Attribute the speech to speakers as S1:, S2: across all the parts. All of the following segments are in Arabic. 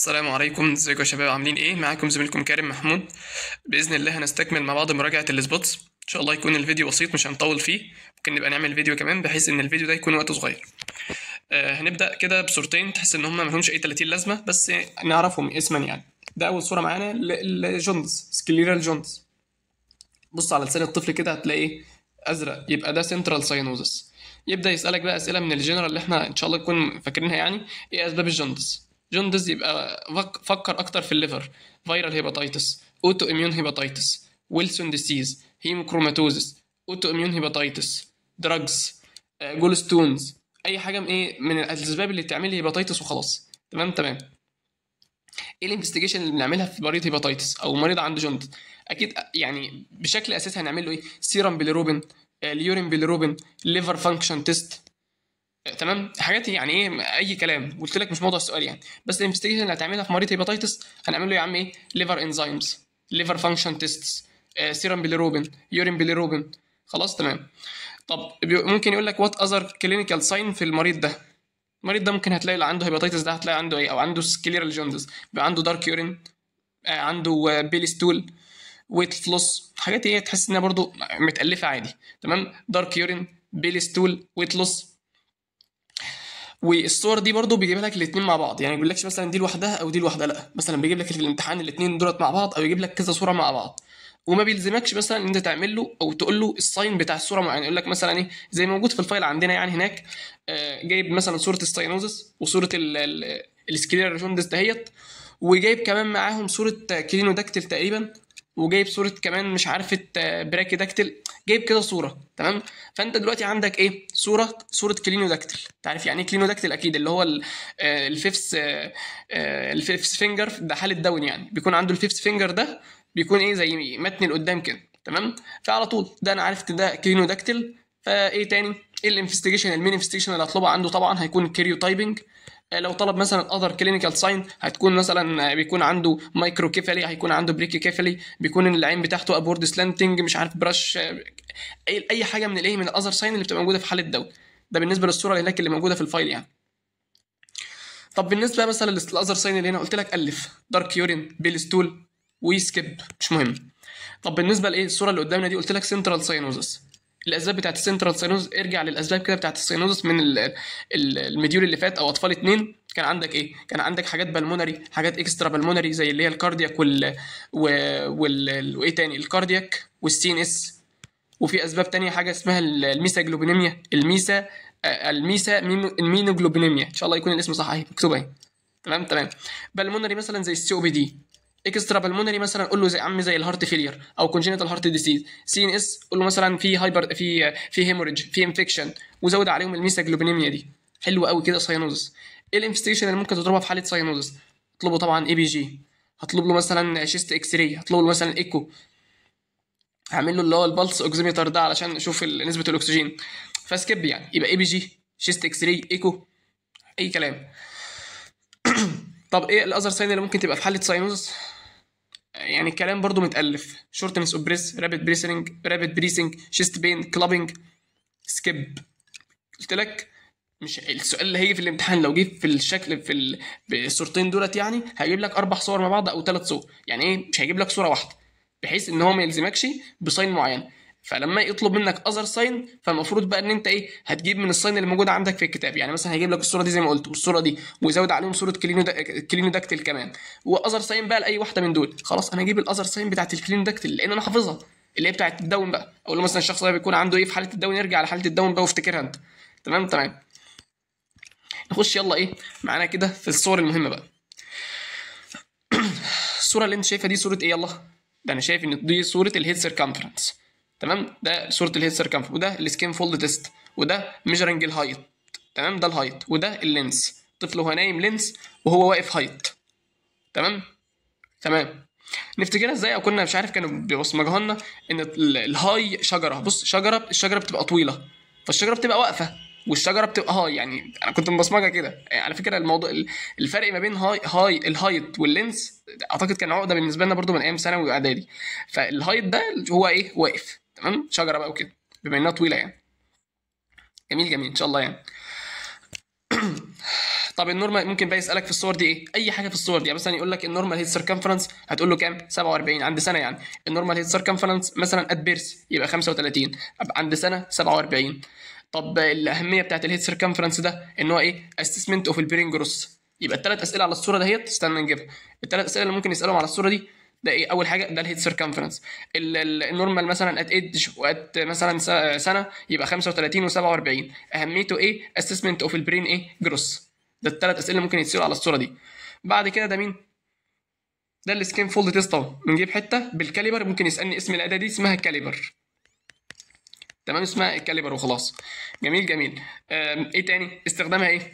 S1: السلام عليكم ازيكم يا شباب عاملين ايه معاكم زميلكم كريم محمود باذن الله هنستكمل مع بعض مراجعه السبوتس ان شاء الله يكون الفيديو بسيط مش هنطول فيه ممكن نبقى نعمل فيديو كمان بحيث ان الفيديو ده يكون وقته صغير آه هنبدا كده بصورتين تحس ان هم ما لهمش اي 30 لازمه بس نعرفهم اسما يعني ده اول صوره معانا الجونز سكليرال جوندز بص على لسان الطفل كده هتلاقي ازرق يبقى ده سنترال ساينوزس يبدا يسالك بقى اسئله من الجنرال اللي احنا ان شاء الله نكون فاكرينها يعني ايه اسباب الجوندس جوندز يبقى فكر اكتر في الليفر فيرال هيباتيتس اوتو اميون هيباتيتس ويلسون ديسيز هيموكروماتوزس اوتو اميون هيباتيتس دراجز آه، ستونز اي حاجه من ايه من الاسباب اللي تعمل لي هيباتيتس وخلاص تمام تمام ايه الانفستيجيشن اللي بنعملها في مريض هيباتيتس او مريض عنده جوندز اكيد آه، يعني بشكل اساسي هنعمل له ايه سيرم بيليروبين آه، اليورين بيليروبين ليفر فانكشن تيست تمام حاجات يعني ايه اي كلام قلت لك مش موضوع السؤال يعني بس الانفستيجيشن اللي هتعملها في مريض هيباتيتس هنعمل له يا عم ايه ليفر انزيمز ليفر فانكشن تيستس سيرم بيليروبين يورين بيليروبين خلاص تمام طب ممكن يقول لك وات اذر كلينيكال ساين في المريض ده المريض ده ممكن هتلاقي اللي عنده هيباتيتس ده هتلاقي عنده ايه او عنده سكليرال جوندس بيبقى عنده دارك آه، يورين عنده بيلي ستول ويت فلوس حاجات ايه تحس انها برضو متالفه عادي تمام دارك يورين بيلي ستول ويت لوس والصور دي برضو بيجيب لك الاثنين مع بعض يعني ما بيقولكش مثلا دي لوحدها او دي لوحدها لا مثلا بيجيب لك في الامتحان الاثنين دولت مع بعض او يجيب لك كذا صوره مع بعض وما بيلزمكش مثلا ان انت تعمل له او تقول له الساين بتاع الصوره معينه يقول لك مثلا ايه زي ما موجود في الفايل عندنا يعني هناك آه، جايب مثلا صوره الساينوزس وصوره السكليرا جوندس دهيت وجايب كمان معاهم صوره كلينوداكتيل تقريبا وجايب صوره كمان مش عارفه براكي داكتل جايب كده صوره تمام فانت دلوقتي عندك ايه صوره صوره كلينو داكتل تعرف يعني ايه كلينو داكتل اكيد اللي هو الفيفس الفيفس فينجر ده حاله داون يعني بيكون عنده الفيفس فينجر ده بيكون ايه زي متن لقدام كده تمام فعلى طول ده انا عرفت ده كلينو داكتل فايه تاني إيه الانفستيجيشن المين انفستيجيشن اللي هطلبها عنده طبعا هيكون الكيريو تايبنج آه، لو طلب مثلا اذر كلينيكال ساين هتكون مثلا آه، بيكون عنده مايكرو كيفالي هيكون عنده بريكي كيفالي بيكون العين بتاعته ابورد سلانتنج مش عارف براش آه، اي حاجه من الايه من الاذر ساين اللي بتبقى موجوده في حاله الدواء ده بالنسبه للصوره اللي هناك اللي موجوده في الفايل يعني طب بالنسبه مثلا للاذر ساين اللي هنا قلت لك الف دارك يورين بيل ستول ويسكيب مش مهم طب بالنسبه لايه الصوره اللي قدامنا دي قلت لك سنترال ساينوزس الاسباب بتاعت السنترال سينوز ارجع للاسباب كده بتاعت الساينوزس من المديول اللي فات او اطفال اتنين كان عندك ايه؟ كان عندك حاجات بالمونري حاجات اكسترا بالمونري زي اللي هي الكاردياك وال وال وايه تاني الكاردياك والسي ان اس وفي اسباب تانية حاجه اسمها الميسا جلوبينيميا الميسا آه، الميسا المينوجلوبينيميا ان شاء الله يكون الاسم صح اهي مكتوب اهي تمام تمام بالمونري مثلا زي السي او بي دي اكسترا بالمونري مثلا قول له زي عم زي الهارت فيلير او كونجنتال هارت ديزيز سي ان اس قول له مثلا في هايبر في في هيموريدج في انفكشن وزود عليهم الميساجلوبينيميا دي حلو قوي كده ساينوزس ايه الانفستيشن اللي ممكن تضربها في حاله ساينوزس اطلبه طبعا اي بي جي هطلب له مثلا شيست اكس راي هطلب له مثلا ايكو هعمل له اللي هو البلس اوكسيميتر ده علشان اشوف نسبه الاكسجين فسكيب يعني يبقى اي بي جي شيست اكس راي ايكو اي كلام طب ايه الاذر ساين اللي ممكن تبقى في حاله ساينوزس يعني كلام برضو متالف شورتنس اوف بريس رابيد بريسنج رابيد بريسنج شيست بين كلابنج سكيب قلت لك مش السؤال اللي هيجي في الامتحان لو جه في الشكل في الصورتين دولت يعني هيجيب لك اربع صور مع بعض او ثلاث صور يعني ايه مش هيجيب لك صوره واحده بحيث ان هو ما يلزمكش بصين معين فلما يطلب منك اذر ساين فالمفروض بقى ان انت ايه هتجيب من الساين اللي موجود عندك في الكتاب يعني مثلا هيجيب لك الصوره دي زي ما قلت والصوره دي ويزود عليهم صوره كلينو دا... كلينو داكتل كمان واذر ساين بقى لاي واحده من دول خلاص انا هجيب الاذر ساين بتاعت الكلينو داكتل لان انا حافظها اللي هي بتاعت الداون بقى او له مثلا الشخص ده بيكون عنده ايه في حاله الداون يرجع لحاله الداون بقى وافتكرها انت تمام تمام نخش يلا ايه معانا كده في الصور المهمه بقى الصوره اللي انت شايفها دي صوره ايه يلا ده انا شايف ان دي صوره الهيد سيركمفرنس تمام ده صوره الهيد سيركمف وده السكين فولد تيست وده ميجرنج الهايت تمام ده الهايت وده اللينس طفل وهو نايم لينس وهو واقف هايت تمام تمام نفتكرها ازاي او كنا مش عارف كانوا بيبصمجوها لنا ان الهاي شجره بص شجره الشجره بتبقى طويله فالشجره بتبقى واقفه والشجره بتبقى هاي يعني انا كنت مبصمجها كده يعني على فكره الموضوع الفرق ما بين هاي هاي الهايت واللينس اعتقد كان عقده بالنسبه لنا برده من ايام ثانوي واعدادي فالهايت ده هو ايه واقف تمام شجره بقى وكده بما انها طويله يعني جميل جميل ان شاء الله يعني طب النورمال ممكن بقى يسالك في الصور دي ايه اي حاجه في الصور دي يعني مثلا يقول لك النورمال هيد سيركمفرنس هتقول له كام 47 عند سنه يعني النورمال هيد سيركمفرنس مثلا ات بيرث يبقى 35 عند سنه 47 طب الاهميه بتاعت الهيد سيركمفرنس ده ان هو ايه اسسمنت اوف البرين جروس يبقى الثلاث اسئله على الصوره دهيت استنى نجيبها الثلاث اسئله اللي ممكن يسالهم على الصوره دي ده ايه اول حاجه ده الهيد سيركمفرنس النورمال مثلا ات ايدج وات مثلا سنه يبقى 35 و47 اهميته ايه اسسمنت اوف البرين ايه جروس ده الثلاث اسئله اللي ممكن يتسالوا على الصوره دي بعد كده ده مين ده السكين فولد تيست اهو بنجيب حته بالكاليبر ممكن يسالني اسم الاداه دي اسمها كاليبر تمام اسمها الكاليبر وخلاص جميل جميل ايه تاني استخدامها ايه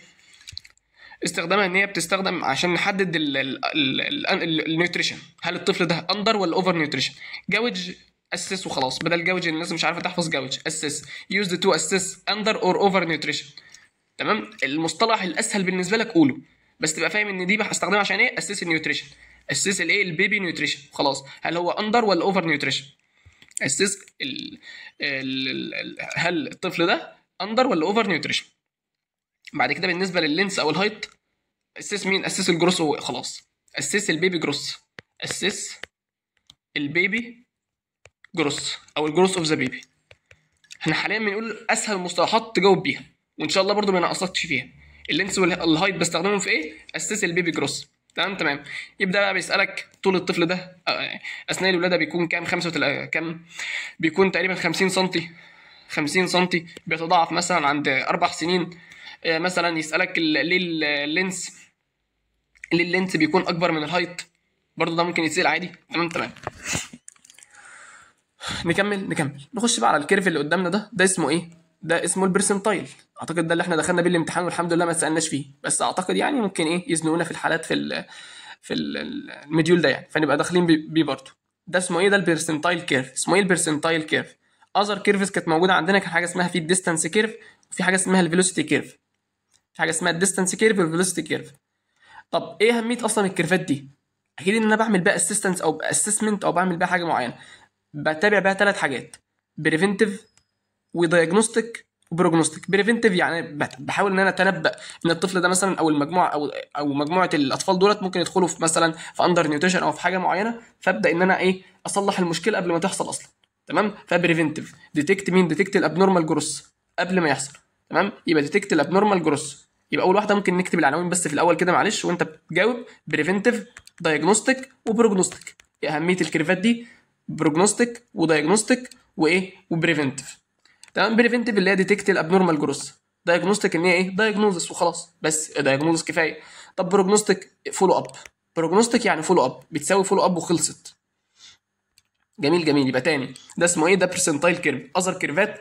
S1: استخدامها ان هي بتستخدم عشان نحدد النيوتريشن هل الطفل ده اندر ولا اوفر نيوتريشن جاوج اسس وخلاص بدل جاوج الناس مش عارفه تحفظ جاوج اسس يوز تو اسس اندر اور اوفر نيوتريشن تمام المصطلح الاسهل بالنسبه لك قوله بس تبقى فاهم ان دي بستخدمها عشان ايه اسس النيوتريشن اسس الايه البيبي نيوتريشن خلاص هل هو اندر ولا اوفر نيوتريشن اسس ال... ال... ال... هل الطفل ده اندر ولا اوفر نيوتريشن بعد كده بالنسبه لللينس او الهايت اسس مين اسس الجروس هو خلاص اسس البيبي جروس اسس البيبي جروس او الجروس اوف ذا بيبي احنا حاليا بنقول اسهل مصطلحات تجاوب بيها وان شاء الله برضو ما نقصكش فيها اللينس والهايت بستخدمهم في ايه اسس البيبي جروس تمام تمام يبدا بقى بيسالك طول الطفل ده آه، اثناء الولاده بيكون كام 35 كام بيكون تقريبا 50 سم 50 سم بيتضاعف مثلا عند اربع سنين آه، مثلا يسالك ليه اللينس ليه اللينس بيكون اكبر من الهايت برضه ده ممكن يتسال عادي تمام تمام نكمل نكمل نخش بقى على الكيرف اللي قدامنا ده ده اسمه ايه ده اسمه البرسنتايل اعتقد ده اللي احنا دخلنا بيه الامتحان والحمد لله ما اتسالناش فيه بس اعتقد يعني ممكن ايه يزنقونا في الحالات في الـ في المديول ده يعني فنبقى داخلين بيه برضه ده اسمه ايه ده البرسنتايل كيرف اسمه ايه البرسنتايل كيرف اذر كيرفز كانت موجوده عندنا كان حاجه اسمها في الديستانس كيرف وفي حاجه اسمها الفيلوسيتي كيرف في حاجه اسمها الديستانس كيرف والفيلوسيتي كيرف طب ايه اهميه اصلا الكيرفات دي اكيد ان انا بعمل بقى اسيستنس او اسسمنت او بعمل بقى حاجه معينه بتابع بقى ثلاث حاجات بريفنتيف ودياجنوستيك وبروجنوستيك بريفنتيف يعني بحاول ان انا اتنبا ان الطفل ده مثلا او المجموعه او او مجموعه الاطفال دولت ممكن يدخلوا في مثلا في اندر نيوتريشن او في حاجه معينه فابدا ان انا ايه اصلح المشكله قبل ما تحصل اصلا تمام فبريفنتيف ديتكت مين ديتكت الابنورمال جروس قبل ما يحصل تمام يبقى ديتكت الابنورمال جروس يبقى اول واحده ممكن نكتب العناوين بس في الاول كده معلش وانت بتجاوب بريفنتيف دايجنوستيك وبروجنوستيك اهميه الكيرفات دي بروجنوستيك ودايجنوستيك وايه وبريفنتيف تمام بريفنتيف اللي هي ديتكت الابنورمال جروث دايجنوستيك ان هي ايه دايجنوزس وخلاص بس دايجنوزس كفايه طب بروجنوستيك فولو اب بروجنوستيك يعني فولو اب بتساوي فولو اب وخلصت جميل جميل يبقى تاني ده اسمه ايه ده برسنتايل كيرف اذر كيرفات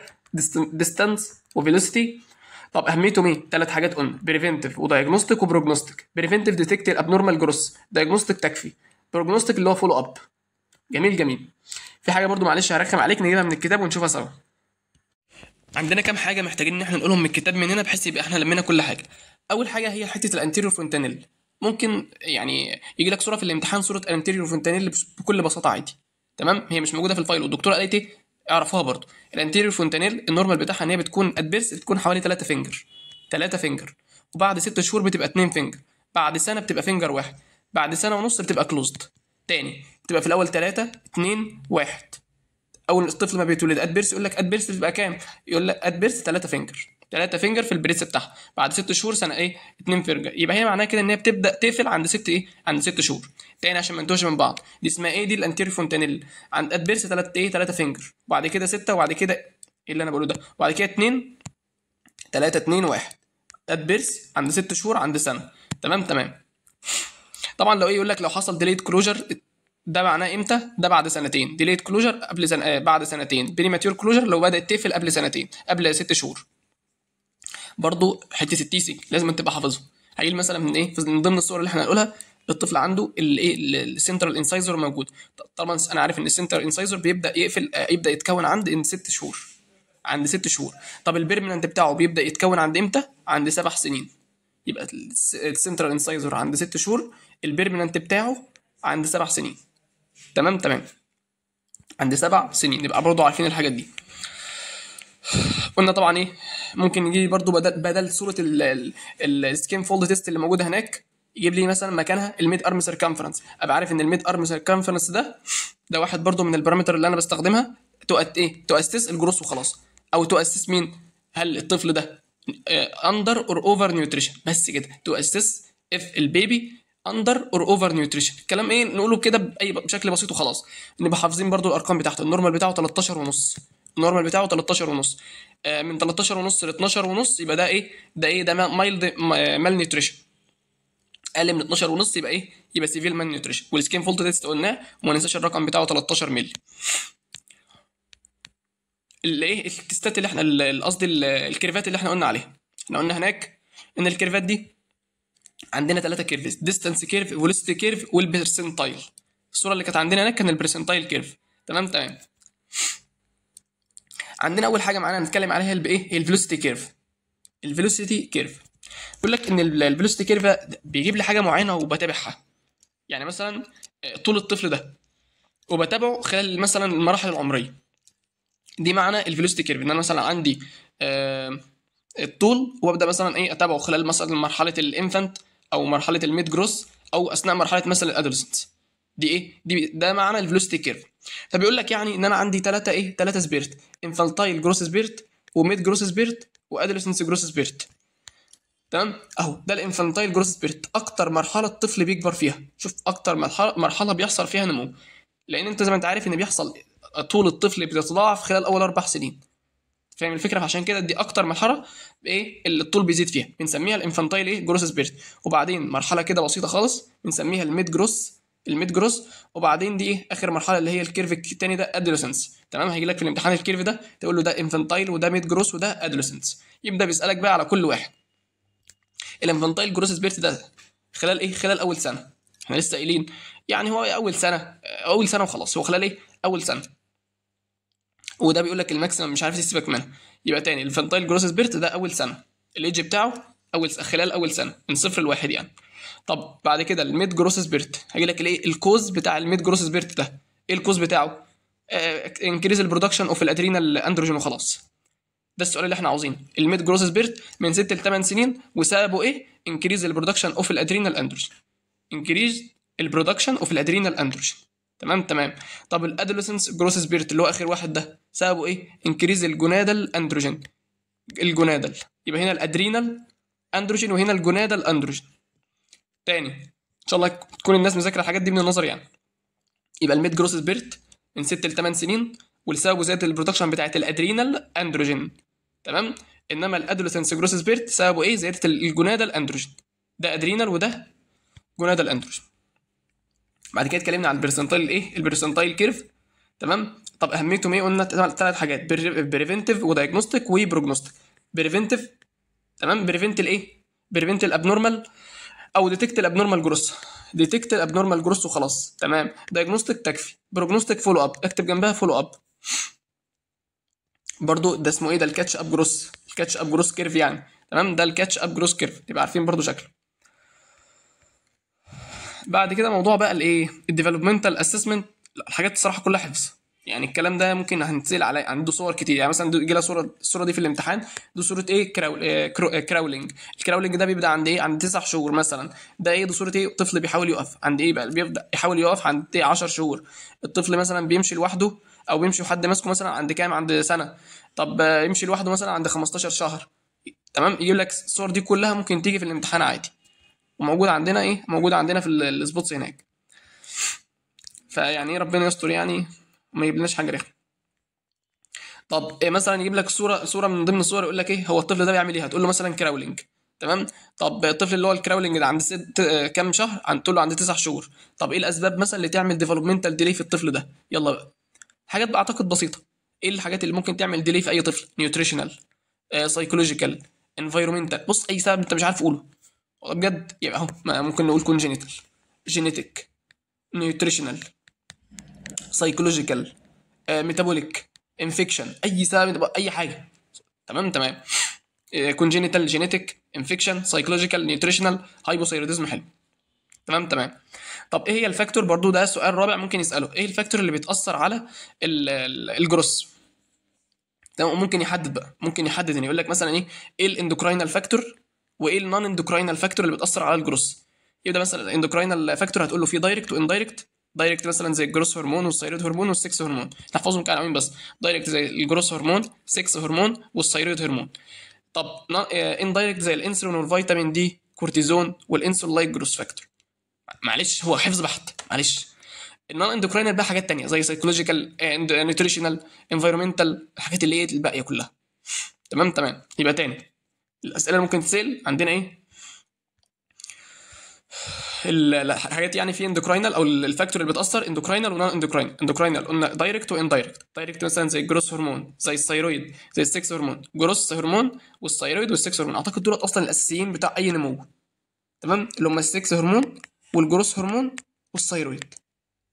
S1: ديستانس وفيلوسيتي طب اهميته ايه؟ ثلاث حاجات قلنا بريفنتيف ودايجنوستيك وبروجنوستيك بريفنتيف ديتكت الابنورمال جروس دايجنوستيك تكفي بروجنوستيك اللي هو فولو اب جميل جميل في حاجه برضو معلش هرخم عليك نجيبها من الكتاب ونشوفها سوا عندنا كام حاجه محتاجين ان احنا نقولهم من الكتاب مننا بحيث يبقى احنا لمينا كل حاجه اول حاجه هي حته الانتيريور فونتانيل ممكن يعني يجي لك صوره في الامتحان صوره الانتيريور فونتانيل بكل بساطه عادي تمام هي مش موجوده في الفايل والدكتور قالت ايه اعرفوها برضو الانتيريور فونتانيل النورمال بتاعها ان هي بتكون ادبيرس بتكون حوالي 3 فينجر 3 فينجر وبعد 6 شهور بتبقى 2 فينجر بعد سنه بتبقى فينجر واحد بعد سنه ونص بتبقى كلوزد تاني بتبقى في الاول 3 2 1 اول الطفل ما بيتولد ادبيرس يقول لك ادبيرس بتبقى كام يقول لك ادبيرس 3 فينجر 3 فينجر في البريس بتاعها بعد 6 شهور سنه ايه 2 فينجر يبقى هي معناها كده ان هي بتبدا تقفل عند 6 ايه عند 6 شهور تاني عشان ما انتوش من بعض دي اسمها ايه دي الانتيري فونتانيل عند ادبرس 3 ايه 3 فينجر وبعد كده 6 وبعد كده ايه اللي انا بقوله ده وبعد كده 2 3 2 1 ادبرس عند 6 شهور عند سنه تمام تمام طبعا لو ايه يقول لك لو حصل ديليت كلوجر ده معناه امتى ده بعد سنتين ديليت كلوجر قبل سنة... آه بعد سنتين بريماتيور كلوجر لو بدات تقفل قبل سنتين قبل ست شهور برضو حته التيسنج لازم تبقى حافظها هيجي مثلا من ايه من ضمن الصور اللي احنا هنقولها الطفل عنده الايه السنترال انسايزر موجود طبعا انا عارف ان السنترال انسايزر بيبدا يقفل آه، يبدا يتكون عند ان ست شهور عند ست شهور طب البيرمننت بتاعه بيبدا يتكون عند امتى عند سبع سنين يبقى السنترال انسايزر عند ست شهور البيرمننت بتاعه عند سبع سنين تمام تمام عند سبع سنين يبقى برضه عارفين الحاجات دي قلنا طبعا ايه ممكن يجي لي برضو بدل, بدل صوره السكين فولد تيست اللي موجوده هناك يجيب لي مثلا مكانها الميد ارم سيركمفرنس ابقى عارف ان الميد ارم سيركمفرنس ده ده واحد برضو من البارامتر اللي انا بستخدمها تؤت ايه تؤسس الجروس وخلاص او تؤسس مين هل الطفل ده اندر اور اوفر نيوتريشن بس كده تؤسس اف البيبي اندر اور اوفر نيوتريشن الكلام ايه نقوله كده باي بشكل بسيط وخلاص نبقى حافظين برضو الارقام بتاعته النورمال بتاعه 13 ونص النورمال بتاعه 13 ونص آه، من 13 ونص ل 12 ونص يبقى ده ايه ده ايه ده مايلد مال نيوتريشن اقل من 12 ونص يبقى ايه يبقى سيفير مال نيوتريشن والسكين فولت تيست قلناه وما ننساش الرقم بتاعه 13 مللي الايه التستات اللي احنا قصدي الكيرفات اللي احنا قلنا عليها احنا قلنا هناك ان الكيرفات دي عندنا ثلاثه كيرفز ديستانس كيرف فيلوسيتي كيرف والبرسنتايل الصوره اللي كانت عندنا هناك كان البرسنتايل كيرف تمام تمام عندنا اول حاجه معانا هنتكلم عليها بايه الفيلوسيتي كيرف الفيلوسيتي كيرف بيقول لك ان الفيلوسيتي كيرف بيجيب لي حاجه معينه وبتابعها يعني مثلا آه، طول الطفل ده وبتابعه خلال مثلا المراحل العمريه دي معنى الفيلوسيتي كيرف ان انا مثلا عندي الطول وابدا مثلا ايه اتابعه خلال مثلا مرحله الانفنت او مرحله الميد جروس او اثناء مرحله مثلا الادولسنت دي ايه دي ده معنى الفيلوسيتي كيرف فبيقول لك يعني ان انا عندي ثلاثه ايه ثلاثه سبيرت انفانتايل جروس سبيرت وميد جروس سبيرت وادلسنس جروس سبيرت تمام اهو ده الانفانتايل جروس سبيرت اكتر مرحله الطفل بيكبر فيها شوف اكتر مرحله مرحله بيحصل فيها نمو لان انت زي ما انت عارف ان بيحصل طول الطفل بيتضاعف خلال اول اربع سنين فاهم الفكره فعشان كده دي اكتر مرحله ايه اللي الطول بيزيد فيها بنسميها الانفانتايل ايه جروس سبيرت وبعدين مرحله كده بسيطه خالص بنسميها الميد جروس الميد جروس وبعدين دي إيه؟ اخر مرحله اللي هي الكيرف الثاني ده ادولسنس تمام هيجي لك في الامتحان الكيرف ده تقول له ده انفنتايل وده ميد جروس وده ادولسنس يبدا بيسالك بقى على كل واحد الانفنتايل جروس سبيرت ده خلال ايه خلال اول سنه احنا لسه قايلين يعني هو اول سنه اول سنه وخلاص هو خلال ايه اول سنه وده بيقول لك الماكسيمم مش عارف تسيبك منها يبقى تاني الانفنتايل جروس سبيرت ده اول سنه الايدج بتاعه اول خلال اول سنه من صفر لواحد يعني طب بعد كده الميد جروس سبيرت هيجي لك الايه الكوز بتاع الميد جروس سبيرت ده ايه الكوز بتاعه انكريز البرودكشن اوف الادرينال اندروجين وخلاص ده السؤال اللي احنا عاوزينه الميد جروس سبيرت من 6 ل 8 سنين وسببه ايه انكريز البرودكشن اوف الادرينال اندروجين انكريز البرودكشن اوف الادرينال اندروجين تمام تمام طب الادوليسنس جروس سبيرت اللي هو اخر واحد ده سببه ايه انكريز الجونادال اندروجين الجونادال يبقى هنا الادرينال اندروجين وهنا الجونادال اندروجين تاني ان شاء الله تكون الناس مذاكره الحاجات دي من النظر يعني يبقى الميد جروس سبيرت من 6 ل 8 سنين ولسبب زياده البرودكشن بتاعه الادرينال اندروجين تمام انما الادولسنس جروس سبيرت سببه ايه زياده الجونادال اندروجين ده ادرينال وده جونادال اندروجين بعد كده اتكلمنا على البرسنتايل ايه البرسنتايل كيرف تمام طب اهميتهم ايه قلنا ثلاث حاجات بريفنتيف ودايجنوستيك وبروجنوستيك بريفنتيف تمام بريفنت الايه بريفنت الابنورمال او ديتكت الابنورمال جروس ديتكت الابنورمال جروس وخلاص تمام دايجنوستيك تكفي بروجنوستيك فولو اب اكتب جنبها فولو اب برضو ده اسمه ايه ده الكاتش اب جروس الكاتش اب جروس كيرف يعني تمام ده الكاتش اب جروس كيرف تبقى عارفين برضو شكله بعد كده موضوع بقى الايه الديفلوبمنتال اسسمنت الحاجات الصراحه كلها حفظ يعني الكلام ده ممكن هنتسال عليه عنده صور كتير يعني مثلا يجي لها صوره الصوره دي في الامتحان دي صوره ايه كراول... آه كرو... آه، كراولينج الكراولينج ده بيبدا عند ايه عند 9 شهور مثلا ده ايه ده صوره ايه طفل بيحاول يقف عند ايه بقى بيبدا يحاول يقف عند ايه 10 شهور الطفل مثلا بيمشي لوحده او بيمشي وحد ماسكه مثلا عند كام عند سنه طب آه، يمشي لوحده مثلا عند 15 شهر تمام يجيب لك الصور دي كلها ممكن تيجي في الامتحان عادي وموجود عندنا ايه موجود عندنا في السبوتس هناك فيعني ربنا يستر يعني وما يبناش حاجه رخمه طب إيه مثلا يجيب لك صوره صوره من ضمن الصور يقول لك ايه هو الطفل ده بيعمل ايه هتقول له مثلا كراولينج تمام طب الطفل اللي هو الكراولينج ده عند ست آه، كام شهر هتقول له عند تسع شهور طب ايه الاسباب مثلا اللي تعمل ديفلوبمنتال ديلي في الطفل ده يلا بقى حاجات بقى اعتقد بسيطه ايه الحاجات اللي ممكن تعمل ديلي في اي طفل نيوتريشنال سايكولوجيكال انفايرمنتال بص اي سبب انت مش عارف قوله بجد يبقى اهو ممكن نقول كونجينيتال جينيتك نيوتريشنال سايكولوجيكال ميتابوليك انفكشن اي سبب اي حاجه تمام تمام كونجينيتال جينيتك انفكشن سايكولوجيكال نيوتريشنال هايبوثايروديزم حلو تمام تمام طب ايه هي الفاكتور برضو ده سؤال رابع ممكن يساله ايه الفاكتور اللي بيتاثر على الجروس تمام ممكن يحدد بقى ممكن يحدد ان يقول لك مثلا ايه ايه الاندوكراينال فاكتور وايه النون اندوكراينال فاكتور اللي بتاثر على الجروس يبدا مثلا الاندوكراينال فاكتور هتقول له في دايركت واندايركت دايركت مثلا زي الجروس هرمون والثيرويد هرمون والسكس هرمون تحفظهم كعناوين بس دايركت زي الجروس هرمون سكس هرمون والثيرويد هرمون طب ان دايركت آه، زي الانسولين والفيتامين دي كورتيزون والانسولين لايك جروس فاكتور معلش هو حفظ بحت معلش النون اندوكراين بقى حاجات تانية زي سايكولوجيكال نيوتريشنال انفايرمنتال الحاجات اللي ايه الباقيه كلها تمام تمام يبقى تاني الاسئله اللي ممكن تسال عندنا ايه الحاجات يعني في اندوكراينال او الفاكتور اللي بتاثر اندوكراينال ونون اندوكراين اندوكراينال قلنا دايركت واندايركت دايركت مثلا زي الجروس هرمون زي الثيرويد زي السكس هرمون جروس هرمون والثيرويد والسكس هرمون اعتقد دول اصلا الاساسيين بتاع اي نمو تمام اللي هم السكس هرمون والجروس هرمون والثيرويد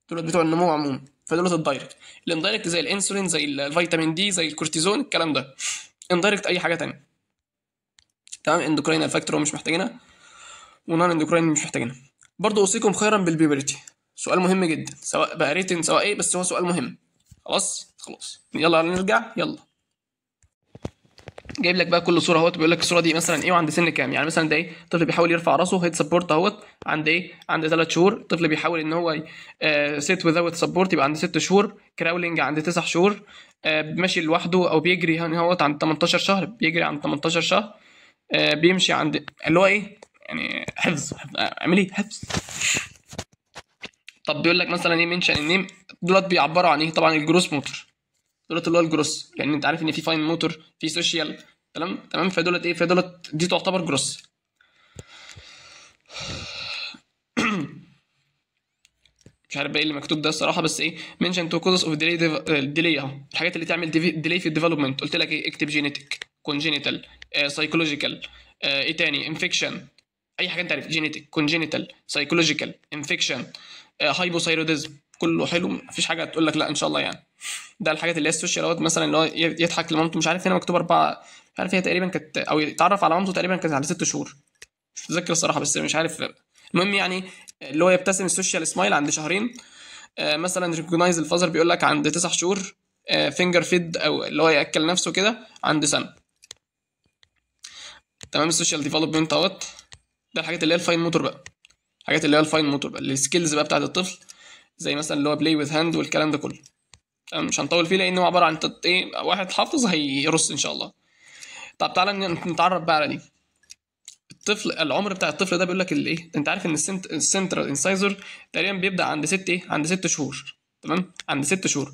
S1: دول بتوع النمو عموما فدول الدايركت الاندايركت زي الانسولين زي الفيتامين دي زي الكورتيزون الكلام ده اندايركت اي حاجه ثانيه تمام اندوكراينال فاكتور مش محتاجينها ونون اندوكراين مش محتاجينها برضه اوصيكم خيرا بالبيبرتي سؤال مهم جدا سواء بقى ريتن سواء ايه بس هو سؤال مهم خلاص خلاص يلا نرجع يلا جايب لك بقى كل صوره اهوت بيقول لك الصوره دي مثلا ايه وعند سن كام يعني مثلا ده ايه طفل بيحاول يرفع راسه هيد سبورت اهوت عند ايه عند 3 شهور طفل بيحاول ان هو سيت وذاوت سبورت يبقى عند 6 شهور كراولنج عند 9 شهور آه، ماشي لوحده او بيجري اهوت عند 18 شهر بيجري عند 18 شهر آه، بيمشي عند اللي هو ايه يعني حفظ, حفظ عمليه حفظ طب بيقول لك مثلا ايه منشن النيم دولت بيعبروا عن ايه طبعا الجروس موتور دولت اللي هو الجروس يعني انت عارف ان في فاين موتور في سوشيال تمام تمام فدولت ايه فدولت دي تعتبر جروس مش عارف بقى ايه اللي مكتوب ده الصراحه بس ايه منشن تو كوزس اوف ديلي ديلي اهو الحاجات اللي تعمل ديلي في الديفلوبمنت قلت لك ايه اكتب جينيتك كونجينيتال سايكولوجيكال ايه تاني انفكشن اي حاجه انت عارف جينيتك كونجينيتال سايكولوجيكال انفكشن هايبوثايروديزم كله حلو مفيش حاجه تقول لك لا ان شاء الله يعني ده الحاجات اللي هي السوشيال اوت مثلا اللي هو يضحك لمامته مش عارف هنا مكتوب اربعه مش عارف هي تقريبا كانت او يتعرف على مامته تقريبا كانت على ست شهور مش متذكر الصراحه بس مش عارف المهم يعني اللي هو يبتسم السوشيال سمايل عند شهرين آه، مثلا ريكوجنايز الفازر بيقول لك عند تسع شهور فينجر آه، فيد او اللي هو ياكل نفسه كده عند سنه تمام السوشيال ديفلوبمنت اهوت ده الحاجات اللي هي الفاين موتور بقى الحاجات اللي هي الفاين موتور بقى السكيلز بقى بتاعت الطفل زي مثلا اللي هو بلاي وذ هاند والكلام ده كله انا مش هنطول فيه لانه عباره عن تط... ايه واحد حافظ هيرص ان شاء الله طب تعالى نتعرف بقى على دي الطفل العمر بتاع الطفل ده بيقول لك الايه انت عارف ان السنت... السنترال انسايزر تقريبا بيبدا عند ست ايه عند ست شهور تمام عند ست شهور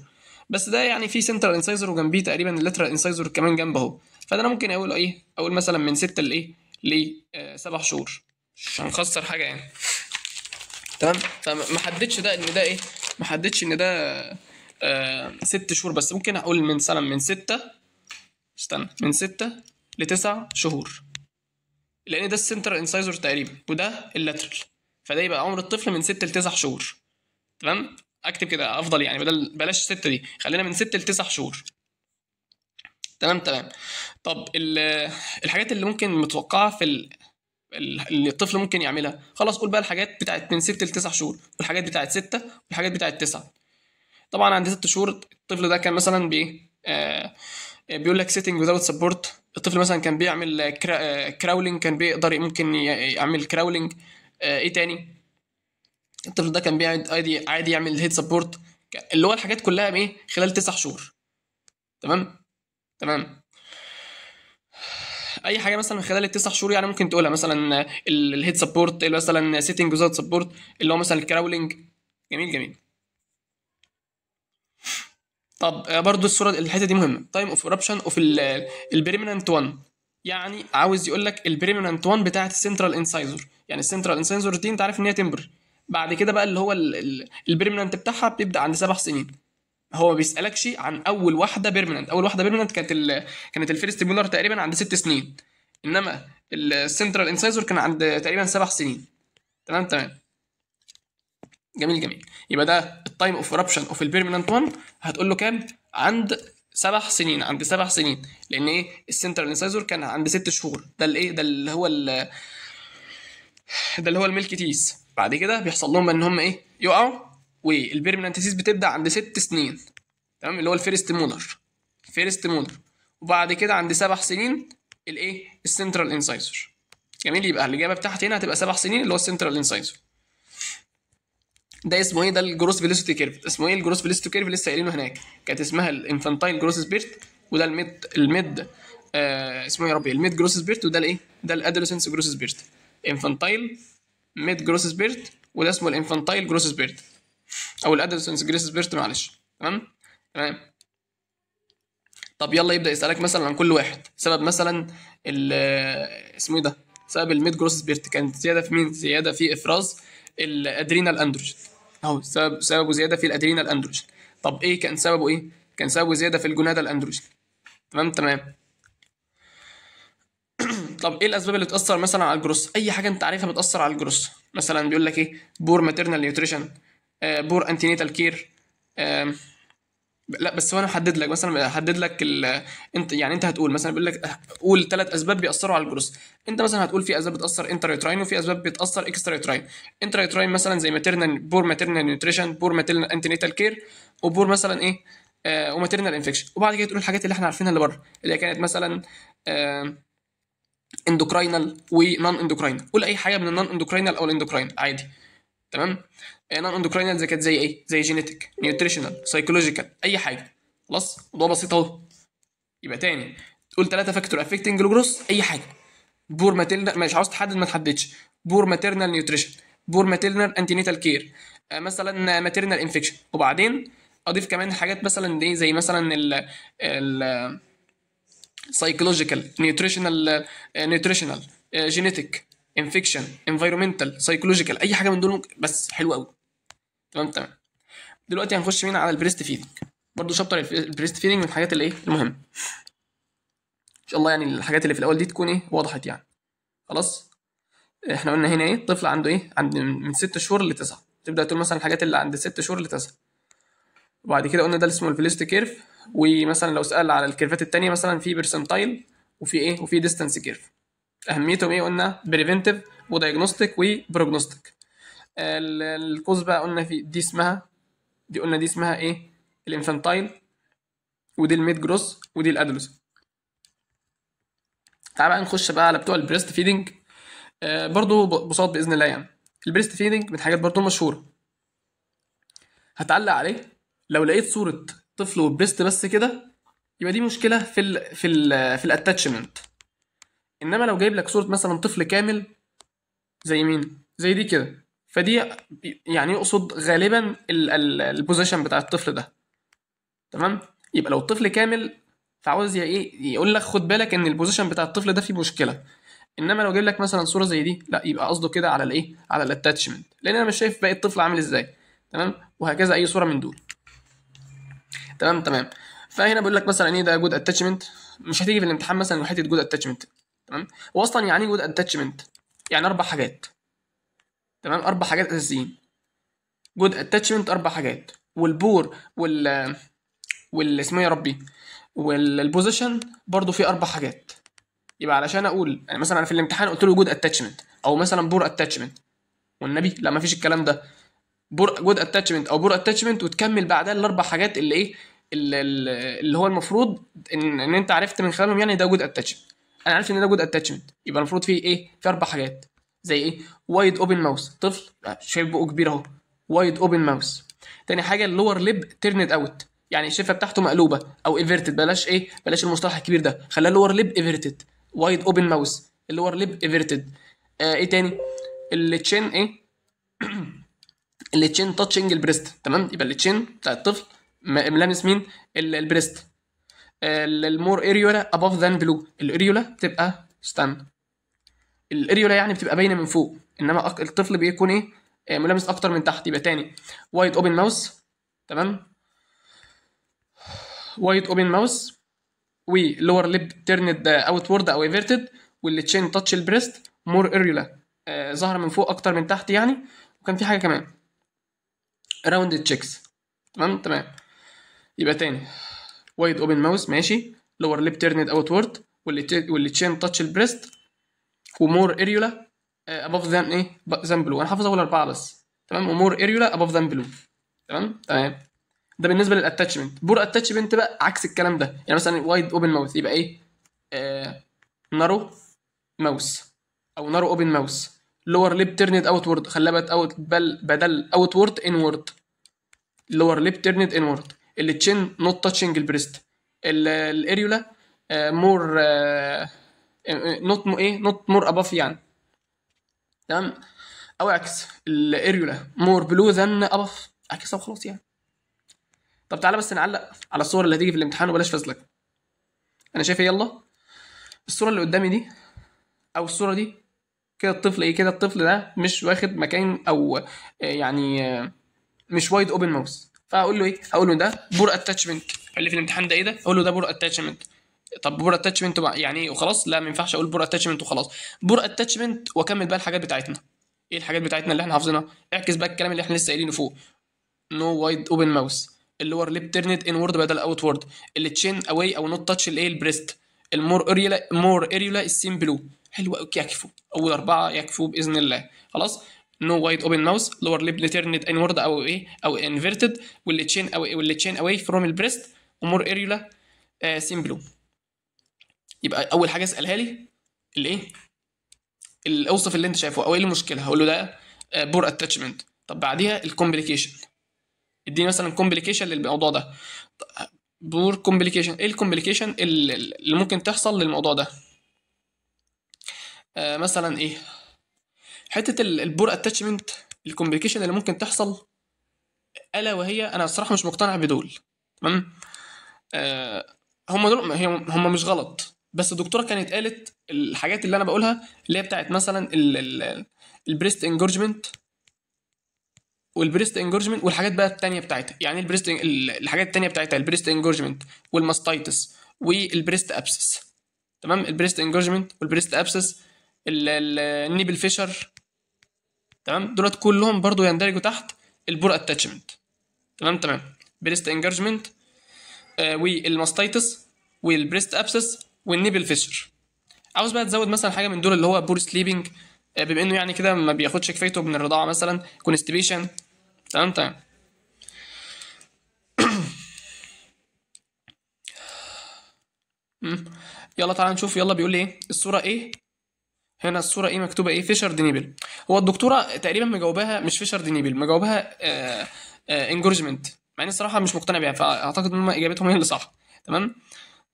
S1: بس ده يعني في سنترال انسايزر وجنبيه تقريبا اللاترال انسايزر كمان جنبه اهو فده انا ممكن اقول ايه اقول مثلا من ست لايه لسبع آه، شهور هنخسر حاجه يعني تمام فما حددش ده ان ده ايه ما حددش ان ده آه ست شهور بس ممكن اقول من سنه من ستة استنى من ستة لتسع شهور لان ده السنتر انسايزر تقريبا وده اللاترال فده يبقى عمر الطفل من ست لتسع شهور تمام اكتب كده افضل يعني بدل بلاش ستة دي خلينا من ست لتسع شهور تمام تمام طب الحاجات اللي ممكن متوقعه في اللي الطفل ممكن يعملها خلاص قول بقى الحاجات بتاعت من ست لتسع شهور والحاجات بتاعت ستة والحاجات بتاعت تسعة طبعا عند ست شهور الطفل ده كان مثلا بي آه، بيقول لك سيتنج without سبورت الطفل مثلا كان بيعمل كراولينج آه، كان بيقدر ممكن يعمل كراولينج آه، ايه تاني الطفل ده كان بيقعد عادي عادي يعمل هيد سبورت اللي هو الحاجات كلها ايه خلال تسع شهور تمام تمام اي حاجه مثلا خلال التسع شهور يعني ممكن تقولها مثلا الهيد سبورت مثلا سيتنج وزاد سبورت اللي هو مثلا الكراولنج جميل جميل طب آه، برضو الصوره الحته دي مهمه تايم اوف اوربشن اوف البريمننت 1 يعني عاوز يقول لك البريمننت 1 بتاعه السنترال انسايزر يعني السنترال انسايزر دي انت عارف ان هي تمبر بعد كده بقى اللي هو البريمننت بتاعها بيبدا عند سبع سنين هو بيسالك شيء عن اول واحده بيرمننت اول واحده بيرمننت كانت الـ كانت الفيرست مولر تقريبا عند ست سنين انما السنترال انسايزور كان عند تقريبا سبع سنين تمام تمام جميل جميل يبقى ده التايم اوف ايربشن اوف البيرمننت 1 هتقول له كام عند سبع سنين عند سبع سنين لان ايه السنترال انسايزور كان عند ست شهور ده الايه ده اللي هو الـ ده اللي هو الميلك تيس بعد كده بيحصل لهم ان هم ايه يقعوا ديزيز بتبدا عند ست سنين تمام اللي هو الفيرست مولر فيرست مولر وبعد كده عند سبع سنين الايه السنترال انسايزر جميل يبقى الاجابه بتاعتي هنا هتبقى سبع سنين اللي هو السنترال انسايزر ده اسمه ايه ده الجروس فيلوسيتي كيرف اسمه ايه الجروس فيلوسيتي كيرف لسه قايلينه هناك كانت اسمها الانفانتايل جروس سبيرت وده الميد الميد آه اسمه إيه يا ربي الميد جروس سبيرت وده الايه ده الادوليسنس جروس سبيرت انفانتايل ميد جروس سبيرت وده اسمه الانفانتايل جروس سبيرت او الادلسنس جريس بيرت معلش تمام تمام طب يلا يبدا يسالك مثلا عن كل واحد سبب مثلا آه، اسمه ايه ده سبب الميد جروس بيرت كانت زياده في مين زياده في افراز الادرينال اندروجين اهو سبب سببه زياده في الادرينال اندروجين طب ايه كان سببه ايه كان سببه زياده في الجونادا الاندروجين تمام تمام طب ايه الاسباب اللي بتاثر مثلا على الجروس اي حاجه انت عارفها بتاثر على الجروس مثلا بيقول لك ايه بور ماتيرنال نيوتريشن آه، بور انتينيتال كير لا بس هو انا هحدد لك مثلا هحدد لك انت يعني انت هتقول مثلا بيقول لك قول ثلاث اسباب بيأثروا على الجروس انت مثلا هتقول في اسباب بتأثر انتر يوتراين وفي اسباب بتأثر اكسترا يوتراين انتر يوتراين مثلا زي ماتيرنال بور ماتيرنال نيوتريشن بور ماتيرنال انتينيتال كير وبور مثلا ايه آه وماتيرنال انفكشن وبعد كده تقول الحاجات اللي احنا عارفينها اللي بره اللي كانت مثلا آه اندوكراينال ونون اندوكراينال قول اي حاجه من النون اندوكراينال او الاندوكراين عادي تمام نون اندوكراينال زكاة زي ايه؟ زي جينيتك نيوتريشنال سايكولوجيكال اي حاجه خلاص موضوع بسيط اهو يبقى تاني تقول ثلاثه فاكتور افكتنج جلوكوز اي حاجه بور ماتيرنال مش عاوز تحدد ما تحددش بور ماتيرنال نيوتريشن بور ماتيرنال انتينيتال كير مثلا ماتيرنال انفكشن وبعدين اضيف كمان حاجات مثلا دي إيه؟ زي مثلا ال ال سايكولوجيكال نيوتريشنال نيوتريشنال جينيتك انفكشن انفايرمنتال سايكولوجيكال اي حاجه من دول بس حلوه قوي تمام تمام دلوقتي هنخش مين على البريست فيدنج برضه شابتر البريست فيدنج من الحاجات اللي ايه المهمه ان شاء الله يعني الحاجات اللي في الاول دي تكون ايه وضحت يعني خلاص احنا قلنا هنا ايه الطفل عنده ايه عند من ست شهور لتسعة تبدا تقول مثلا الحاجات اللي عند ست شهور لتسعة وبعد كده قلنا ده اللي اسمه الفيلوست كيرف ومثلا لو سال على الكيرفات الثانيه مثلا في بيرسنتايل وفي ايه وفي ديستانس كيرف اهميتهم ايه قلنا بريفنتيف ودايجنوستيك وبروجنوستيك القوس بقى قلنا في دي اسمها دي قلنا دي اسمها ايه الانفانتايل ودي الميد جروس ودي الادلوس تعال بقى نخش بقى على بتوع البريست فيدنج آه برضو بساط باذن الله يعني البريست فيدنج من الحاجات برضو مشهوره هتعلق عليه لو لقيت صوره طفل وبريست بس كده يبقى دي مشكله في الـ في الـ في الاتاتشمنت انما لو جايب لك صوره مثلا طفل كامل زي مين زي دي كده فدي يعني يقصد غالبا البوزيشن بتاع الطفل ده تمام يبقى لو الطفل كامل فعاوز ايه يقول لك خد بالك ان البوزيشن بتاع الطفل ده فيه مشكله انما لو جايب لك مثلا صوره زي دي لا يبقى قصده كده على الايه على الاتاتشمنت لان انا مش شايف باقي الطفل عامل ازاي تمام وهكذا اي صوره من دول تمام تمام فهنا بيقول لك مثلا ايه ده جود اتاتشمنت مش هتيجي في الامتحان مثلا وحته جود اتاتشمنت تمام هو اصلا يعني جود إيه اتاتشمنت يعني اربع حاجات تمام اربع حاجات اساسيين جود اتاتشمنت اربع حاجات والبور وال وال اسمه إيه يا ربي والبوزيشن برضو فيه اربع حاجات يبقى علشان اقول يعني مثلا انا في الامتحان قلت له جود اتاتشمنت او مثلا بور اتاتشمنت والنبي لا مفيش الكلام ده بور جود اتاتشمنت او بور اتاتشمنت وتكمل بعدها الاربع حاجات اللي ايه اللي هو المفروض ان, إن انت عرفت من خلالهم يعني ده جود اتاتشمنت انا عارف ان ده جود اتاتشمنت يبقى المفروض فيه ايه في اربع حاجات زي ايه وايد اوبن ماوس طفل آه، شايف بقه كبير اهو وايد اوبن ماوس تاني حاجه اللور ليب تيرند اوت يعني الشفه بتاعته مقلوبه او ايفرتد بلاش ايه بلاش المصطلح الكبير ده خليها اللور ليب ايفرتد وايد اوبن ماوس اللور ليب ايفرتد ايه تاني التشين ايه التشين تاتشنج البريست تمام يبقى التشين بتاع الطفل ملامس مين البريست المور اريولا اباف ذان بلو الاريولا بتبقى ستان الاريولا يعني بتبقى باينه من فوق انما الطفل بيكون ايه آه، ملامس اكتر من تحت يبقى تاني وايد اوبن ماوس تمام وايد اوبن ماوس ولور ليب تيرند اوتورد او ايفيرتد واللي تشين تاتش البريست مور اريولا ظهر من فوق اكتر من تحت يعني وكان في حاجه كمان راوند تشيكس تمام تمام يبقى تاني وايد اوبن ماوس ماشي لور ليب تيرند اوتورد وورد واللي تشين تاتش البريست ومور اريولا اباف آه، ذم ايه ذم بلو انا حافظ اول اربعه بس تمام ومور اريولا اباف ذم بلو تمام تمام طيب. ده بالنسبه للاتاتشمنت بور اتاتشمنت بقى عكس الكلام ده يعني مثلا وايد اوبن ماوث يبقى ايه آه نارو ماوس او نارو اوبن ماوس لور ليب تيرند وورد خلاه بقت اوت بل بدل ان وورد لور ليب تيرند وورد التشين نوت تاتشنج البريست الاريولا مور آه، نوت ايه نوت مور اباف يعني تمام او عكس الاريولا مور بلو ذن اباف اعكسها وخلاص يعني طب تعالى بس نعلق على الصور اللي هتيجي في الامتحان وبلاش فزلك انا شايف ايه يلا الصوره اللي قدامي دي او الصوره دي كده الطفل ايه كده الطفل ده مش واخد مكان او آه، يعني آه، مش وايد اوبن ماوس فاقول له ايه اقول له ده بور اتاتشمنت اللي في الامتحان ده ايه ده اقول له ده بور اتاتشمنت طب بور اتاتشمنت يعني ايه وخلاص لا ما ينفعش اقول بور اتاتشمنت وخلاص بور اتاتشمنت واكمل بقى الحاجات بتاعتنا ايه الحاجات بتاعتنا اللي احنا حافظينها اعكس بقى الكلام اللي احنا لسه قايلينه فوق نو وايد اوبن ماوس اللور ليب تيرنت وورد بدل اوت اللي التشين اواي او نوت تاتش الايه البريست المور اريولا مور اريولا السين بلو حلو قوي يكفوا اول اربعه يكفوا باذن الله خلاص نو وايد اوبن ماوس لور ليب تيرنت وورد او ايه او انفيرتد والتشين اواي والتشين اواي فروم البريست ومور اريولا سين بلو يبقى اول حاجه اسالها لي الايه اوصف اللي انت شايفه او ايه المشكله هقول له ده بور آه، اتاتشمنت طب بعديها الكومبليكيشن اديني مثلا كومبليكيشن للموضوع ده بور كومبليكيشن ايه الكومبليكيشن اللي ممكن تحصل للموضوع ده آه، مثلا ايه حته البور اتاتشمنت الكومبليكيشن اللي ممكن تحصل الا وهي انا الصراحه مش مقتنع بدول تمام آه، هم دول هم مش غلط بس الدكتوره كانت قالت الحاجات اللي انا بقولها اللي هي بتاعت مثلا البريست انجورجمنت والبريست انجورجمنت والحاجات بقى التانية بتاعتها يعني البريست الحاجات التانية بتاعتها البريست انجورجمنت والماستايتس والبريست ابسس تمام البريست انجورجمنت والبريست ابسس النيبل فيشر تمام دولت كلهم برضو يندرجوا تحت البور اتاتشمنت تمام تمام بريست انجورجمنت آه، والماستايتس والبريست ابسس والنيبل فيشر عاوز بقى تزود مثلا حاجه من دول اللي هو بور سليبنج آه، بما انه يعني كده ما بياخدش كفايته من الرضاعه مثلا كونستبيشن تمام تمام طيب. يلا تعالى نشوف يلا بيقول لي ايه الصوره ايه هنا الصوره ايه مكتوبه ايه فيشر دينيبل هو الدكتوره تقريبا مجاوباها مش فيشر دينيبل مجاوباها انجورجمنت آه، آه، مع اني الصراحه مش مقتنع بيها فاعتقد ان اجابتهم هي اللي صح تمام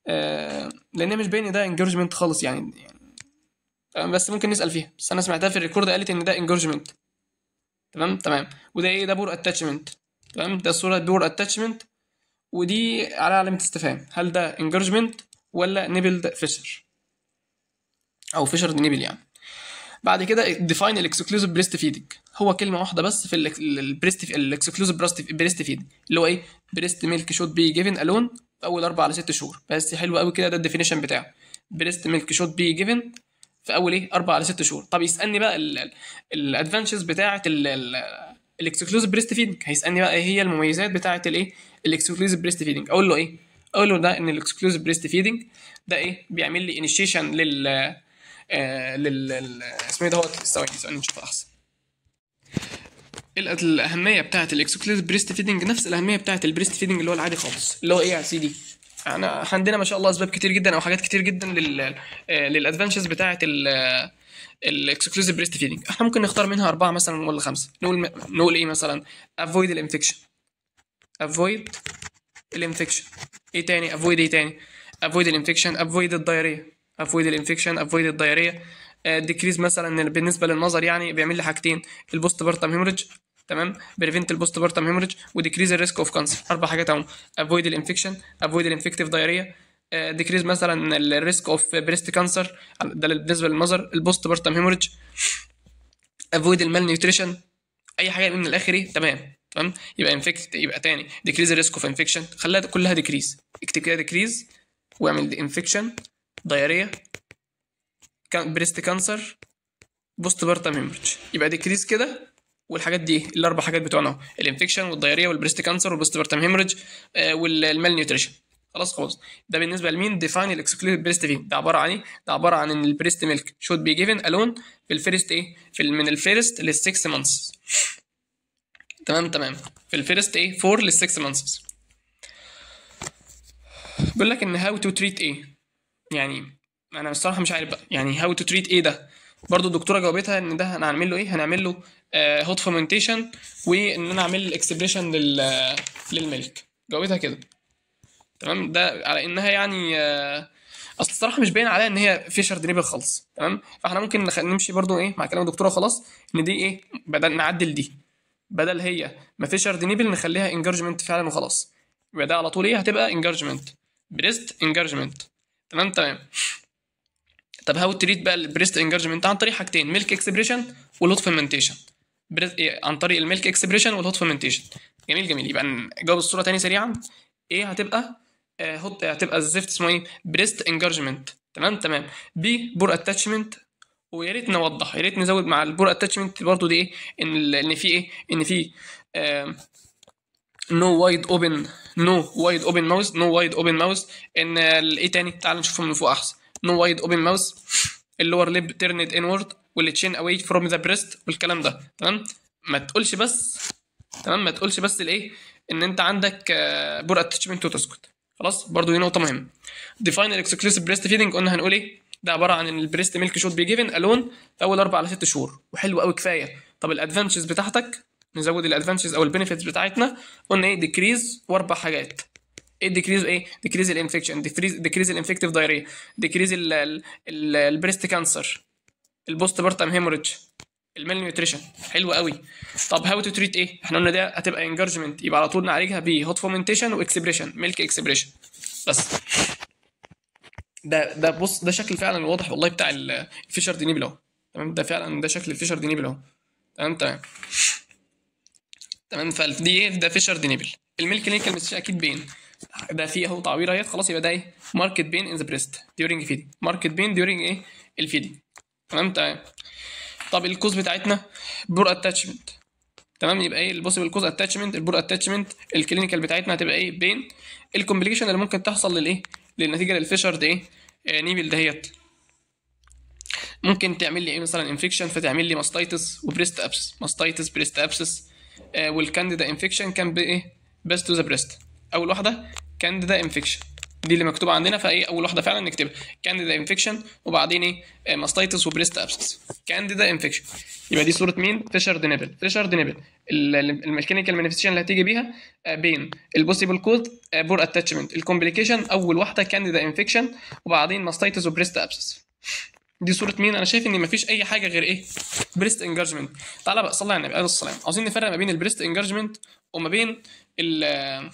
S1: آه، لان مش باين ده انجرجمنت خالص يعني،, يعني تمام بس ممكن نسال فيها بس انا سمعتها في الريكورد قالت ان ده انجرجمنت تمام تمام وده ايه ده بور اتاتشمنت تمام ده الصوره بور اتاتشمنت ودي على علامه استفهام هل ده انجرجمنت ولا نيبل فيشر او فيشر نيبل يعني بعد كده ديفاين الاكسكلوزيف بريست فيدنج هو كلمه واحده بس في البريست الاكسكلوزيف بريست فيدنج اللي هو ايه بريست ميلك شوت بي جيفن الون اول اربع لست شهور بس حلو قوي كده ده الديفينيشن بتاعه بريست ميلك شوت بي جيفن في اول ايه اربع لست شهور طب يسالني بقى الادفانشز بتاعه الاكسكلوزيف بريست فيدنج هيسالني بقى ايه هي المميزات بتاعه الايه الاكسكلوزيف بريست فيدنج اقول له ايه اقول له ده ان الاكسكلوزيف بريست فيدنج ده ايه بيعمل لي انيشيشن لل آه لل اسمه ايه دوت ثواني ثواني نشوف احسن الاهميه بتاعه الاكسكلوزيف بريست فيدنج نفس الاهميه بتاعه البريست فيدنج اللي هو العادي خالص اللي هو ايه يا سيدي انا عندنا ما شاء الله اسباب كتير جدا او حاجات كتير جدا لل آه، للادفانشز بتاعه ال الاكسكلوزيف بريست فيدنج احنا ممكن نختار منها اربعه مثلا ولا خمسه نقول نقول ايه مثلا افويد الانفكشن افويد الانفكشن ايه تاني افويد ايه تاني افويد الانفكشن افويد الدايريه افويد الانفكشن افويد الدايريه ديكريز مثلا بالنسبه للنظر يعني بيعمل لي حاجتين البوست بارتم هيمورج تمام بريفنت البوست بارتم هيموريج وديكريز الريسك اوف كانسر اربع حاجات اهم افويد الانفكشن افويد الانفكتيف دايريا ديكريز مثلا الريسك اوف بريست كانسر ده بالنسبه للمذر البوست بارتم هيموريج افويد المال نيوتريشن اي حاجه من الاخر ايه تمام تمام يبقى انفكت يبقى تاني ديكريز الريسك اوف انفكشن خليها كلها ديكريز اكتب كده ديكريز واعمل انفكشن دايريا بريست كانسر بوست بارتم هيموريج يبقى ديكريز كده والحاجات دي الاربع حاجات بتوعنا الانفكشن والدايريه والبريست كانسر والبوستيفرتم هيمرج والمال نيوتريشن خلاص خلاص ده بالنسبه لمين ديفاين الاكسكلوسيف بريست فيم ده عباره عن ايه ده عباره عن ان البريست ميلك شود بي جيفن الون في الفيرست ايه في من الفيرست لل6 مانثس تمام تمام في الفيرست ايه 4 لل6 مانثس بيقول لك ان هاو تو تريت ايه يعني انا الصراحه مش عارف بقى يعني هاو تو تريت ايه ده برضه الدكتوره جاوبتها ان ده هنعمل له ايه هنعمل له هوت آه، فومنتيشن وان انا اعمل اكسبريشن لل للملك جاوبتها كده تمام ده على انها يعني آه، اصل الصراحه مش باين عليها ان هي فيشر دريبل خالص تمام فاحنا ممكن نمشي برضو ايه مع كلام الدكتوره خلاص ان دي ايه بدل نعدل دي بدل هي ما فيشر دريبل نخليها انجرجمنت فعلا وخلاص يبقى ده على طول ايه هتبقى انجرجمنت بريست انجرجمنت تمام تمام طيب. طب هاو تريد بقى البريست انجرجمنت عن طريق حاجتين ميلك اكسبريشن ولوت فيرمنتيشن إيه، عن طريق الميلك اكسبريشن والهوت فيرمنتيشن جميل جميل يبقى نجاوب الصوره تاني سريعا ايه هتبقى آه، هوت آه، هتبقى الزفت اسمه ايه بريست انجرجمنت تمام تمام بي بور اتاتشمنت ويا ريت نوضح يا ريت نزود مع البور اتاتشمنت برضو دي ايه ان ان في ايه ان في نو وايد اوبن نو وايد اوبن ماوس نو وايد اوبن ماوس ان ايه تاني تعال نشوفهم من فوق احسن نو وايد اوبن ماوس اللور ليب تيرند انورد والتشين اواي فروم ذا بريست والكلام ده تمام ما تقولش بس تمام ما تقولش بس الايه ان انت عندك بور اتشمنت وتسكت خلاص برضو دي نقطه مهمه ديفاين الاكسكلوسيف بريست فيدنج قلنا هنقول ايه ده عباره عن ان البريست ميلك شوت بي جيفن الون في اول اربع على ست شهور وحلو قوي كفايه طب الادفانتجز بتاعتك نزود الادفانتجز او البينفيتس بتاعتنا قلنا ايه ديكريز واربع حاجات ايه ديكريز ايه ديكريز الانفكشن ديكريز ديكريز الانفكتيف دايريا ديكريز البريست كانسر البوست بارتم هيموريدج المال نيوتريشن حلو قوي طب هاو تو تريت ايه احنا قلنا ده هتبقى انجرجمنت يبقى على طول نعالجها بهوت فومنتيشن واكسبريشن ميلك اكسبريشن بس ده ده بص ده شكل فعلا واضح والله بتاع الفيشر دي اهو تمام ده فعلا ده شكل الفيشر دي اهو تمام تمام تمام فدي ايه ده فيشر دي نيبل الميلك نيكل اكيد بين ده في اهو تعويره اهي خلاص يبقى ده ايه ماركت بين ان ذا بريست ديورنج فيدي ماركت بين ديورنج ايه الفيدي تمام تمام طب الكوز بتاعتنا بور اتاتشمنت تمام يبقى ايه البوسيبل كوز اتاتشمنت البور اتاتشمنت الكلينيكال بتاعتنا هتبقى ايه بين الكومبليكيشن اللي ممكن تحصل للايه للنتيجه للفيشر ده ايه آه نيبل دهيت ممكن تعمل لي ايه مثلا انفكشن فتعمل لي ماستايتس وبريست ابسس ماستايتس بريست ابسس والكانديدا انفكشن كان بايه بس تو ذا بريست اول واحده كانديدا انفكشن دي اللي مكتوبه عندنا فاي اول واحده فعلا نكتبها كانديدا انفكشن وبعدين ايه ماستيتس وبريست ابسس كانديدا انفكشن يبقى دي صوره مين فيشر دينيبل فيشر دينيبل الميكانيكال مانيفستيشن اللي هتيجي بيها آه، بين البوسيبل كوز بور اتاتشمنت الكومبليكيشن اول واحده كانديدا انفكشن وبعدين ماستيتس وبريست ابسس دي صوره مين انا شايف ان مفيش اي حاجه غير ايه بريست انجرجمنت. تعالى بقى صلي على النبي عليه الصلاه والسلام عاوزين نفرق ما بين البريست انجرجمنت وما بين ال آه،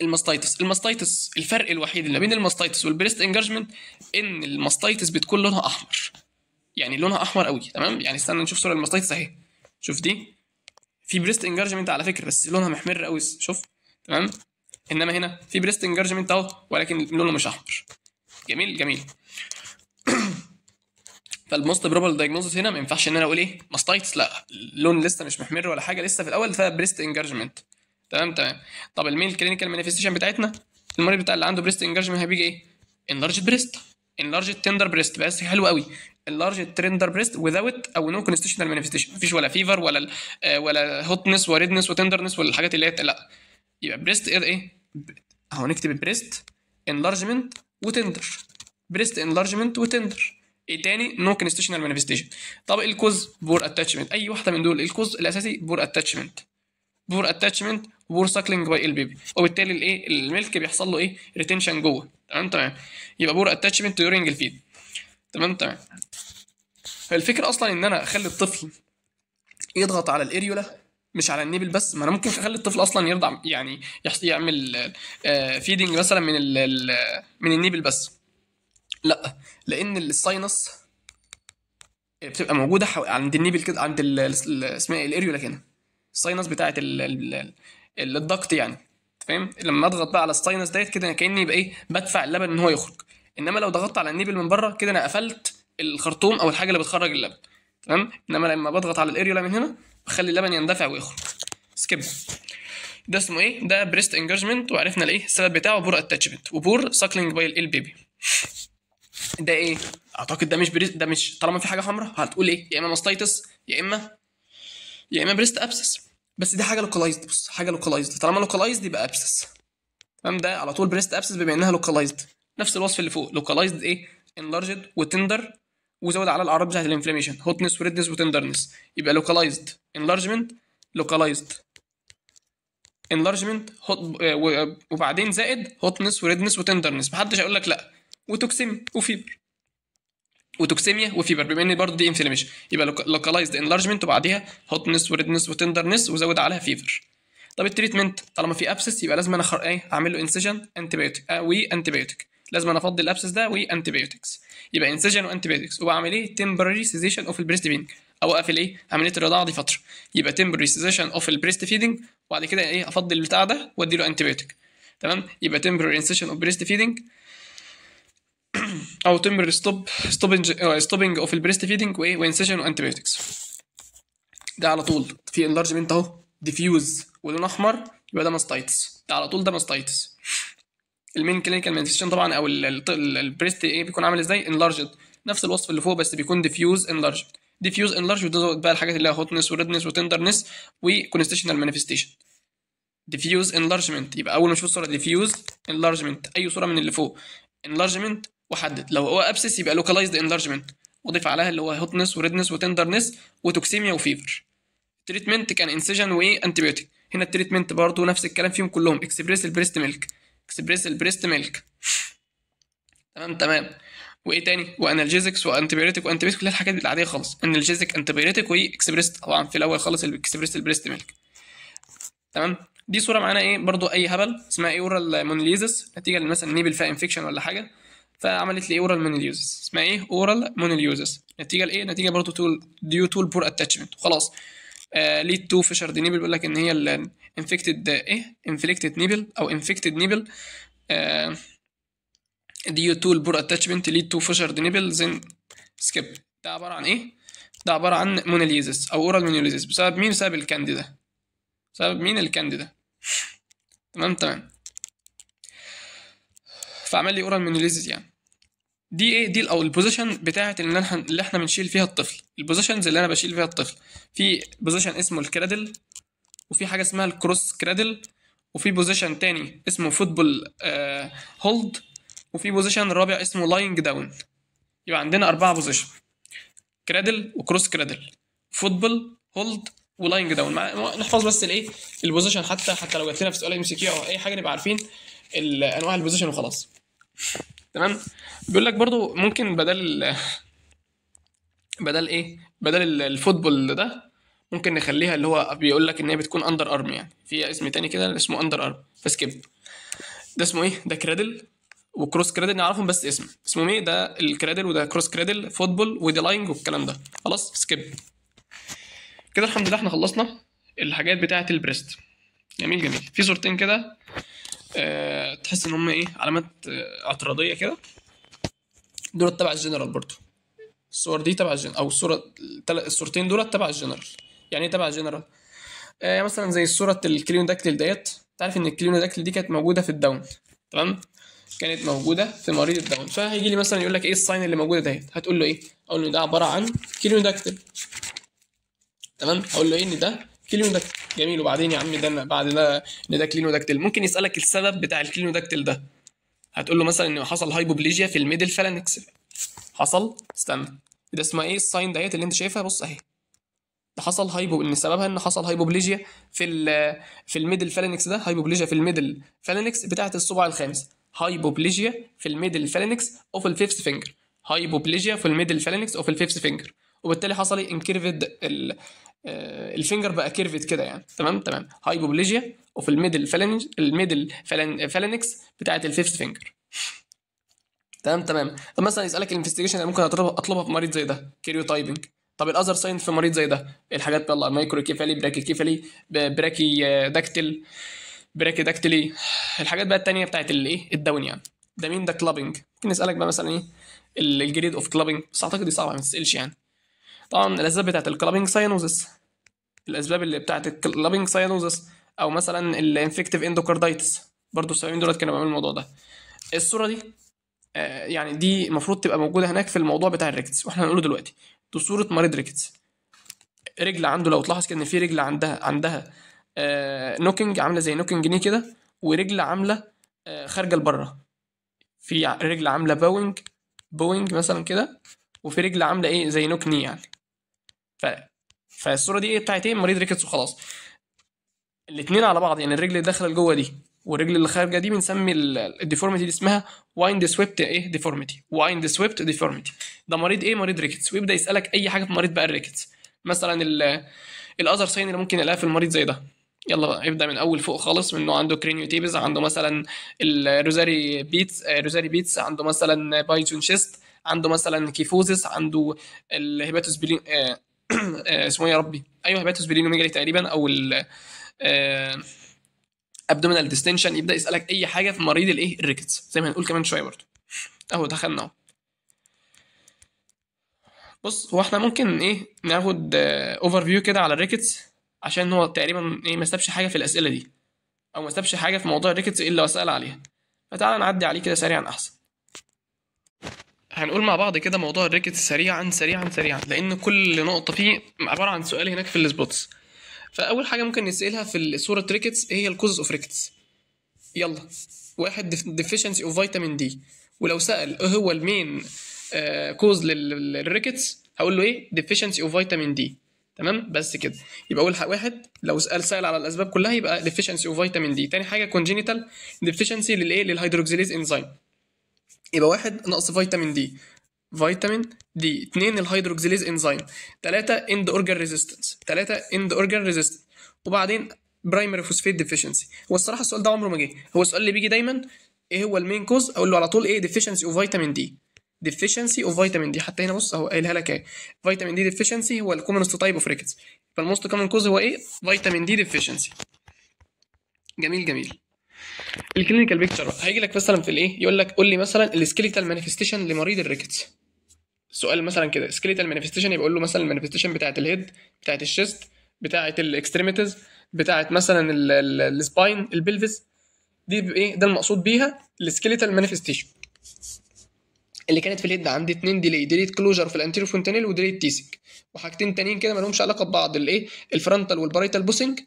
S1: الماستيتس الماستيتس الفرق الوحيد اللي بين الماستيتس والبريست انجرجمنت ان الماستيتس بتكون لونها احمر يعني لونها احمر قوي تمام يعني استنى نشوف صوره الماستيتس اهي شوف دي في بريست انجرجمنت على فكره بس لونها محمر قوي شوف تمام انما هنا في بريست انجرجمنت اهو ولكن لونه مش احمر جميل جميل فالموست بروبل دايجنوزس هنا ما ينفعش ان انا اقول ايه ماستيتس لا اللون لسه مش محمر ولا حاجه لسه في الاول فبريست انجرجمنت تمام تمام طب المين كلينيكال مانيفستيشن بتاعتنا المريض بتاع اللي عنده بريست انجرجمنت هيجي ايه انلارجد بريست انلارجد تندر بريست بس حلو قوي اللارج تندر بريست وذاوت او نو كونستيشنال مانيفستيشن مفيش ولا فيفر ولا آه، ولا هوتنس وريدنس وتندرنس والحاجات اللي هي لا يبقى بريست ايه اهو إيه؟ نكتب بريست انلارجمنت وتندر بريست انلارجمنت وتندر ايه تاني نو كونستيشنال مانيفستيشن طب الكوز بور اتاتشمنت اي واحده من دول الكوز الاساسي بور اتاتشمنت بور اتاتشمنت وور ساكلينج باي البيبي وبالتالي الايه الملك بيحصل له ايه ريتنشن جوه تمام تمام يبقى بور اتاتشمنت دورينج الفيد تمام تمام الفكره اصلا ان انا اخلي الطفل يضغط على الاريولا مش على النبل بس ما انا ممكن اخلي الطفل اصلا يرضع يعني يعمل فيدنج آه، مثلا من من النبل بس لا لان الساينس بتبقى موجوده عند النبل كده عند اسمها إيه؟ الاريولا كده الساينس بتاعه الضغط يعني فاهم لما اضغط بقى على الساينس ديت كده انا كاني يبقى ايه بدفع اللبن ان هو يخرج انما لو ضغطت على النيبل من بره كده انا قفلت الخرطوم او الحاجه اللي بتخرج اللبن تمام انما لما بضغط على الاريولا من هنا بخلي اللبن يندفع ويخرج سكيب ده اسمه ايه ده بريست انجرجمنت وعرفنا الايه السبب بتاعه بور اتاتشمنت وبور ساكلينج باي البيبي ده ايه اعتقد ده مش بريست ده مش طالما في حاجه حمراء هتقول ايه يا اما ماستيتس يا اما يا اما بريست ابسس بس دي حاجه لوكلايزد بص حاجه لوكلايزد طالما لوكلايزد يبقى ابسس تمام ده على طول بريست ابسس بما انها لوكلايزد نفس الوصف اللي فوق لوكلايزد ايه انلارجد وتندر وزود على الاعراض بتاعت الانفلاميشن هوتنس وريدنس وتندرنس يبقى لوكلايزد انلارجمنت لوكلايزد انلارجمنت هوت وبعدين زائد هوتنس وريدنس وتندرنس محدش هيقول لك لا وتوكسيم وفيبر وتوكسيميا وفيبر بما ان برضه دي انفلاميشن يبقى لوكالايزد انلارجمنت وبعديها هوتنس وريدنس وتندرنس وزود عليها فيفر طب التريتمنت طالما في ابسس يبقى لازم انا خر... ايه اعمل له انسجن انتيبيوتيك آه انتبيوتك لازم انا افضي الابسس ده وي انتبيوتكس يبقى انسجن وانتيبيوتكس وبعمل ايه تمبرري سيزيشن اوف البريست فيدنج اوقف الايه عمليه الرضاعه دي فتره يبقى تمبرري سيزيشن اوف البريست فيدنج وبعد كده ايه افضي البتاع ده وادي له انتيبيوتيك تمام يبقى تمبرري سيزيشن اوف بريست فيدنج او تمر ستوب ستوبنج ستوبنج اوف البريست فيدنج وايه وانسيشن وانتي ده على طول في انلارجمنت اهو ديفيوز ولون احمر يبقى ده ماستايتس ده على طول ده ماستايتس المين كلينيكال مانيفستيشن طبعا او البريست ايه بيكون عامل ازاي انلارجد نفس الوصف اللي فوق بس بيكون ديفيوز انلارجد ديفيوز انلارجد ده بقى الحاجات اللي هي هوتنس وريدنس وتندرنس وكونستيشنال مانيفستيشن ديفيوز انلارجمنت يبقى اول ما اشوف الصوره ديفيوز انلارجمنت اي صوره من اللي فوق انلارجمنت وحدد لو هو ابسس يبقى لوكالايزد انلارجمنت وضيف عليها اللي هو هوتنس وريدنس وتندرنس وتوكسيميا وفيفر تريتمنت كان انسجن وانتبيوتيك هنا التريتمنت برضه نفس الكلام فيهم كلهم اكسبريس البريست ميلك اكسبريس البريست ميلك تمام تمام وايه تاني وانالجيزكس وانتبيوتيك وانتبيوتيك كل الحاجات العاديه خالص انالجيزك انتبيوتيك واكسبريس طبعا في الاول خالص الاكسبريس البريست ميلك تمام دي صوره معانا ايه برضو اي هبل اسمها ايه اورال مونوليزس نتيجه مثلا نيبل فا انفكشن ولا حاجه فعملت لي اورال مونوليوزس اسمها ايه اورال مونوليوزس نتيجه لايه نتيجه برضه تو ديو تول بور اتاتشمنت وخلاص ليد تو فيشر دي نيبل بيقول لك ان هي الانفكتد ايه انفليكتد نيبل او انفكتد نيبل ديو تول بور اتاتشمنت ليد تو فيشر دي نيبل زين سكيب ده عباره عن ايه ده عباره عن مونوليوزس او اورال مونوليوزس بسبب مين بسبب الكانديدا بسبب مين الكانديدا تمام تمام فعمل لي اورال مينوليزيز يعني دي ايه دي او البوزيشن بتاعه اللي احنا اللي احنا بنشيل فيها الطفل البوزيشنز اللي انا بشيل فيها الطفل في بوزيشن اسمه الكرادل وفي حاجه اسمها الكروس كرادل وفي بوزيشن تاني اسمه فوتبول هولد آه، وفي بوزيشن رابع اسمه لاينج داون يبقى عندنا اربعه بوزيشن كرادل وكروس كرادل فوتبول هولد ولاينج داون نحفظ بس الايه البوزيشن حتى حتى لو جات لنا في سؤال ام سي كيو او اي حاجه نبقى عارفين انواع البوزيشن وخلاص تمام بيقول لك برضو ممكن بدل بدل ايه بدل الفوتبول ده ممكن نخليها اللي هو بيقول لك ان هي بتكون اندر ارم يعني في اسم تاني كده اسمه اندر ارم فسكيب ده اسمه ايه ده كريدل وكروس كريدل نعرفهم بس اسم اسمه ايه ده الكريدل وده كروس كريدل فوتبول ودي لاينج والكلام ده خلاص سكيب كده الحمد لله احنا خلصنا الحاجات بتاعه البريست جميل جميل في صورتين كده آه، تحس ان هم ايه علامات آه، اعتراضيه كده دول تبع الجنرال برضو الصور دي تبع الجنرال او الصوره الصورتين دول تبع الجنرال يعني ايه تبع الجنرال آه مثلا زي صوره الكليونوداكتيل ديت تعرف ان الكليونوداكتيل دي كانت موجوده في الداون تمام كانت موجوده في مريض الداون فهيجي لي مثلا يقول لك ايه الساين اللي موجوده ديت هتقول له ايه اقول له ده عباره عن كليونوداكتيل تمام هقول له ايه ان ده كلينو داكتل جميل وبعدين يا عم ده بعد ده ان ده كلينو داكتل ممكن يسالك السبب بتاع الكلينو داكتل ده هتقول له مثلا ان حصل هايبوبليجيا في الميدل فالانكس حصل استنى ده اسمها ايه الساين دايت اللي انت شايفها بص اهي ده حصل هايبو ان سببها ان حصل هايبوبليجيا في ال في الميدل فالانكس ده هايبوبليجيا في الميدل فالانكس بتاعه الصباع الخامس هايبوبليجيا في الميدل فالانكس اوف الفيفث فينجر هايبوبليجيا في الميدل فالانكس اوف الفيفث فينجر وبالتالي حصل انكيرفد آه، الفينجر بقى كيرفت كده يعني تمام تمام هايبوبليجيا وفي الميدل فالانج الميدل فالانكس بتاعه الفيفث فينجر تمام تمام طب مثلا يسالك الانفستيجيشن انا ممكن اطلبها في مريض زي ده كيريو تايبنج طب الاذر ساين في مريض زي ده الحاجات يلا المايكرو كيفالي براكي داكتل براكي داكتلي الحاجات بقى التانية بتاعت الايه الداون يعني ده مين ده كلابنج ممكن يسالك بقى مثلا ايه الجريد اوف كلابنج بس اعتقد دي صعبه ما تسالش يعني طبعا الاسباب بتاعت الكلابينج ساينوزس الاسباب اللي بتاعت الكلابينج ساينوزس او مثلا الانفكتيف اندوكاردايتس برضو السببين دولت كانوا بيعملوا الموضوع ده الصوره دي آه، يعني دي المفروض تبقى موجوده هناك في الموضوع بتاع الريكتس واحنا هنقوله دلوقتي دي صوره مريض ريكتس رجل عنده لو تلاحظ كده ان في رجل عندها عندها نوكنج آه، نوكينج عامله زي نوكينج ني كده ورجل عامله آه، خارجه لبره في رجل عامله بوينج بوينج مثلا كده وفي رجل عامله ايه زي نوك ني يعني فالصوره دي ايه بتاعت ايه مريض ريكتس وخلاص الاثنين على بعض يعني الرجل اللي داخله لجوه دي والرجل اللي خارجه دي بنسمي الديفورميتي دي اسمها وايند سويبت ايه ديفورميتي وايند سويبت ديفورميتي ده مريض ايه مريض ريكتس ويبدا يسالك اي حاجه في مريض بقى الريكتس مثلا الاذر ساين اللي ممكن الاقيها في المريض زي ده يلا بقى ابدا من اول فوق خالص من انه عنده كرينيو تيبز عنده مثلا الروزاري بيتس روزاري بيتس عنده مثلا بايتون شيست عنده مثلا كيفوزس عنده الهيباتوس آه، اسمه إيه يا ربي ايوه هيباتوس برينوميجالي تقريبا او ال ابدومينال آه، ديستنشن يبدا يسالك اي حاجه في مريض الايه الريكتس زي ما هنقول كمان شويه برضه اهو دخلنا اهو بص هو احنا ممكن ايه ناخد اوفر آه، فيو كده على الريكتس عشان هو تقريبا ايه ما سابش حاجه في الاسئله دي او ما سابش حاجه في موضوع الريكتس الا وسال عليها فتعالى نعدي عليه كده سريعا احسن هنقول مع بعض كده موضوع الريكت سريعا سريعا سريعا لان كل نقطه فيه عباره عن سؤال هناك في السبوتس فاول حاجه ممكن نسالها في صوره ريكتس ايه هي الكوز اوف ريكتس يلا واحد ديفيشنسي اوف فيتامين دي ولو سال ايه هو المين كوز آه، للريكتس هقول له ايه ديفيشنسي اوف فيتامين دي تمام بس كده يبقى اول واحد لو سال سال على الاسباب كلها يبقى ديفيشنسي اوف فيتامين دي تاني حاجه كونجينيتال ديفيشنسي للايه للهيدروكسيليز انزيم يبقى واحد نقص فيتامين دي فيتامين دي اثنين الهيدروكسيليز انزيم ثلاثة اند اورجان ريزيستنس ثلاثة اند اورجان ريزيستنس وبعدين برايمري فوسفيت ديفيشنسي هو الصراحه السؤال ده عمره ما جه هو السؤال اللي بيجي دايما ايه هو المين كوز اقول له على طول ايه ديفيشنسي اوف فيتامين دي ديفيشنسي اوف فيتامين دي حتى هنا بص اهو قايلها لك اهي فيتامين دي ديفيشنسي هو الكومنست تايب اوف ريكتس فالموست كومن كوز هو ايه فيتامين دي ديفيشنسي جميل جميل الكلينيكال بيكتشر هيجي لك مثلا في الايه يقول لك قول لي مثلا السكيليتال مانيفستيشن لمريض الريكتس سؤال مثلا كده سكيليتال مانيفستيشن يبقى اقول له مثلا المانيفستيشن بتاعه الهيد بتاعه الشيست بتاعه الاكستريميتيز بتاعه مثلا السباين البلفس دي ايه ده المقصود بيها السكيليتال مانيفستيشن اللي كانت في الهيد عندي اتنين ديلي ديليت كلوجر في الانتيريو فونتانيل وديليت تيسك وحاجتين تانيين كده مالهمش علاقه ببعض الايه الفرونتال والبريتال بوسنج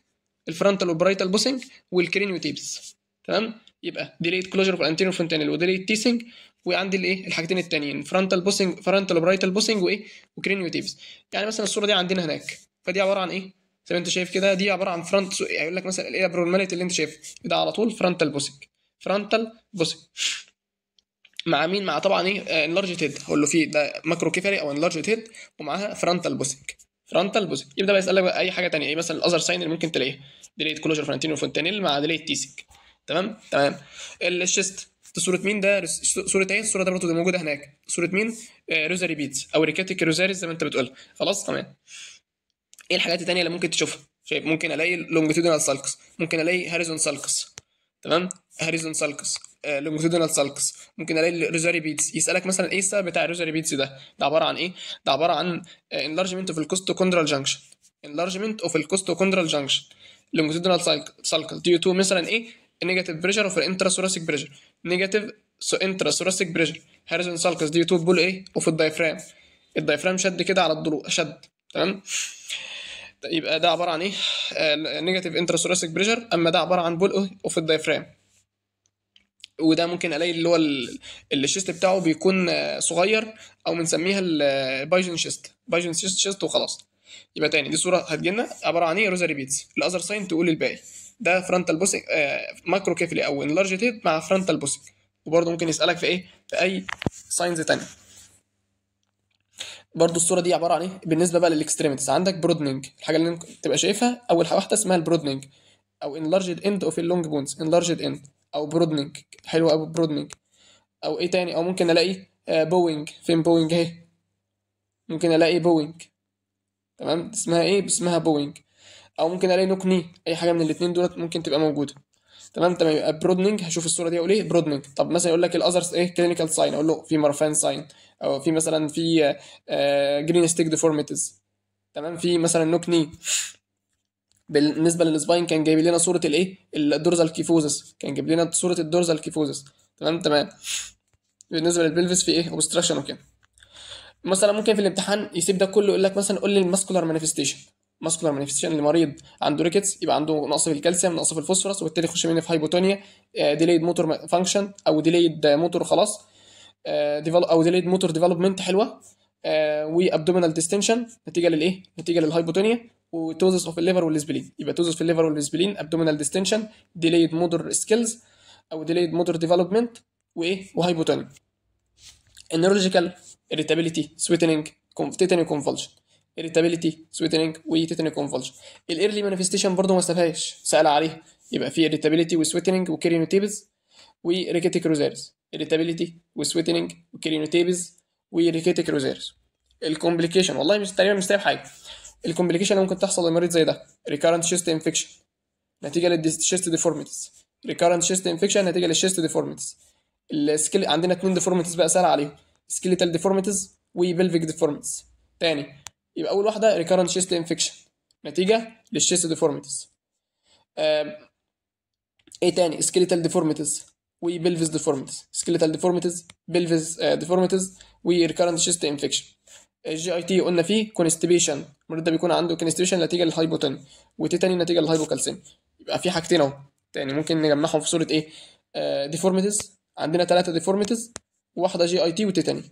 S1: الفرونتال والبريتال بوسنج والكرينيو تيبس تمام يبقى ديليت كلوجر اوف الانتيريور فونتانيل وديليت تيسنج وعندي الايه الحاجتين التانيين فرونتال بوسنج فرونتال برايتال بوسنج وايه وكرينيو تيبس يعني مثلا الصوره دي عندنا هناك فدي عباره عن ايه زي ما انت شايف كده دي عباره عن فرونت يعني هيقول يقول لك مثلا الايه الابروماليتي اللي انت شايفها ده على طول فرونتال بوسنج فرونتال بوسنج مع مين مع طبعا ايه انلارج آه، هيد هقول له في ده ماكرو كيفري او انلارج هيد ومعاها فرونتال بوسنج فرونتال بوسنج يبدا بقى يسالك بقى اي حاجه تانية ايه مثلا الاذر ساين اللي ممكن تلاقيها ديليت كلوجر فرونتين فونتانيل مع ديليت تيسك تمام تمام الشيست صوره مين ده صوره ايه الصوره ده برضه موجوده هناك صوره مين آه روزاري بيتس او ريكاتيك روزاريز زي ما انت بتقول خلاص تمام ايه الحاجات التانية اللي ممكن تشوفها شايف ممكن الاقي لونجيتودينال سالكس ممكن الاقي هاريزون سالكس تمام هاريزون سالكس لونجيتودينال سالكس ممكن الاقي روزاري بيتس يسالك مثلا ايه السبب بتاع روزاري بيتس ده ده عباره عن ايه ده عباره عن انلارجمنت اوف كوندرال جانكشن اوف الكوستو كوندرال جانكشن longitudinal سالكس due تو مثلا ايه نيجاتيف بريشر اوف الانترا ثوراسيك بريشر نيجاتيف انترا ثوراسيك بريشر هاريزون سالكس دي تو بول ايه اوف الدايفرام الدايفرام شد كده على الضلوع شد تمام يبقى ده عباره عن ايه نيجاتيف انترا ثوراسيك بريشر اما ده عباره عن بول اوف إيه؟ الدايفرام وده ممكن الاقي اللي هو الشيست بتاعه بيكون آه، صغير او بنسميها البايجن آه، شيست بايجن شيست شيست وخلاص يبقى تاني دي صوره هتجيلنا عباره عن ايه روزاري بيتس الاذر ساين تقول الباقي ده فرونتال بوسنج آه ماكرو كيفلي او انلارجيتيد مع فرونتال بوسنج وبرده ممكن يسالك في ايه في اي ساينز تانية برضه الصوره دي عباره عن ايه بالنسبه بقى للاكستريمتس عندك برودنينج الحاجه اللي ممكن تبقى شايفها اول واحده اسمها البرودنينج او انلارجد اند اوف اللونج بونز انلارجد اند او برودنينج حلوه قوي برودنينج او ايه تاني او ممكن الاقي بوينج آه، فين بوينج اهي ممكن الاقي بوينج تمام اسمها ايه اسمها بوينج او ممكن الاقي نوك ني اي حاجه من الاثنين دولت ممكن تبقى موجوده تمام تمام يبقى برودنج هشوف الصوره دي اقول ايه برودنج طب مثلا يقول لك الاذرز ايه كلينيكال ساين اقول له في مارفان ساين او في مثلا في جرين ستيك ديفورميتيز تمام في مثلا نوك ني بالنسبه للسباين كان جايب لنا صوره الايه الدورزال كيفوزس كان جايب لنا صوره الدورزال كيفوزس تمام تمام بالنسبه للبلفس في ايه اوبستراكشن وكده مثلا ممكن في الامتحان يسيب ده كله يقول لك مثلا قول لي الماسكولار مانيفستيشن ماسكولار مانيفستيشن المريض عنده ريكتس يبقى عنده نقص في الكالسيوم نقص في الفوسفورس وبالتالي يخش مني في هايبوتونيا ديليد موتور فانكشن او ديليد موتور خلاص آه، او ديليد موتور ديفلوبمنت حلوه آه، وابدومينال ديستنشن نتيجه للايه؟ نتيجه للهايبوتونيا وتوزس اوف الليفر والسبلين يبقى توزس في الليفر والسبلين ابدومينال ديستنشن ديليد موتور سكيلز او ديليد موتور ديفلوبمنت وايه؟ وهايبوتونيا النيورولوجيكال irritability sweatening تيتاني كونفولشن irritability سويتنينج وتيتانيك كونفولشن الايرلي مانيفستيشن برضه ما سابهاش سال عليها يبقى في irritability وسويتنينج وكرينوتيبز وريكيتيك روزيرز irritability وسويتنينج وكرينوتيبز وريكيتيك روزيرز الكومبليكيشن والله مش تقريبا مش سايب حاجه الكومبليكيشن اللي ممكن تحصل لمريض زي ده recurrent chest infection نتيجه للشيست ديفورميتيز recurrent chest infection نتيجه للشيست ديفورميتيز السكيل عندنا اتنين ديفورميتيز بقى سال عليهم سكيليتال ديفورميتيز وبلفيك ديفورميتيز تاني يبقى اول واحده ريكارنت شيست انفكشن نتيجه للشيست ديفورميتيز ايه تاني سكيليتال ديفورميتيز وبلفز ديفورميتيز سكيليتال ديفورميتيز بلفز ديفورميتيز وريكارنت شيست انفكشن الجي اي تي قلنا فيه كونستبيشن المريض ده بيكون عنده كونستبيشن نتيجه للهايبوتن تاني نتيجه للهايبوكالسيم يبقى في حاجتين اهو تاني ممكن نجمعهم في صوره ايه ديفورميتيز آه، عندنا ثلاثه ديفورميتيز واحده جي اي تي وتي تاني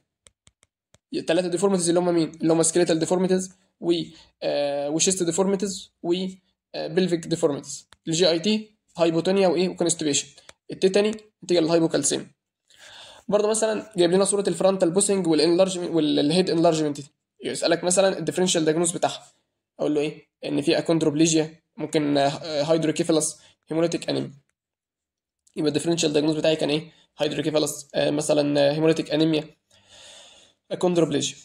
S1: ثلاثه ديفورميتيز اللي هم مين؟ اللي هم سكيليتال ديفورميتيز و وشيست آه، ديفورميتيز و بلفيك ديفورميتيز الجي اي تي هايبوتونيا وايه وكونستيبيشن التيتاني نتيجه للهايبوكالسيم برضه مثلا جايب لنا صوره الفرونتال بوسنج والانلارجمنت والهيد انلارجمنت يسالك مثلا الديفرنشال دياجنوز بتاعها اقول له ايه ان في اكوندروبليجيا ممكن هيدروكيفالس هيموليتيك انيميا يبقى الديفرنشال دياجنوز بتاعي كان ايه هيدروكيفالس آه، مثلا هيموليتيك آه، انيميا الكوندروبليجيا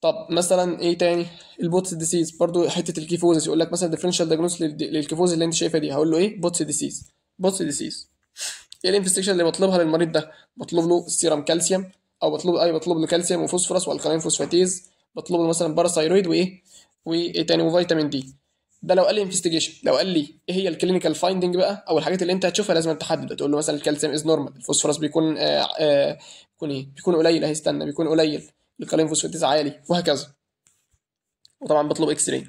S1: طب مثلا ايه تاني البوتس ديسيز برضو حته الكيفوز يقول لك مثلا ديفرنشال دايجنوز للكيفوز اللي انت شايفها دي هقول له ايه بوتس ديسيز بوتس ديسيز ايه الانفستيشن اللي بطلبها للمريض ده بطلب له سيرم كالسيوم او بطلب اي أيوة، بطلب له كالسيوم وفوسفورس والكالين فوسفاتيز بطلب له مثلا باراثايرويد وايه وايه تاني وفيتامين دي ده لو قال لي انفستيجيشن لو قال لي ايه هي الكلينيكال فايندنج بقى او الحاجات اللي انت هتشوفها لازم تحدد تقول له مثلا الكالسيوم از نورمال الفوسفورس بيكون آآ آه، آآ آه، بيكون ايه بيكون قليل هيستنى بيكون قليل الكالين فوسفاتيز عالي وهكذا وطبعا بطلب اكس راي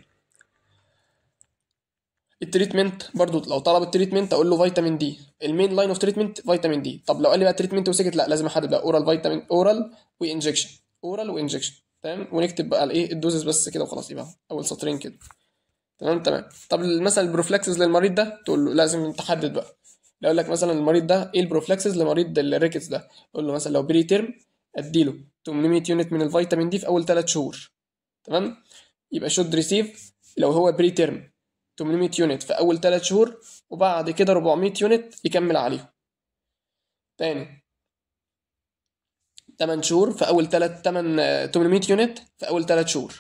S1: التريتمنت برضو لو طلب التريتمنت اقول له فيتامين دي المين لاين اوف تريتمنت فيتامين دي طب لو قال لي بقى تريتمنت وسكت لا لازم احدد بقى اورال فيتامين اورال وانجكشن اورال وانجكشن تمام ونكتب بقى الايه الدوزز بس كده وخلاص يبقى اول سطرين كده تمام تمام طب مثلا البروفلاكسز للمريض ده تقول له لازم تحدد بقى لو لك مثلا المريض ده ايه البروفلاكسز لمريض الريكتس ده اقول له مثلا لو بري تيرم اديله 800 يونت من الفيتامين دي في اول 3 شهور تمام يبقى شود ريسيف لو هو بري تيرم 800 يونت في اول 3 شهور وبعد كده 400 يونت يكمل عليهم تاني 8 شهور في اول 3 8 800 يونت في اول 3 شهور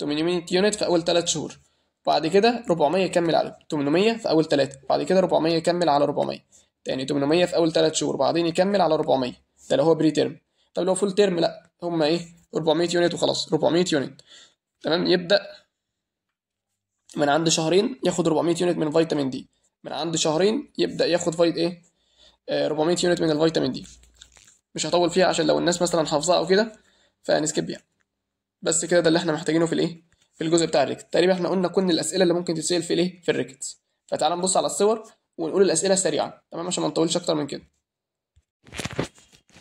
S1: 800 يونت في اول 3 شهور بعد كده 400 يكمل على 800 في اول 3 بعد كده 400 يكمل على 400 تاني 800 في اول 3 شهور بعدين يكمل على 400 ده لو هو بري تيرم طب لو فول تيرم لا هما ايه 400 يونت وخلاص 400 يونت تمام يبدا من عند شهرين ياخد 400 يونت من فيتامين دي من عند شهرين يبدا ياخد فايت ايه 400 آه، يونت من الفيتامين دي مش هطول فيها عشان لو الناس مثلا حافظاها او كده فنسكيب يعني بس كده ده اللي احنا محتاجينه في الايه الجزء بتاع الريكت تقريبا احنا قلنا كل الاسئله اللي ممكن تتسال في الايه في الريكت فتعال نبص على الصور ونقول الاسئله سريعا تمام عشان ما نطولش اكتر من كده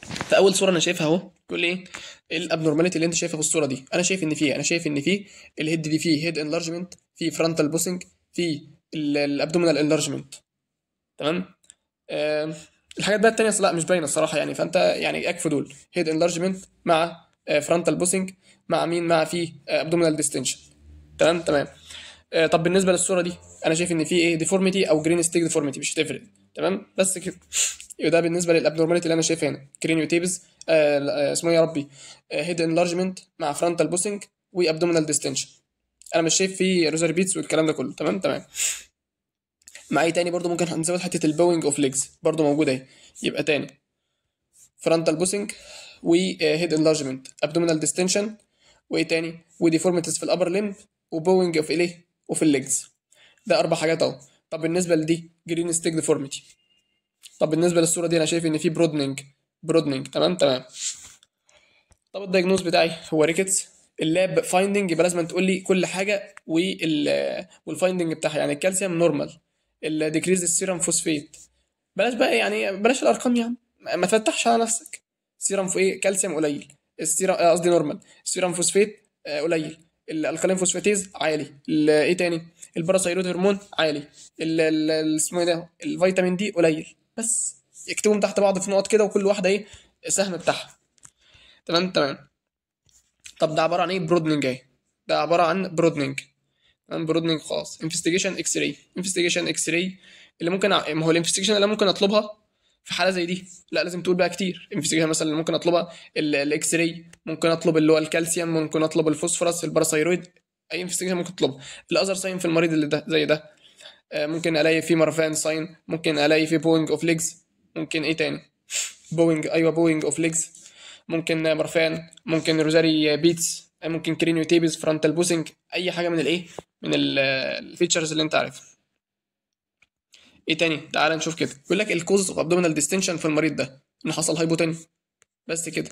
S1: فاول صوره انا شايفها اهو بيقول إيه؟, ايه الابنورماليتي اللي انت شايفها في الصوره دي انا شايف ان فيه انا شايف ان فيه الهيد دي فيه هيد انلارجمنت فيه فرونتال بوسنج فيه الابدومينال انلارجمنت تمام آه الحاجات بقى الثانيه لا مش باينه الصراحه يعني فانت يعني اكفي دول هيد انلارجمنت مع فرونتال آه، بوسنج مع مين مع فيه ابدومينال ديستنشن تمام تمام آه، طب بالنسبه للصوره دي انا شايف ان في ايه ديفورميتي او جرين ستيك ديفورميتي مش هتفرق تمام بس كده يبقى ده بالنسبه للابنورماليتي اللي انا شايفها هنا كرينيو تيبز آه، آه، اسمه إيه يا ربي هيد انلارجمنت مع فرونتال بوسنج وابدومينال ديستنشن انا مش شايف فيه روزر بيتس والكلام ده كله تمام تمام مع ايه تاني برضو ممكن هنزود حته البوينج اوف ليجز برضو موجوده اهي يبقى تاني فرونتال بوسنج وهيد انلارجمنت ابدومينال ديستنشن وايه تاني وديفورميتيز في الابر لمب وبوينج في اليه وفي الليجز ده اربع حاجات اهو طب بالنسبه لدي جرين ستيك ديفورميتي طب بالنسبه للصوره دي انا شايف ان في برودننج برودننج تمام تمام طب الدايجنوز بتاعي هو ريكتس اللاب فايندنج يبقى لازم تقول لي كل حاجه وال والفايندنج بتاعها يعني الكالسيوم نورمال الديكريز السيرم فوسفيت بلاش بقى يعني بلاش الارقام يعني ما تفتحش على نفسك سيرم في ايه كالسيوم قليل السيرم قصدي نورمال السيرم فوسفيت قليل الالكالين فوسفاتيز عالي ايه تاني الباراثايرويد هرمون عالي اسمه ايه ده الفيتامين دي قليل بس اكتبهم تحت بعض في نقط كده وكل واحده ايه السهم بتاعها تمام تمام طب ده عباره عن ايه برودنينج اهي ده عباره عن برودنينج تمام برودنينج خلاص انفستيجيشن اكس راي انفستيجيشن اكس راي اللي ممكن ما هو الانفستيجيشن اللي ممكن اطلبها في حاله زي دي لا لازم تقول بقى كتير انفسجيها مثلا ممكن اطلبها الاكس راي ممكن اطلب اللي هو الكالسيوم ممكن اطلب الفوسفورس الباراثايرويد اي انفسجيها ممكن تطلبها الاذر ساين في المريض اللي ده زي ده آه، ممكن الاقي فيه مرفان ساين ممكن الاقي فيه بوينج اوف ليجز ممكن ايه تاني بوينج ايوه بوينج اوف ليجز ممكن مرفان ممكن روزاري آه، بيتس ممكن كرينيو تيبس فرونتال بوسنج اي حاجه من الايه من الفيتشرز اللي انت عارفها ايه تاني تعال نشوف كده بيقول لك الكوز اوف ابدومينال ديستنشن في المريض ده ان حصل هايبوتني بس كده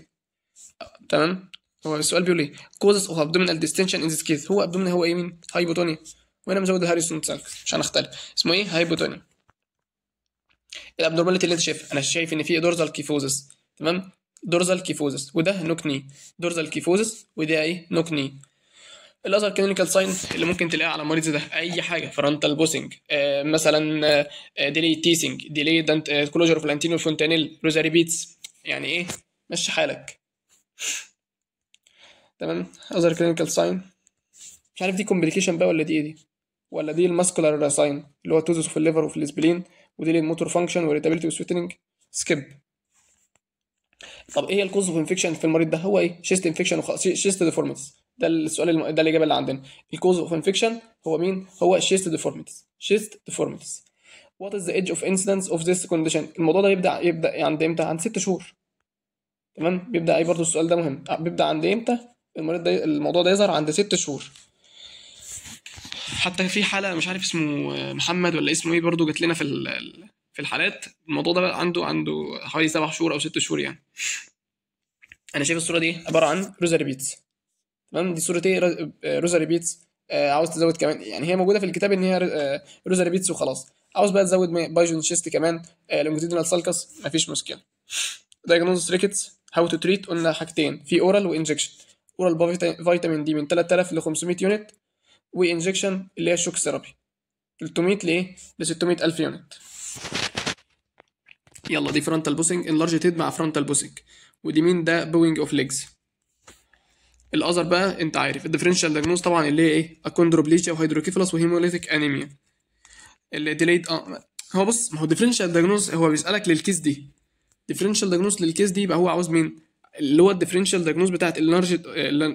S1: تمام هو السؤال بيقول ايه كوز اوف ابدومينال ديستنشن ان ذيس كيس هو ابدومينال هو ايه مين هايبوتونيا وانا مزود الهاريسون سالكس مش هنختلف اسمه ايه هايبوتونيا الابنورماليتي اللي انت شايفها انا شايف ان في دورزال كيفوزس تمام دورزال كيفوزس وده نوكني دورزال كيفوزس وده ايه نوكني الاذر كلينيكال ساين اللي ممكن تلاقيها على المريض ده اي حاجه فرونتال بوسنج آه، مثلا ديلي تيسنج ديلي دانت كلوجر فلانتينو فونتانيل روزاري بيتس يعني ايه مشي حالك تمام اذر كلينيكال ساين مش عارف دي كومبليكيشن بقى ولا دي ايه دي ولا دي الماسكولار ساين اللي هو توزس في الليفر وفي السبلين ودي الموتور فانكشن وريتابيلتي وسويتنج سكيب طب ايه الكوز اوف انفكشن في المريض ده هو ايه شيست انفكشن وشيست شيست ده السؤال الم... ده الاجابه اللي عندنا الكوز اوف انفكشن هو مين هو شيست ديفورميتيز شيست ديفورميتيز وات از ذا ايدج اوف انسيدنس اوف ذس كونديشن الموضوع ده يبدا يبدا عند امتى عند 6 شهور تمام بيبدا ايه برضه السؤال ده مهم آه، بيبدا عند امتى المريض ده الموضوع ده يظهر عند 6 شهور حتى في حاله مش عارف اسمه آه، محمد ولا اسمه ايه برضه جات لنا في في الحالات الموضوع ده بقى عنده عنده حوالي 7 شهور او 6 شهور يعني انا شايف الصوره دي عباره عن روزر بيتس تمام دي صوره ايه آه، روزاري بيتس آه عاوز تزود كمان يعني هي موجوده في الكتاب ان هي آه روزاري بيتس وخلاص عاوز بقى تزود بايجون شيست كمان آه سالكس مفيش مشكله دايجنوز ريكتس هاو تو تريت قلنا حاجتين في اورال وانجكشن اورال فيتامين دي من 3000 ل 500 يونت وانجكشن اللي هي شوك ثيرابي 300 لايه ل 600000 يونت يلا دي فرونتال بوسنج انلارج تيد مع فرونتال بوسنج ودي مين ده بوينج اوف ليجز الاذر بقى انت عارف الديفرنشال دياجنوز طبعا اللي هي ايه اكوندروبليجيا وهيدروكيفلس وهيموليتيك انيميا الديليد اه هو بص ما هو الديفرنشال دياجنوز هو بيسالك للكيس دي الديفرنشال دياجنوز للكيس دي يبقى هو عاوز مين اللي هو الديفرنشال دياجنوز بتاعت اللارجد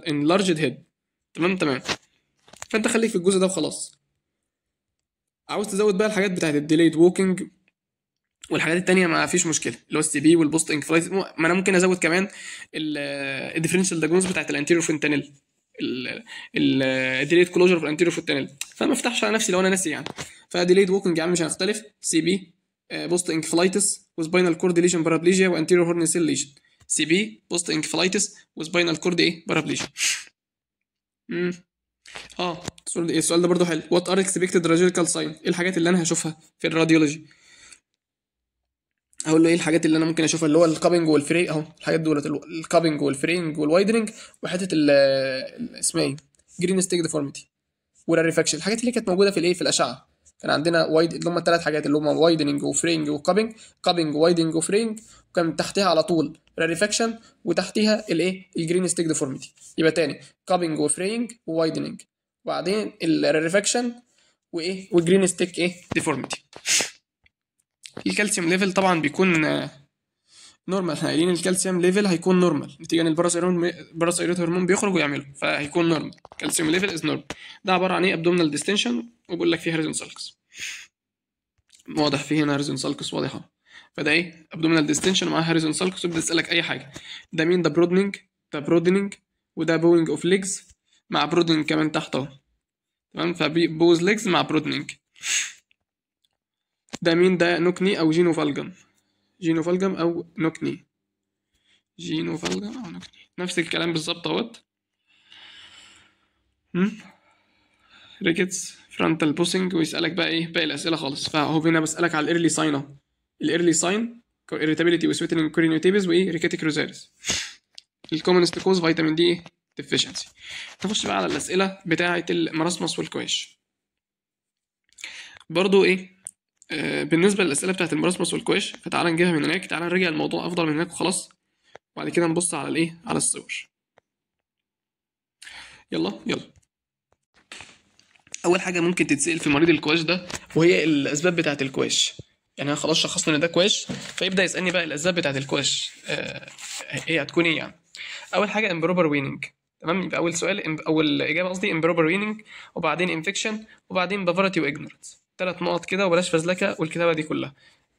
S1: انلارجد هيد تمام تمام فانت خليك في الجزء ده وخلاص عاوز تزود بقى الحاجات بتاعت الديليد ووكينج والحاجات التانية ما فيش مشكله اللي هو السي بي والبوست انكفلايت ما انا ممكن ازود كمان آه، الديفرنشال داجونز بتاعت الانتيريور فنتانيل الديليت كلوجر في الانتيريور فنتانيل فما افتحش على نفسي لو انا ناسي يعني فديليت ووكنج يا عم مش هنختلف سي بي بوست انكفلايتس وسباينال كورد ليجن بارابليجيا وانتيريور هورن سيل ليجن سي بي بوست انكفلايتس وسباينال كورد ايه بارابليجيا امم اه السؤال ده برضه حلو وات ار اكسبكتد راديولوجيكال ساين ايه الحاجات اللي انا هشوفها في الراديولوجي اقول له ايه الحاجات اللي انا ممكن اشوفها اللي هو الكابنج والفري اهو الحاجات دولت الكابنج والفرينج والوايدنج وحته اسمها ايه جرين ستيك ديفورميتي والريفاكشن الحاجات اللي كانت موجوده في الايه في الاشعه كان عندنا وايد اللي هم الثلاث حاجات اللي هم وايدنج وفرينج وكابنج كابنج وايدنج وفرينج وكان تحتها على طول ريفاكشن وتحتها الايه الجرين ستيك ديفورميتي يبقى تاني كابنج وفرينج ووايدنج وبعدين الريفاكشن وايه والجرين ستيك ايه ديفورميتي الكالسيوم ليفل طبعا بيكون نورمال آه، احنا قايلين الكالسيوم ليفل هيكون نورمال نتيجه ان البراس هرمون بيخرج ويعمله فهيكون نورمال كالسيوم ليفل از نورمال ده عباره عن ايه ابدومينال ديستنشن وبقول لك فيه هاريزون سالكس واضح فيه هنا هاريزون سالكس واضحه فده ايه ابدومينال ديستنشن مع هاريزون سالكس وبتسالك اي حاجه ده مين ده برودنينج ده برودنينج وده بوينج اوف ليجز مع برودنينج كمان تحت اهو تمام فبوز ليجز مع برودنينج ده مين ده نوكني أو جينو فالجم جينو فالجم أو نوكني جينو فالجم أو نوكني نفس الكلام بالظبط أهوت ريكتس فرونتال بوسنج ويسألك بقى إيه باقي الأسئلة خالص فهو هنا بسألك على الإيرلي ساين أهو الإيرلي ساين irritability وسويتنج كورينيوتيبز وإيه ريكاتيك روزاريس الكومنست كوز فيتامين دي إيه deficiency نخش بقى على الأسئلة بتاعة المراسمس والكويش برضو إيه آه، بالنسبه للاسئله بتاعت المرسمس والكواش فتعالى نجيبها من هناك تعالى نرجع الموضوع افضل من هناك وخلاص وبعد كده نبص على الايه على الصور يلا يلا اول حاجه ممكن تتسال في مريض الكواش ده وهي الاسباب بتاعت الكواش يعني انا خلاص شخصت ان ده كواش فيبدا يسالني بقى الاسباب بتاعت الكواش آه هي هتكون ايه يعني اول حاجه امبروبر ويننج تمام يبقى اول سؤال اول اجابه قصدي امبروبر ويننج وبعدين انفكشن وبعدين بافرتي واجنورنس ثلاث نقط كده وبلاش فزلكه والكتابه دي كلها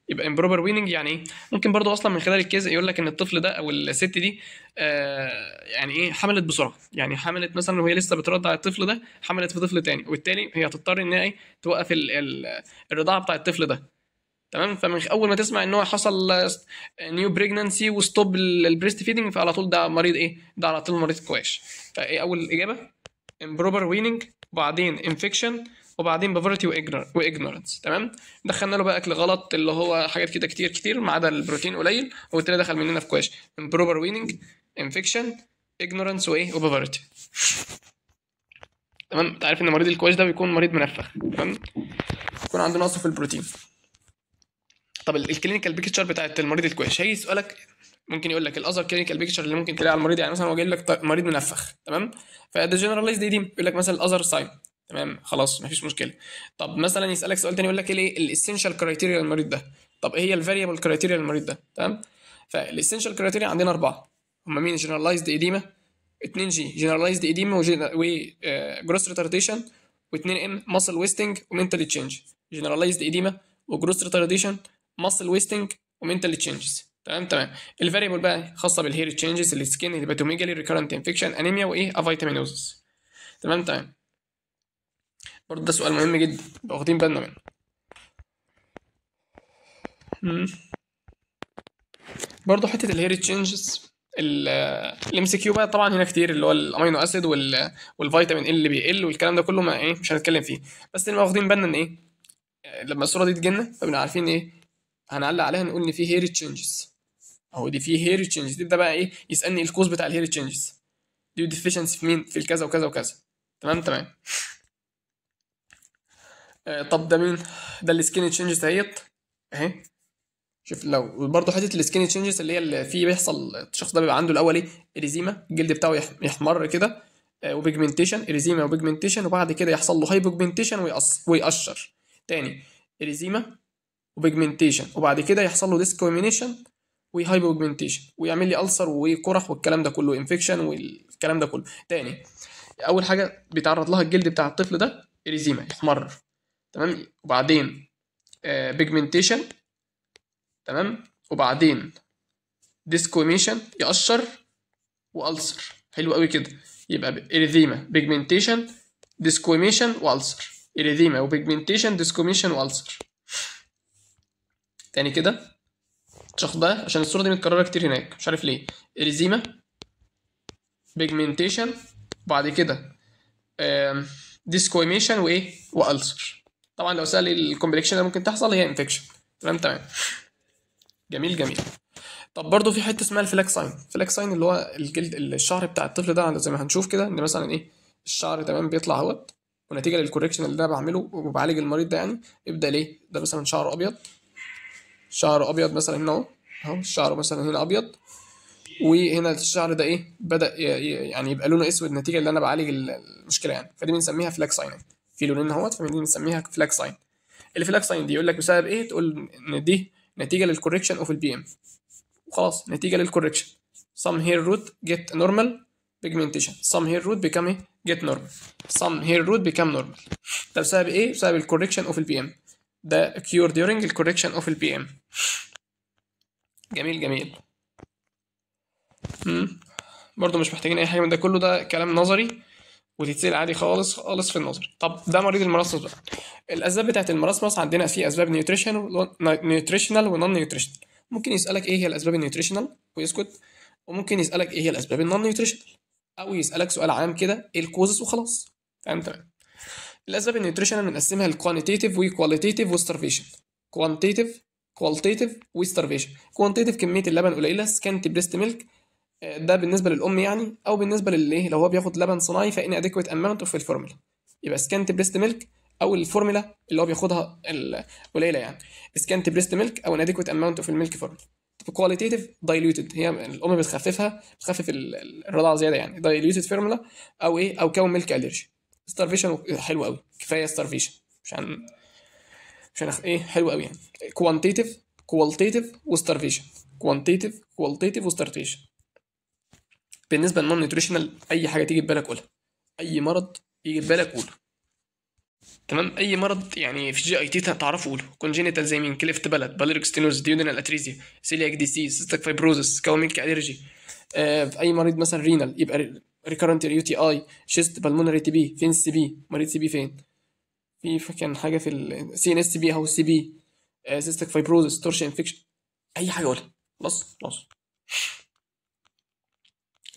S1: يبقى امبروبر ويننج يعني ايه ممكن برضو اصلا من خلال الكيس يقول لك ان الطفل ده او الست دي آه يعني ايه حملت بسرعه يعني حملت مثلا وهي لسه بترضع الطفل ده حملت في طفل تاني وبالتالي هي هتضطر ان هي إيه؟ توقف الرضاعه بتاع الطفل ده تمام فمن اول ما تسمع ان هو حصل نيو بريجنانسي وستوب البريست فيدنج فعلى طول ده مريض ايه ده على طول مريض كواش فايه اول اجابه امبروبر ويننج وبعدين انفكشن وبعدين بافرتي واجنورنس تمام دخلنا له بقى اكل غلط اللي هو حاجات كده كتير كتير ما عدا البروتين قليل وبالتالي دخل مننا في كواش امبروبر ويننج انفكشن اجنورنس وايه وبافرتي تمام انت عارف ان مريض الكواش ده بيكون مريض منفخ تمام بيكون عنده نقص في البروتين طب الكلينيكال بيكتشر بتاعت المريض الكواش هي يسالك ممكن يقول لك الاذر كلينيكال بيكتشر اللي ممكن تلاقيه على المريض يعني مثلا هو جاي لك طيب، مريض منفخ تمام فده جنراليز دي دي يقول لك مثلا الاذر ساين تمام خلاص مفيش مشكله طب مثلا يسالك سؤال تاني يقول لك ايه الاسينشال كرايتيريا للمريض ده طب ايه هي الفاريبل كرايتيريا للمريض ده تمام فالاسينشال كرايتيريا عندنا اربعه هم مين جنرالايزد ايديما 2 جي جنرالايزد ايديما وجروس ريتارديشن و2 ام ماسل ويستنج ومنتالي تشينج جنرالايزد ايديما وجروس ريتارديشن ماسل ويستنج ومنتالي تشينجز تمام تمام الفاريبل بقى خاصه بالهير تشينجز السكين الهيباتوميجالي ريكارنت انفكشن انيميا وايه افيتامينوزس تمام تمام برضه ده سؤال مهم جدا واخدين بالنا منه برضه حته الهيري تشينجز الام سي كيو بقى طبعا هنا كتير اللي هو الامينو اسيد والفيتامين ال اللي بيقل والكلام ده كله ما ايه مش هنتكلم فيه بس اللي واخدين بالنا ان ايه لما الصوره دي تجينا فبنبقى عارفين ايه هنعلق عليها نقول ان في هيري تشينجز اهو دي في هيري تشينجز تبدا بقى ايه يسالني الكوز بتاع الهيري تشينجز دي ديفيشنسي في مين في الكذا وكذا وكذا تمام تمام آه، طب ده مين ده السكين تشينجز اهيت اهي شوف لو برضه حته السكين تشينجز اللي هي اللي في بيحصل الشخص ده بيبقى عنده الاول ايه اريزيما الجلد بتاعه يحمر كده وبيجمنتيشن اريزيما وبيجمنتيشن وبعد كده يحصل له هايبوجمنتيشن ويقشر تاني اريزيما وبيجمنتيشن وبعد كده يحصل له ديسكومينيشن وهايبوجمنتيشن ويعمل لي السر وقرح والكلام ده كله انفكشن والكلام ده كله تاني اول حاجه بيتعرض لها الجلد بتاع الطفل ده اريزيما يحمر تمام وبعدين بيجمنتيشن آه، تمام وبعدين ديسكويميشن يقشر والسر حلو قوي كده يبقى اريثيما بيجمنتيشن ديسكويميشن والسر اريثيما وبيجمنتيشن ديسكويميشن والسر تاني كده الشخص ده عشان الصوره دي متكرره كتير هناك مش عارف ليه اريزيما بيجمنتيشن بعد كده ديسكويميشن وايه والسر طبعا لو سال الكومبليكشن اللي ممكن تحصل هي انفكشن تمام تمام جميل جميل طب برضو في حته اسمها الفلاك ساين الفلاك ساين اللي هو الجلد الشعر بتاع الطفل ده زي ما هنشوف كده ان مثلا ايه الشعر تمام بيطلع اهوت ونتيجه للكوريكشن اللي انا بعمله وبعالج المريض ده يعني يبدا ليه ده مثلا شعره ابيض شعره ابيض مثلا هنا اهو اهو شعره مثلا هنا ابيض وهنا الشعر ده ايه بدا يعني يبقى لونه اسود نتيجه ان انا بعالج المشكله يعني فدي بنسميها فلاك ساين في لونين اهوت فدي بنسميها فلاج ساين الفلاج ساين دي يقول لك بسبب ايه تقول ان دي نتيجه للكوركشن اوف البي ام وخلاص نتيجه للكوركشن some hair root get normal pigmentation some hair root become ايه get normal some hair root become normal ده بسبب ايه بسبب الكوركشن اوف البي ام ده كيور ديورنج الكوركشن اوف البي ام جميل جميل برضه مش محتاجين اي حاجه من ده كله ده كلام نظري وتتسال عادي خالص خالص في النظر طب ده مريض المراسمس بقى الاسباب بتاعت المراسمس عندنا في اسباب نيوتريشنال نيوتريشنال ونون نيوتريشنال ممكن يسالك ايه هي الاسباب النيوتريشنال ويسكت وممكن يسالك ايه هي الاسباب النون نيوتريشنال او يسالك سؤال عام كده ايه الكوزس وخلاص فهمت تمام الاسباب النيوتريشنال بنقسمها لكوانتيتيف وكواليتيتيف وستارفيشن كوانتيتيف كواليتيف وستارفيشن كوانتيتيف كميه اللبن قليله سكانت بريست ميلك ده بالنسبه للام يعني او بالنسبه للايه لو هو بياخد لبن صناعي فان اديكويت اماونت اوف الفورمولا يبقى سكانت بريست ميلك او الفورمولا اللي هو بياخدها قليله يعني سكانت بريست ميلك او ان اديكويت اماونت اوف الميلك فورمولا كواليتيف دايلوتد هي الام بتخففها بتخفف الرضاعه زياده يعني دايلوتد فورمولا او ايه او كون ميلك الرجي ستارفيشن حلو قوي كفايه ستارفيشن مش عشان مش ايه حلو قوي يعني كوانتيتيف كوالتيتيف وستارفيشن كوانتيتيف كوالتيتيف وستارفيشن بالنسبه للنون نيوتريشنال اي حاجه تيجي في بالك قولها اي مرض يجي في بالك قوله تمام اي مرض يعني في جي اي تي تعرفه قوله كونجينيتال زي مين كليفت بلد باليريك ستينوز ديودينال اتريزيا سيلياك ديسيز سيستك فيبروزس كوميلك اليرجي في اي مريض مثلا رينال يبقى ريكارنت يو تي اي شيست بالمونري تي بي فين السي بي مريض سي بي فين في كان حاجه في السي ان اس بي او سي بي سيستك فيبروزس تورشن انفكشن اي حاجه قولها خلاص خلاص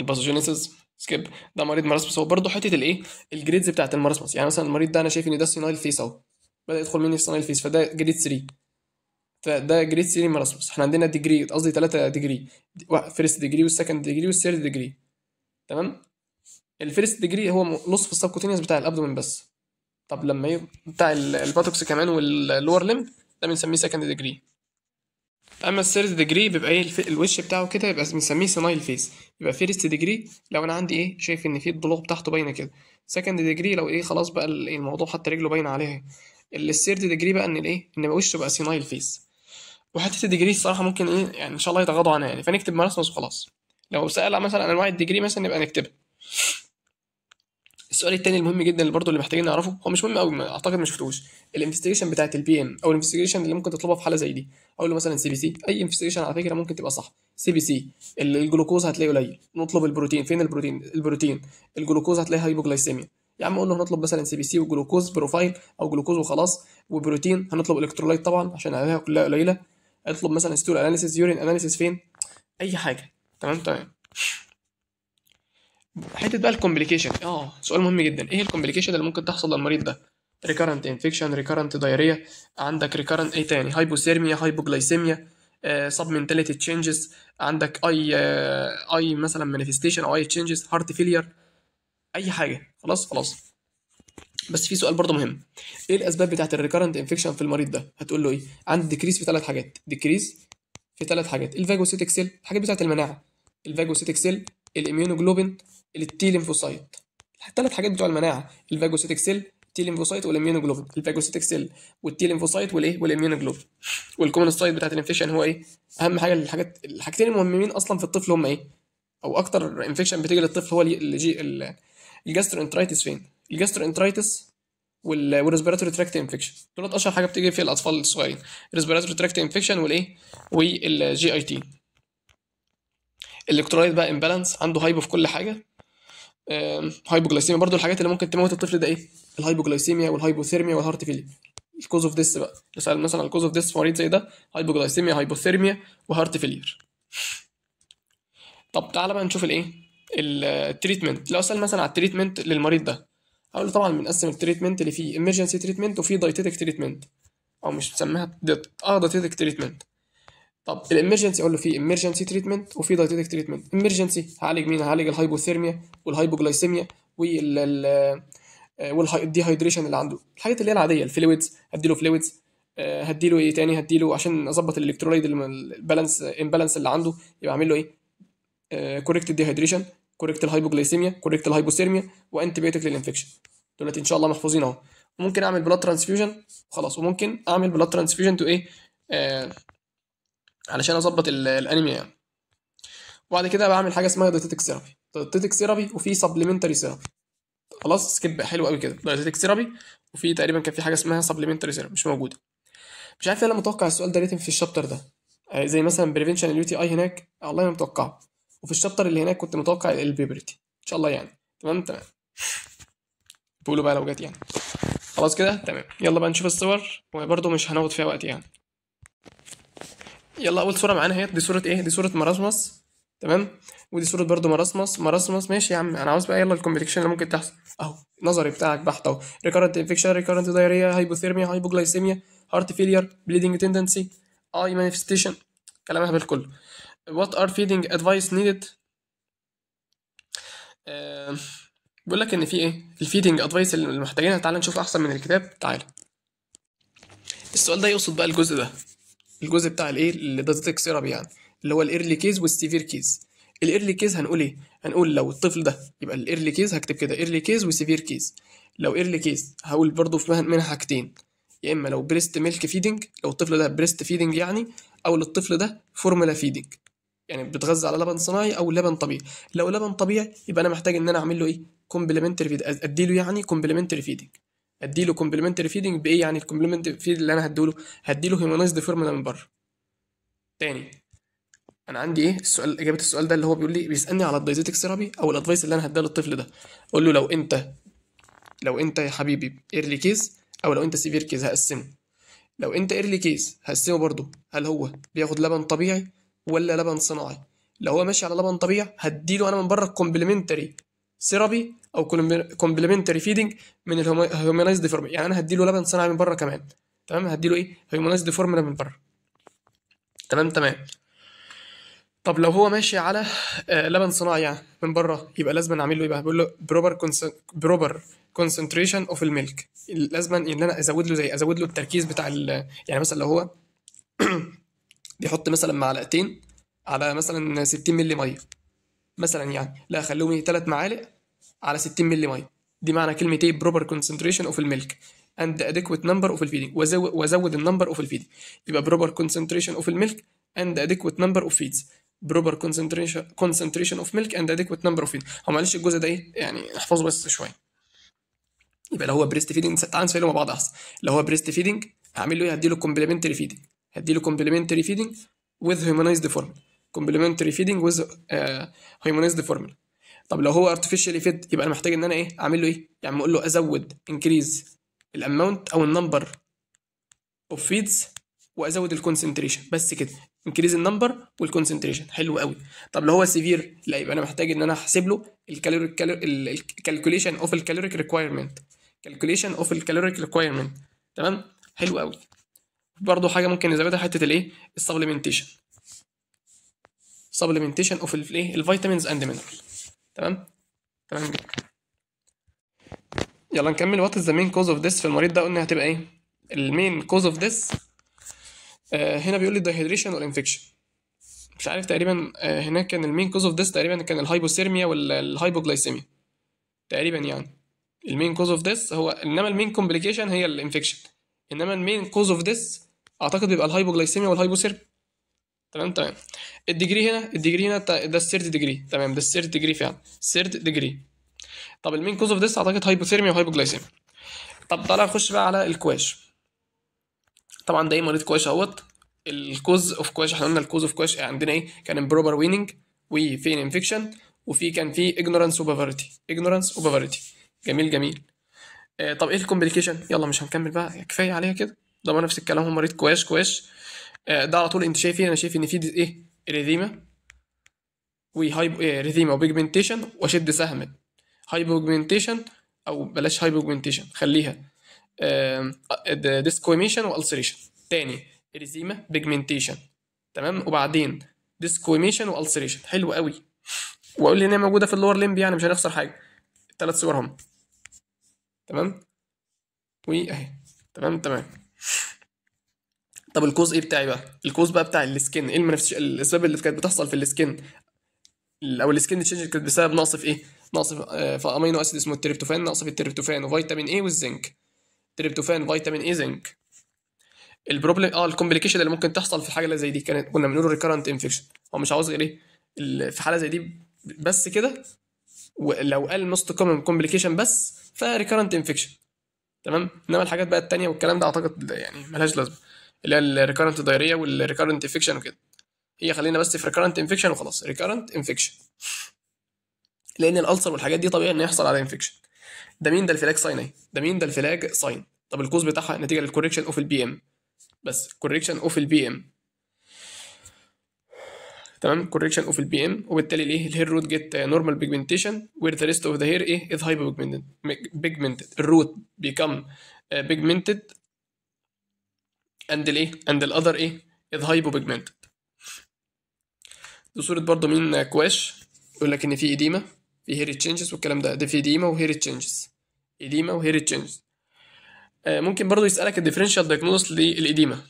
S1: الباثوجينيسيس سكيب ده مريض مرسمس هو برضه حته الايه الجريدز بتاعت المرسمس يعني مثلا المريض ده انا شايف ان ده سينايل فيس اهو بدا يدخل مني سينايل فيس فده جريد 3 فده جريد 3 مرسمس احنا عندنا ديجري قصدي 3 ديجري فيرست ديجري والسكند ديجري والثيرد ديجري تمام الفيرست ديجري هو نصف السبكوتينيوس بتاع الابدومين بس طب لما بتاع الباتوكس كمان واللور ليمب ده بنسميه سكند ديجري اما الثيرد ديجري بيبقى ايه الوش بتاعه كده يبقى بنسميه سينايل فيس يبقى فيرست ديجري لو انا عندي ايه شايف ان في الضلوع بتاعته باينه كده سكند ديجري لو ايه خلاص بقى الموضوع حتى رجله باينه عليها الثيرد ديجري بقى ان الايه ان وشه بقى سينايل فيس وحته الديجري الصراحه ممكن ايه يعني ان شاء الله يتغاضوا عنها يعني فنكتب مارسمس وخلاص لو سال مثلا انواع الديجري مثلا نبقى نكتبها السؤال التاني المهم جدا اللي برضه اللي محتاجين نعرفه هو مش مهم قوي ما اعتقد ما شفتوش الانفستيجيشن بتاعت البي ام او الانفستيجيشن اللي ممكن تطلبها في حاله زي دي اقول له مثلا سي بي سي اي انفستيجيشن على فكره ممكن تبقى صح سي بي سي الجلوكوز هتلاقيه قليل نطلب البروتين فين البروتين البروتين الجلوكوز هتلاقيها هايبوجلايسيميا يا عم قول له هنطلب مثلا سي بي سي وجلوكوز بروفايل او جلوكوز وخلاص وبروتين هنطلب الكترولايت طبعا عشان عليها كلها قليله هنطلب مثلا ستول اناليسيس يورين اناليسيس فين اي حاجه تمام تمام حته بقى الكومبليكيشن اه سؤال مهم جدا ايه الكومبليكيشن اللي ممكن تحصل للمريض ده ريكارنت انفكشن ريكارنت دايريا عندك ريكارنت ايه تاني هايبوثيرميا هايبوجلايسيميا سب منتاليتي تشينجز عندك اي آه اي مثلا مانيفستيشن او اي تشينجز هارت فيلير اي حاجه خلاص خلاص بس في سؤال برضه مهم ايه الاسباب بتاعت الريكارنت انفكشن في المريض ده هتقول له ايه عندي ديكريس في ثلاث حاجات ديكريس في ثلاث حاجات الفاجوسيتك سيل الحاجات بتاعت المناعه الفاجوسيتك سيل الاميونوجلوبين التي ليمفوسايت الثلاث حاجات بتوع المناعه الفاجوسيتك سيل التي ليمفوسايت والاميونوجلوبين الفاجوسيتك سيل والتي ليمفوسايت والايه والاميونوجلوبين سايت بتاعت الانفكشن هو ايه اهم حاجه الحاجات الحاجتين المهمين اصلا في الطفل هم ايه او اكتر انفكشن بتيجي للطفل هو الجاسترو انترايتس فين الجاسترو انترايتس والريسبيراتوري تراكت انفكشن دولت اشهر حاجه بتيجي في الاطفال الصغيرين الريسبيراتوري تراكت انفكشن والايه والجي اي تي الالكترولايت بقى امبالانس عنده هايبو في كل حاجه هايبوجلايسيميا برضو الحاجات اللي ممكن تموت الطفل ده ايه الهايبوجلايسيميا والهايبوثيرميا والهارت فيلي الكوز اوف ديس بقى نسال مثلا الكوز اوف ديس في مريض زي ده هايبوجلايسيميا هايبوثيرميا وهارت فيلير طب تعالى بقى نشوف الايه التريتمنت لو سال مثلا على التريتمنت للمريض ده هقول طبعا بنقسم التريتمنت اللي فيه امرجنسي تريتمنت وفيه دايتيتك تريتمنت او مش بنسميها اه دايتيتك تريتمنت طب الامرجنسي اقول له في امرجنسي تريتمنت وفي دايتيتك تريتمنت امرجنسي هعالج مين هعالج الهايبوثيرميا والهايبوجلايسيميا وال آه، والديهايدريشن اللي عنده الحاجات اللي هي العاديه الفلويدز هديله فلويدز آه، هديله ايه تاني هديله عشان اظبط الالكترولايت البالانس امبالانس اللي عنده يبقى اعمل له ايه كوريكت الديهايدريشن كوريكت الهايبوجلايسيميا كوريكت الهايبوثيرميا وانتي للانفكشن دلوقتي ان شاء الله محفوظين اهو ممكن اعمل بلاد ترانسفيوجن خلاص وممكن اعمل بلاد ترانسفيوجن تو ايه آه، علشان اظبط الانيميا يعني وبعد كده بعمل حاجه اسمها دايتيتك سيرابي دايتيتك سيرابي وفي سبلمنتري سيرابي خلاص سكيب حلو قوي كده دايتيتك سيرابي وفي تقريبا كان في حاجه اسمها سبلمنتري سيرابي مش موجوده مش عارف انا متوقع السؤال ده ريتم في الشابتر ده آه، زي مثلا بريفنشن اليو تي اي هناك والله انا متوقعه وفي الشابتر اللي هناك كنت متوقع البيبرتي ان شاء الله يعني تمام تمام بقوله بقى لو جت يعني خلاص كده تمام يلا بقى نشوف الصور وبرده مش هناخد فيها وقت يعني يلا اول صوره معانا اهي دي صوره ايه دي صوره مراسمس تمام ودي صوره برده مراسمس مراسمس ماشي يا عم انا عاوز بقى يلا الكومبليكيشن اللي ممكن تحصل اهو نظري بتاعك بحت اهو ريكارنت انفكشن ريكارنت دايريا هايبوثيرميا هايبوجلايسيميا هارت فيلير بليدنج تندنسي اي مانيفستيشن كلام اهبل كله وات ار فيدنج ادفايس نيدد بيقول لك ان في ايه الفيدنج ادفايس اللي محتاجينها تعال نشوف احسن من الكتاب تعال السؤال ده يقصد بقى الجزء ده الجزء بتاع الايه الداتاتك سيرابي يعني اللي هو الايرلي كيز والسيفير كيز الايرلي كيز هنقول ايه هنقول لو الطفل ده يبقى الايرلي كيز هكتب كده ايرلي كيز وسيفير كيز لو ايرلي كيز هقول برضو في منها حاجتين يا اما لو بريست ميلك فيدنج لو الطفل ده بريست فيدنج يعني او للطفل ده فورمولا فيدنج يعني بتغذى على لبن صناعي او لبن طبيعي لو لبن طبيعي يبقى انا محتاج ان انا اعمل له ايه كومبلمنتري اديله يعني كومبلمنتري فيدنج اديله كومبلمنتري فيدنج بايه يعني الكومبلمنتري فيد اللي انا هديله هديله هيمونايزد فورمولا من بره تاني انا عندي ايه السؤال اجابه السؤال ده اللي هو بيقول لي بيسالني على الدايزيتك ثيرابي او الادفايس اللي انا هديها للطفل ده اقول له لو انت لو انت يا حبيبي ايرلي كيس او لو انت سيفير كيس هقسمه لو انت ايرلي كيس هقسمه برضه هل هو بياخد لبن طبيعي ولا لبن صناعي لو هو ماشي على لبن طبيعي هديله انا من بره الكومبلمنتري ثيرابي او كومبلمنتري فيدنج من الهيومنايزد فورم يعني انا هديله لبن صناعي من بره كمان تمام هديله ايه هيومنايزد فورمولا من بره تمام تمام طب لو هو ماشي على آه، لبن صناعي يعني من بره يبقى لازم اعمل له ايه بقى بقول له بروبر بروبر كونسنتريشن اوف الميلك لازم ان انا ازود له زي ازود له التركيز بتاع يعني مثلا لو هو بيحط مثلا معلقتين على مثلا 60 مللي ميه مثلا يعني لا خليهم 3 إيه؟ معالق على 60 مللي ميه دي معنى كلمه ايه بروبر كونسنتريشن اوف الميلك اند اديكويت نمبر اوف الفيدنج وازود النمبر اوف الفيدنج يبقى بروبر كونسنتريشن اوف الميلك اند اديكويت نمبر اوف فيدز بروبر كونسنتريشن كونسنتريشن اوف ميلك اند اديكويت نمبر اوف فيدنج هو معلش الجزء ده ايه يعني احفظه بس شويه يبقى لو هو بريست فيدنج تعال نسالهم مع بعض احسن لو هو بريست فيدنج هعمل له ايه هديله كومبلمنتري فيدنج هديله كومبلمنتري فيدنج وذ humanized formula كومبلمنتري فيدنج وذ uh, فورمولا طب لو هو ارتفيشالي فيد يبقى انا محتاج ان انا ايه اعمل له ايه يعني اقول له ازود انكريز الاماونت او النمبر اوف فيدز وازود الكونسنتريشن بس كده انكريز النمبر والكونسنتريشن حلو قوي طب لو هو سيفير لا يبقى انا محتاج ان انا احسب له الكالوريك الكالكوليشن اوف الكالوريك ريكويرمنت كالكوليشن اوف الكالوريك ريكويرمنت تمام حلو قوي برضه حاجه ممكن نزودها حته الايه السبلمنتيشن سبلمنتيشن اوف الايه الفيتامينز اند مينرالز تمام تمام يلا نكمل وات ذا مين كوز اوف ذس في المريض ده قلنا هتبقى ايه المين كوز اوف ذس هنا بيقول لي الدهيدريشن والانفكشن مش عارف تقريبا آه، هناك كان المين كوز اوف ذس تقريبا كان الهايبوثيرميا والهايبوجلايسيميا تقريبا يعني المين كوز اوف ذس هو انما المين كومبليكيشن هي الانفكشن انما المين كوز اوف ذس اعتقد بيبقى الهايبوجلايسيميا والهايبوثيرميا تمام تمام الديجري هنا الديجري هنا ده الثيرد ديجري تمام ده الثيرد ديجري فعلا ثيرد ديجري طب المين كوز اوف ذس اعتقد هايبوثيرميا وهايبوجلايسيميا طب تعالى نخش بقى على الكواش طبعا ده ايه مريض كواش اهوت الكوز اوف كواش احنا قلنا الكوز اوف كواش عندنا ايه كان امبروبر ويننج وفي انفكشن وفي كان في اجنورانس وبافاريتي اجنورانس وبافاريتي جميل جميل آه، طب ايه الكومبليكيشن يلا مش هنكمل بقى كفايه عليها كده ده ما نفس الكلام هو مريض كواش كواش آه، ده على طول انت شايف ايه؟ انا شايف ان في ايه ريزيما وهايب إيه ريزيما وبيجمنتيشن واشد سهم هايبوجمنتيشن او بلاش هايبوجمنتيشن خليها آه، ديسكويميشن والسريشن تاني ريزيما بيجمنتيشن تمام وبعدين ديسكويميشن والسريشن حلو قوي واقول ان هي موجوده في اللور ليمب يعني مش هنخسر حاجه الثلاث صور هم تمام واهي تمام تمام طب الكوز ايه بتاعي بقى الكوز بقى بتاع السكن ايه المنافس الاسباب اللي كانت بتحصل في السكن او السكن تشينج كانت بسبب نقص في ايه نقص في امينو آه، اسيد اسمه التريبتوفان نقص في التريبتوفان وفيتامين اي والزنك تريبتوفان فيتامين اي زنك البروبلم اه الكومبليكيشن اللي ممكن تحصل في حاجه زي دي كانت كنا بنقول ريكرنت انفكشن هو مش عاوز غير ايه في حاله زي دي بس كده ولو قال موست كومن كومبليكيشن بس فريكرنت انفكشن تمام انما الحاجات بقى التانية والكلام ده اعتقد يعني ملهاش لازمه اللي هي الريكارنت دايريه والريكارنت انفكشن وكده هي خلينا بس في ريكارنت انفكشن وخلاص ريكارنت انفكشن لان الالسر والحاجات دي طبيعي ان يحصل على انفكشن ده مين ده الفلاج ساين ده مين ده الفلاج ساين طب الكوز بتاعها نتيجه للكوريكشن اوف البي ام بس كوريكشن اوف البي ام تمام كوريكشن اوف البي ام وبالتالي الايه الهير روت جيت نورمال بيجمنتيشن وير ذا ريست اوف ذا هير ايه از هايبر بيجمنتد الروت بيكم بيجمنتد and الايه and the other از هايبو hypopigmented دي صورة برضه مين كواش يقول لك ان في ايديما في هيري تشينجز والكلام ده ده في ايديما وهيري تشينجز ايديما وهيري تشينجز ممكن برضه يسألك الديفرنشال دياجنوز للايديما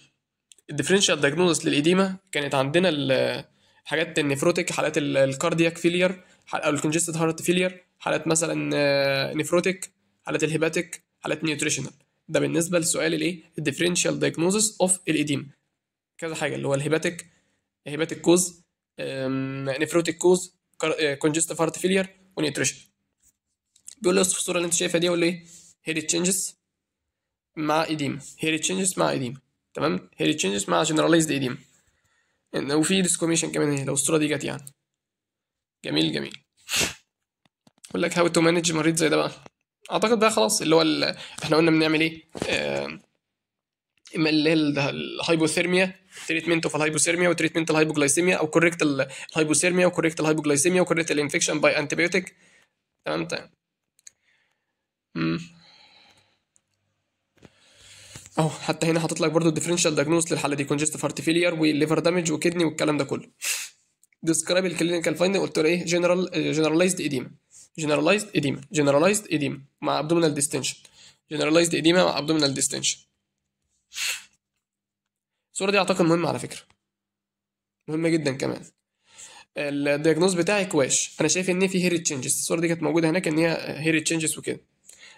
S1: الديفرنشال دياجنوز للايديما كانت عندنا حاجات النفروتيك حالات الكاردياك فيلير او الكونجستد هارت فيلير حالات مثلا آه، نفروتيك حالات الهيباتيك حالات نيوتريشنال ده بالنسبه لسؤال الايه differential diagnosis of الاديم كذا حاجه اللي هو الهيباتيك هيباتيك كوز نفروتيك كوز آه، congestive heart failure ونيوتريشن بيقول لي في الصوره اللي انت شايفها دي يقول لي إيه؟ هيري تشينجز مع إيديم هيري تشينجز مع إيديم تمام هيري تشينجز مع جنراليزد ايديما وفي ديسكوميشن كمان هنا لو الصوره دي جت يعني جميل جميل يقول لك هاو تو مانج مريض زي ده بقى اعتقد ده خلاص اللي هو ال... احنا قلنا بنعمل ايه آه... اللي هي الهايبوثيرميا تريتمنت اوف الهايبوثيرميا وتريتمنت الهايبوجلايسيميا او كوريكت الهايبوثيرميا وكوريكت الهايبوجلايسيميا وكوريكت الانفكشن باي انتيبيوتيك تمام تمام طيب. اهو حتى هنا حاطط لك برضه الديفرنشال دايجنوز للحاله دي كونجستيف هارت فيلير والليفر دامج وكدني والكلام ده كله ديسكرايب الكلينيكال فايندنج قلت له ايه جنرال جنراليزد اديما generalized edema generalized edema مع abdominal distension generalized edema مع abdominal distension الصورة دي أعتقد مهمة على فكرة مهمة جدا كمان الدياجنوز بتاعي كواش أنا شايف إن في هيري تشينجز الصورة دي كانت موجودة هناك إن هي هيري تشينجز وكده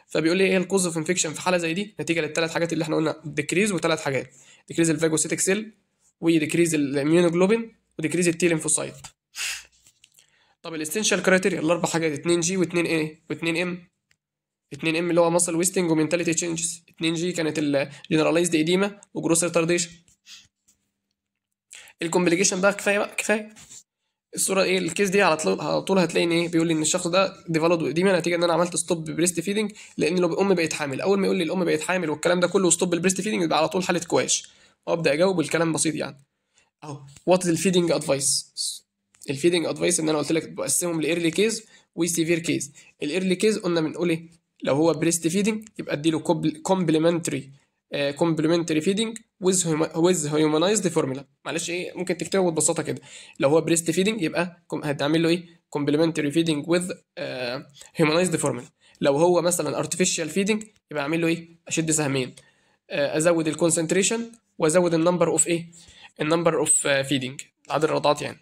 S1: فبيقول لي ايه الكوز اوف انفكشن في حاله زي دي نتيجه للثلاث حاجات اللي احنا قلنا ديكريز وثلاث حاجات ديكريز الفاجوسيتك سيل وديكريز الاميونوجلوبين وديكريز التي لينفوسايت طب الاستنشال كرايتيريا الاربع حاجات 2 جي و2 اي و2 ام 2 ام اللي هو ماسل ويستنج ومنتاليتي تشينجز 2 جي كانت الجنراليزد ايديما وجروس ريتارديشن الكومبليكيشن بقى كفايه بقى كفايه الصوره ايه الكيس دي على طول على طول هتلاقي ان ايه بيقول لي ان الشخص ده ديفلوب ايديما نتيجه ان انا عملت ستوب بريست فيدنج لان لو الام بقت حامل اول ما يقول لي الام بقت حامل والكلام ده كله ستوب البريست فيدنج يبقى على طول حاله كواش وابدا اجاوب الكلام بسيط يعني اهو وات از الفيدنج ادفايس الفيدنج ادفايس ان انا قلت لك بقسمهم لايرلي كيز وسيفير كيز الايرلي كيز قلنا بنقول ايه لو هو بريست فيدنج يبقى اديله كومبلمنتري كومبلمنتري فيدنج ويز ويز هيومنايزد فورمولا معلش ايه ممكن تكتبه ببساطه كده لو هو بريست فيدنج يبقى هتعمل له ايه كومبلمنتري فيدنج ويز هيومنايزد فورمولا لو هو مثلا ارتفيشال فيدنج يبقى اعمل له ايه اشد سهمين آه، ازود الكونسنتريشن وازود النمبر اوف ايه النمبر اوف فيدنج عدد الرضعات يعني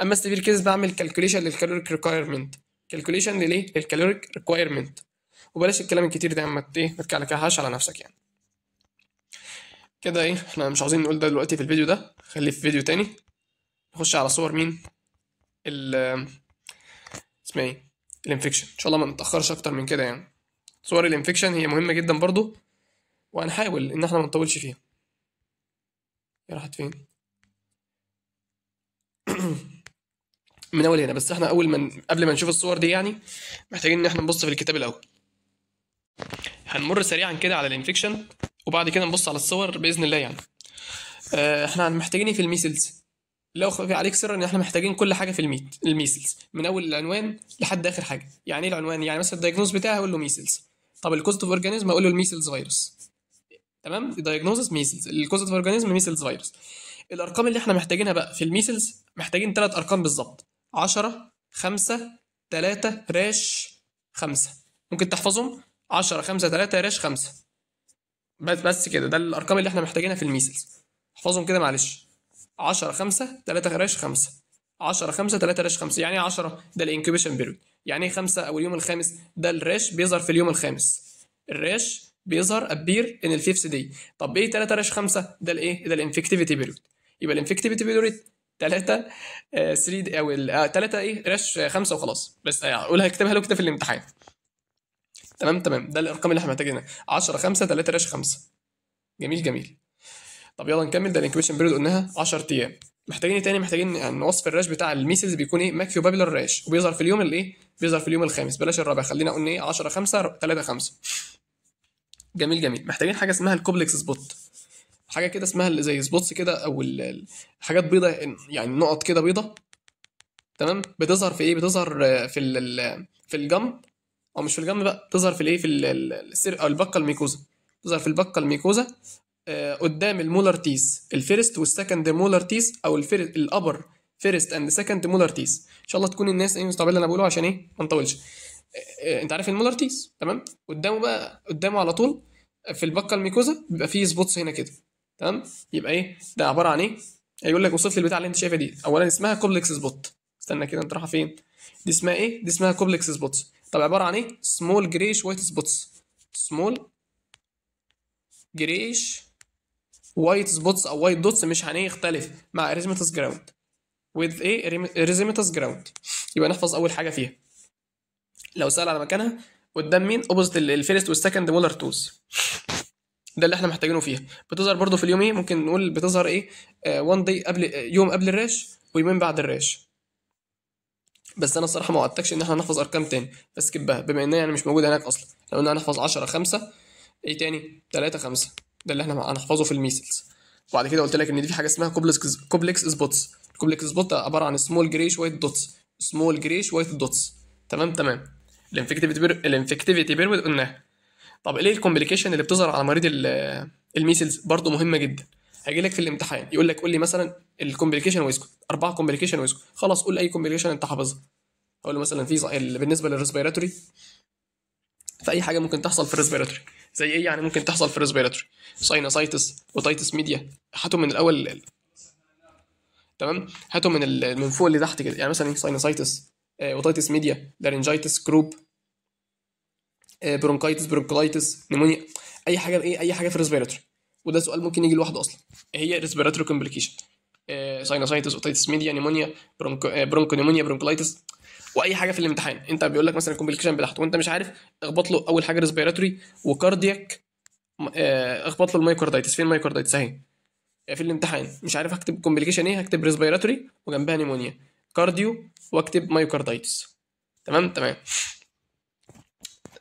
S1: اما السيفير كيس بعمل كالكوليشن للكالوريك ريكويرمنت كالكوليشن ليه للكالوريك ريكويرمنت وبلاش الكلام الكتير ده اما ايه ما تكعلكهاش على نفسك يعني كده ايه احنا مش عاوزين نقول ده دلوقتي في الفيديو ده خليه في فيديو تاني نخش على صور مين ال اسمها ايه الانفكشن ان شاء الله ما نتاخرش اكتر من كده يعني صور الانفكشن هي مهمه جدا برضو وهنحاول ان احنا ما نطولش فيها هي راحت فين من اول هنا بس احنا اول من قبل ما نشوف الصور دي يعني محتاجين ان احنا نبص في الكتاب الاول هنمر سريعا كده على الانفكشن وبعد كده نبص على الصور باذن الله يعني آه، احنا محتاجين إيه في الميسلز لو خفي عليك سر ان احنا محتاجين كل حاجه في الميت الميسلز من اول العنوان لحد اخر حاجه يعني ايه العنوان يعني مثلا الدايجنوز بتاعي اقول له ميسلز طب الكوست اوف اورجانيزم اقول له الميسلز فيروس تمام الدايجنوزس ميسلز الكوست اوف اورجانيزم ميسلز فيروس الارقام اللي احنا محتاجينها بقى في الميسلز محتاجين ثلاث ارقام بالظبط 10 5 3 راش 5 ممكن تحفظهم 10 5 3 راش 5 بس بس كده ده الارقام اللي احنا محتاجينها في الميسلز احفظهم كده معلش 10 5 3 راش 5 10 5 3 راش 5 يعني 10 ده الانكوبيشن بيريود يعني ايه 5 او اليوم الخامس ده الراش بيظهر في اليوم الخامس الراش بيظهر ابير ان الفيفث دي طب ايه 3 راش 5 ده الايه ده الانفكتيفيتي بيريود يبقى الانفكتيفيتي بيريود ثلاثة 3 او ثلاثة ايه رش آه، خمسة وخلاص بس آه، قولها اكتبها له كده في الامتحان تمام تمام ده الارقام اللي احنا محتاجينها 10 5 3 رش 5 جميل جميل طب يلا نكمل ده الانكويشن بيريد قلناها 10 ايام محتاجين إيه تاني محتاجين يعني آه، وصف الراش بتاع الميسلز بيكون ايه ماكيو بابلر راش وبيظهر في اليوم الايه بيظهر في اليوم الخامس بلاش الرابع خلينا قلنا ايه 10 5 3 5 جميل جميل محتاجين حاجه اسمها الكوبلكس سبوت حاجه كده اسمها زي سبوتس كده او حاجات بيضه يعني نقط كده بيضه تمام بتظهر في ايه بتظهر آه، في في الجنب او مش في الجنب بقى بتظهر في الايه في السر او البقه الميكوزا بتظهر في البقه الميكوزا آه، قدام المولر تيس الفيرست والسكند مولر تيس او الفيرست الابر فيرست اند سكند مولر تيس ان شاء الله تكون الناس ايه مستقبله اللي انا بقوله عشان ايه ما نطولش آه، انت عارف المولر تيس تمام قدامه بقى قدامه على طول في البقه الميكوزا بيبقى فيه سبوتس هنا كده تمام يبقى ايه ده عباره عن ايه هيقول لك وصف لي البتاع اللي انت شايفها دي اولا اسمها كوبلكس سبوت استنى كده انت رايحه فين دي اسمها ايه دي اسمها كوبلكس سبوت طب عباره عن ايه سمول جريش وايت سبوتس سمول جريش وايت سبوتس او وايت دوتس مش هنختلف ايه؟ مع اريزمتس جراوند with a اريزمتس جراوند يبقى نحفظ اول حاجه فيها لو سال على مكانها قدام مين اوبوزيت الفيرست والسكند مولر توز ده اللي احنا محتاجينه فيها بتظهر برده في اليوم ايه ممكن نقول بتظهر ايه وان آه، داي قبل آه، يوم قبل الراش ويومين بعد الراش بس انا الصراحه ما وعدتكش ان احنا نحفظ ارقام تاني كبها بما انها يعني مش موجوده هناك اصلا لو قلنا هنحفظ 10 5 ايه تاني 3 5 ده اللي احنا هنحفظه في الميسلز وبعد كده قلت لك ان دي في حاجه اسمها كوبلكس كوبلكس سبوتس الكوبلكس سبوت عباره عن سمول جري شويه دوتس سمول جري شويه دوتس تمام تمام الانفكتيفيتي بيرود قلناها طب ليه الكومبليكيشن اللي بتظهر على مريض الميسلز برضه مهمه جدا هيجي لك في الامتحان يقول لك قول لي مثلا الكومبليكيشن واسكت اربعه كومبليكيشن واسكت خلاص قول اي كومبليكيشن انت حافظها اقول له مثلا في بالنسبه للريسبيراتوري فاي حاجه ممكن تحصل في الريسبيراتوري زي ايه يعني ممكن تحصل في الريسبيراتوري ساينوسايتس وتايتس ميديا هاتهم من الاول تمام هاتهم من من فوق لتحت كده يعني مثلا إيه؟ ساينوسايتس آه، وتايتس ميديا لارنجايتس كروب آه، برونكايتس برونكولايتس نمونيا اي حاجه ايه اي حاجه في الريسبيراتوري وده سؤال ممكن يجي لوحده اصلا هي ريسبيراتوري كومبليكيشن ساينوسايتس اوتيتس ميديا نيمونيا برونكو آه، نيمونيا برونكولايتس واي حاجه في الامتحان انت بيقول لك مثلا الكومبليكيشن بتاعته وانت مش عارف اخبط له اول حاجه ريسبيراتوري وكاردياك آه، اخبط له المايكورديتس فين المايكورديتس اهي في الامتحان مش عارف هكتب كومبليكيشن ايه هكتب ريسبيراتوري وجنبها نيمونيا كارديو واكتب مايكوردايتس تمام تمام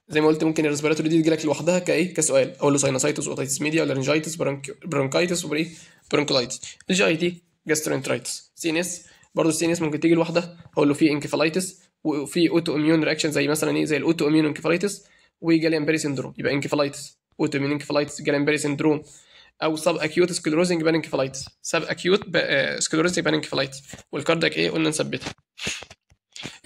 S1: زي ما قلت ممكن الريسبيراتوري دي تجيلك لوحدها كايه كسؤال اقول له ساينوسايتس واوتيتس ميديا ولا رينجايتس برونكايتس وبري برونكولايتس الجي اي دي جاسترونترايتس سي ان اس برضه السي ان اس ممكن تيجي لوحدها هقول له في انكفالايتس وفي اوتو اميون رياكشن زي مثلا ايه زي الاوتو اميون انكفالايتس وجاليامبري سندروم يبقى انكفالايتس اوتو اميون انكفالايتس جاليامبري سندروم او سب اكيوت سكلروزنج بانكفالايتس سب اكيوت سكلروزنج بانكفالايتس والكاردياك ايه قلنا نثبتها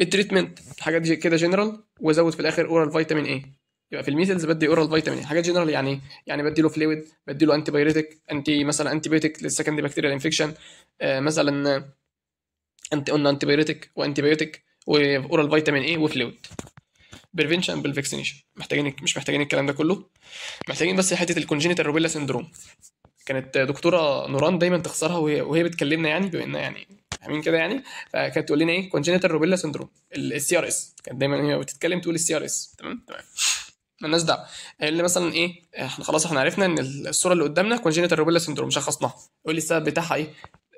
S1: التريتمنت حاجات دي كده جنرال وازود في الاخر اورال فيتامين اي يبقى في الميثلز بدي اورال فيتامين اي حاجات جنرال يعني ايه يعني بدي له فلويد بدي له انتي بايريتك انتي مثلا انتي بايوتيك للسكندري بكتيريال انفكشن مثلا انت قلنا انتي بايريتك وانتي بايوتيك واورال فيتامين اي وفلويد بريفنشن بالفاكسينيشن محتاجين مش محتاجين الكلام ده كله محتاجين بس حته الكونجينيتال روبيلا سندروم كانت دكتوره نوران دايما تخسرها وهي, وهي بتكلمنا يعني بما انها يعني فاهمين كده يعني فكانت تقول لنا ايه كونجينيتال روبيلا سندروم السي ار اس كانت دايما هي بتتكلم تقول السي ار اس تمام تمام مالناش دعوه اللي مثلا ايه احنا خلاص احنا عرفنا ان الصوره اللي قدامنا كونجينيتال روبيلا سندروم شخصناها قول لي السبب بتاعها ايه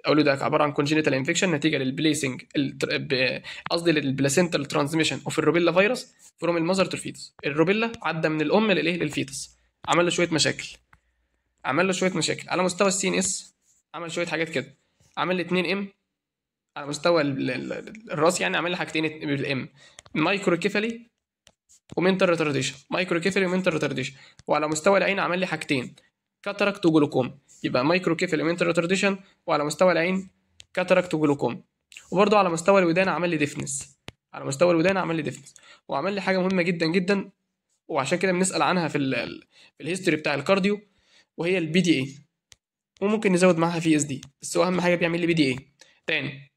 S1: اقول له ده عباره عن كونجينيتال انفكشن نتيجه للبليسنج قصدي للبلاسنتال ترانزميشن اوف الروبيلا فيروس فروم المذر تو الفيتس الروبيلا عدى من الام للايه للفيتس عمل له شويه مشاكل عمل له شويه مشاكل على مستوى السي ان اس عمل شويه حاجات كده عمل 2 ام على مستوى الراس يعني اعمل لي حاجتين بالام مايكرو كيفالي ومنتر ريتارديشن مايكرو كيفالي ومنتر ريتارديشن وعلى مستوى العين اعمل لي حاجتين كاتراكت وجلوكوم يبقى مايكرو كيفالي ومنتر ريتارديشن وعلى مستوى العين كاتراكت وجلوكوم وبرده على مستوى الودان اعمل لي ديفنس على مستوى الودان اعمل لي ديفنس وعمل لي حاجه مهمه جدا جدا وعشان كده بنسال عنها في في الهيستوري بتاع الكارديو وهي البي دي اي وممكن نزود معاها في اس دي بس هو اهم حاجه بيعمل لي بي دي اي تاني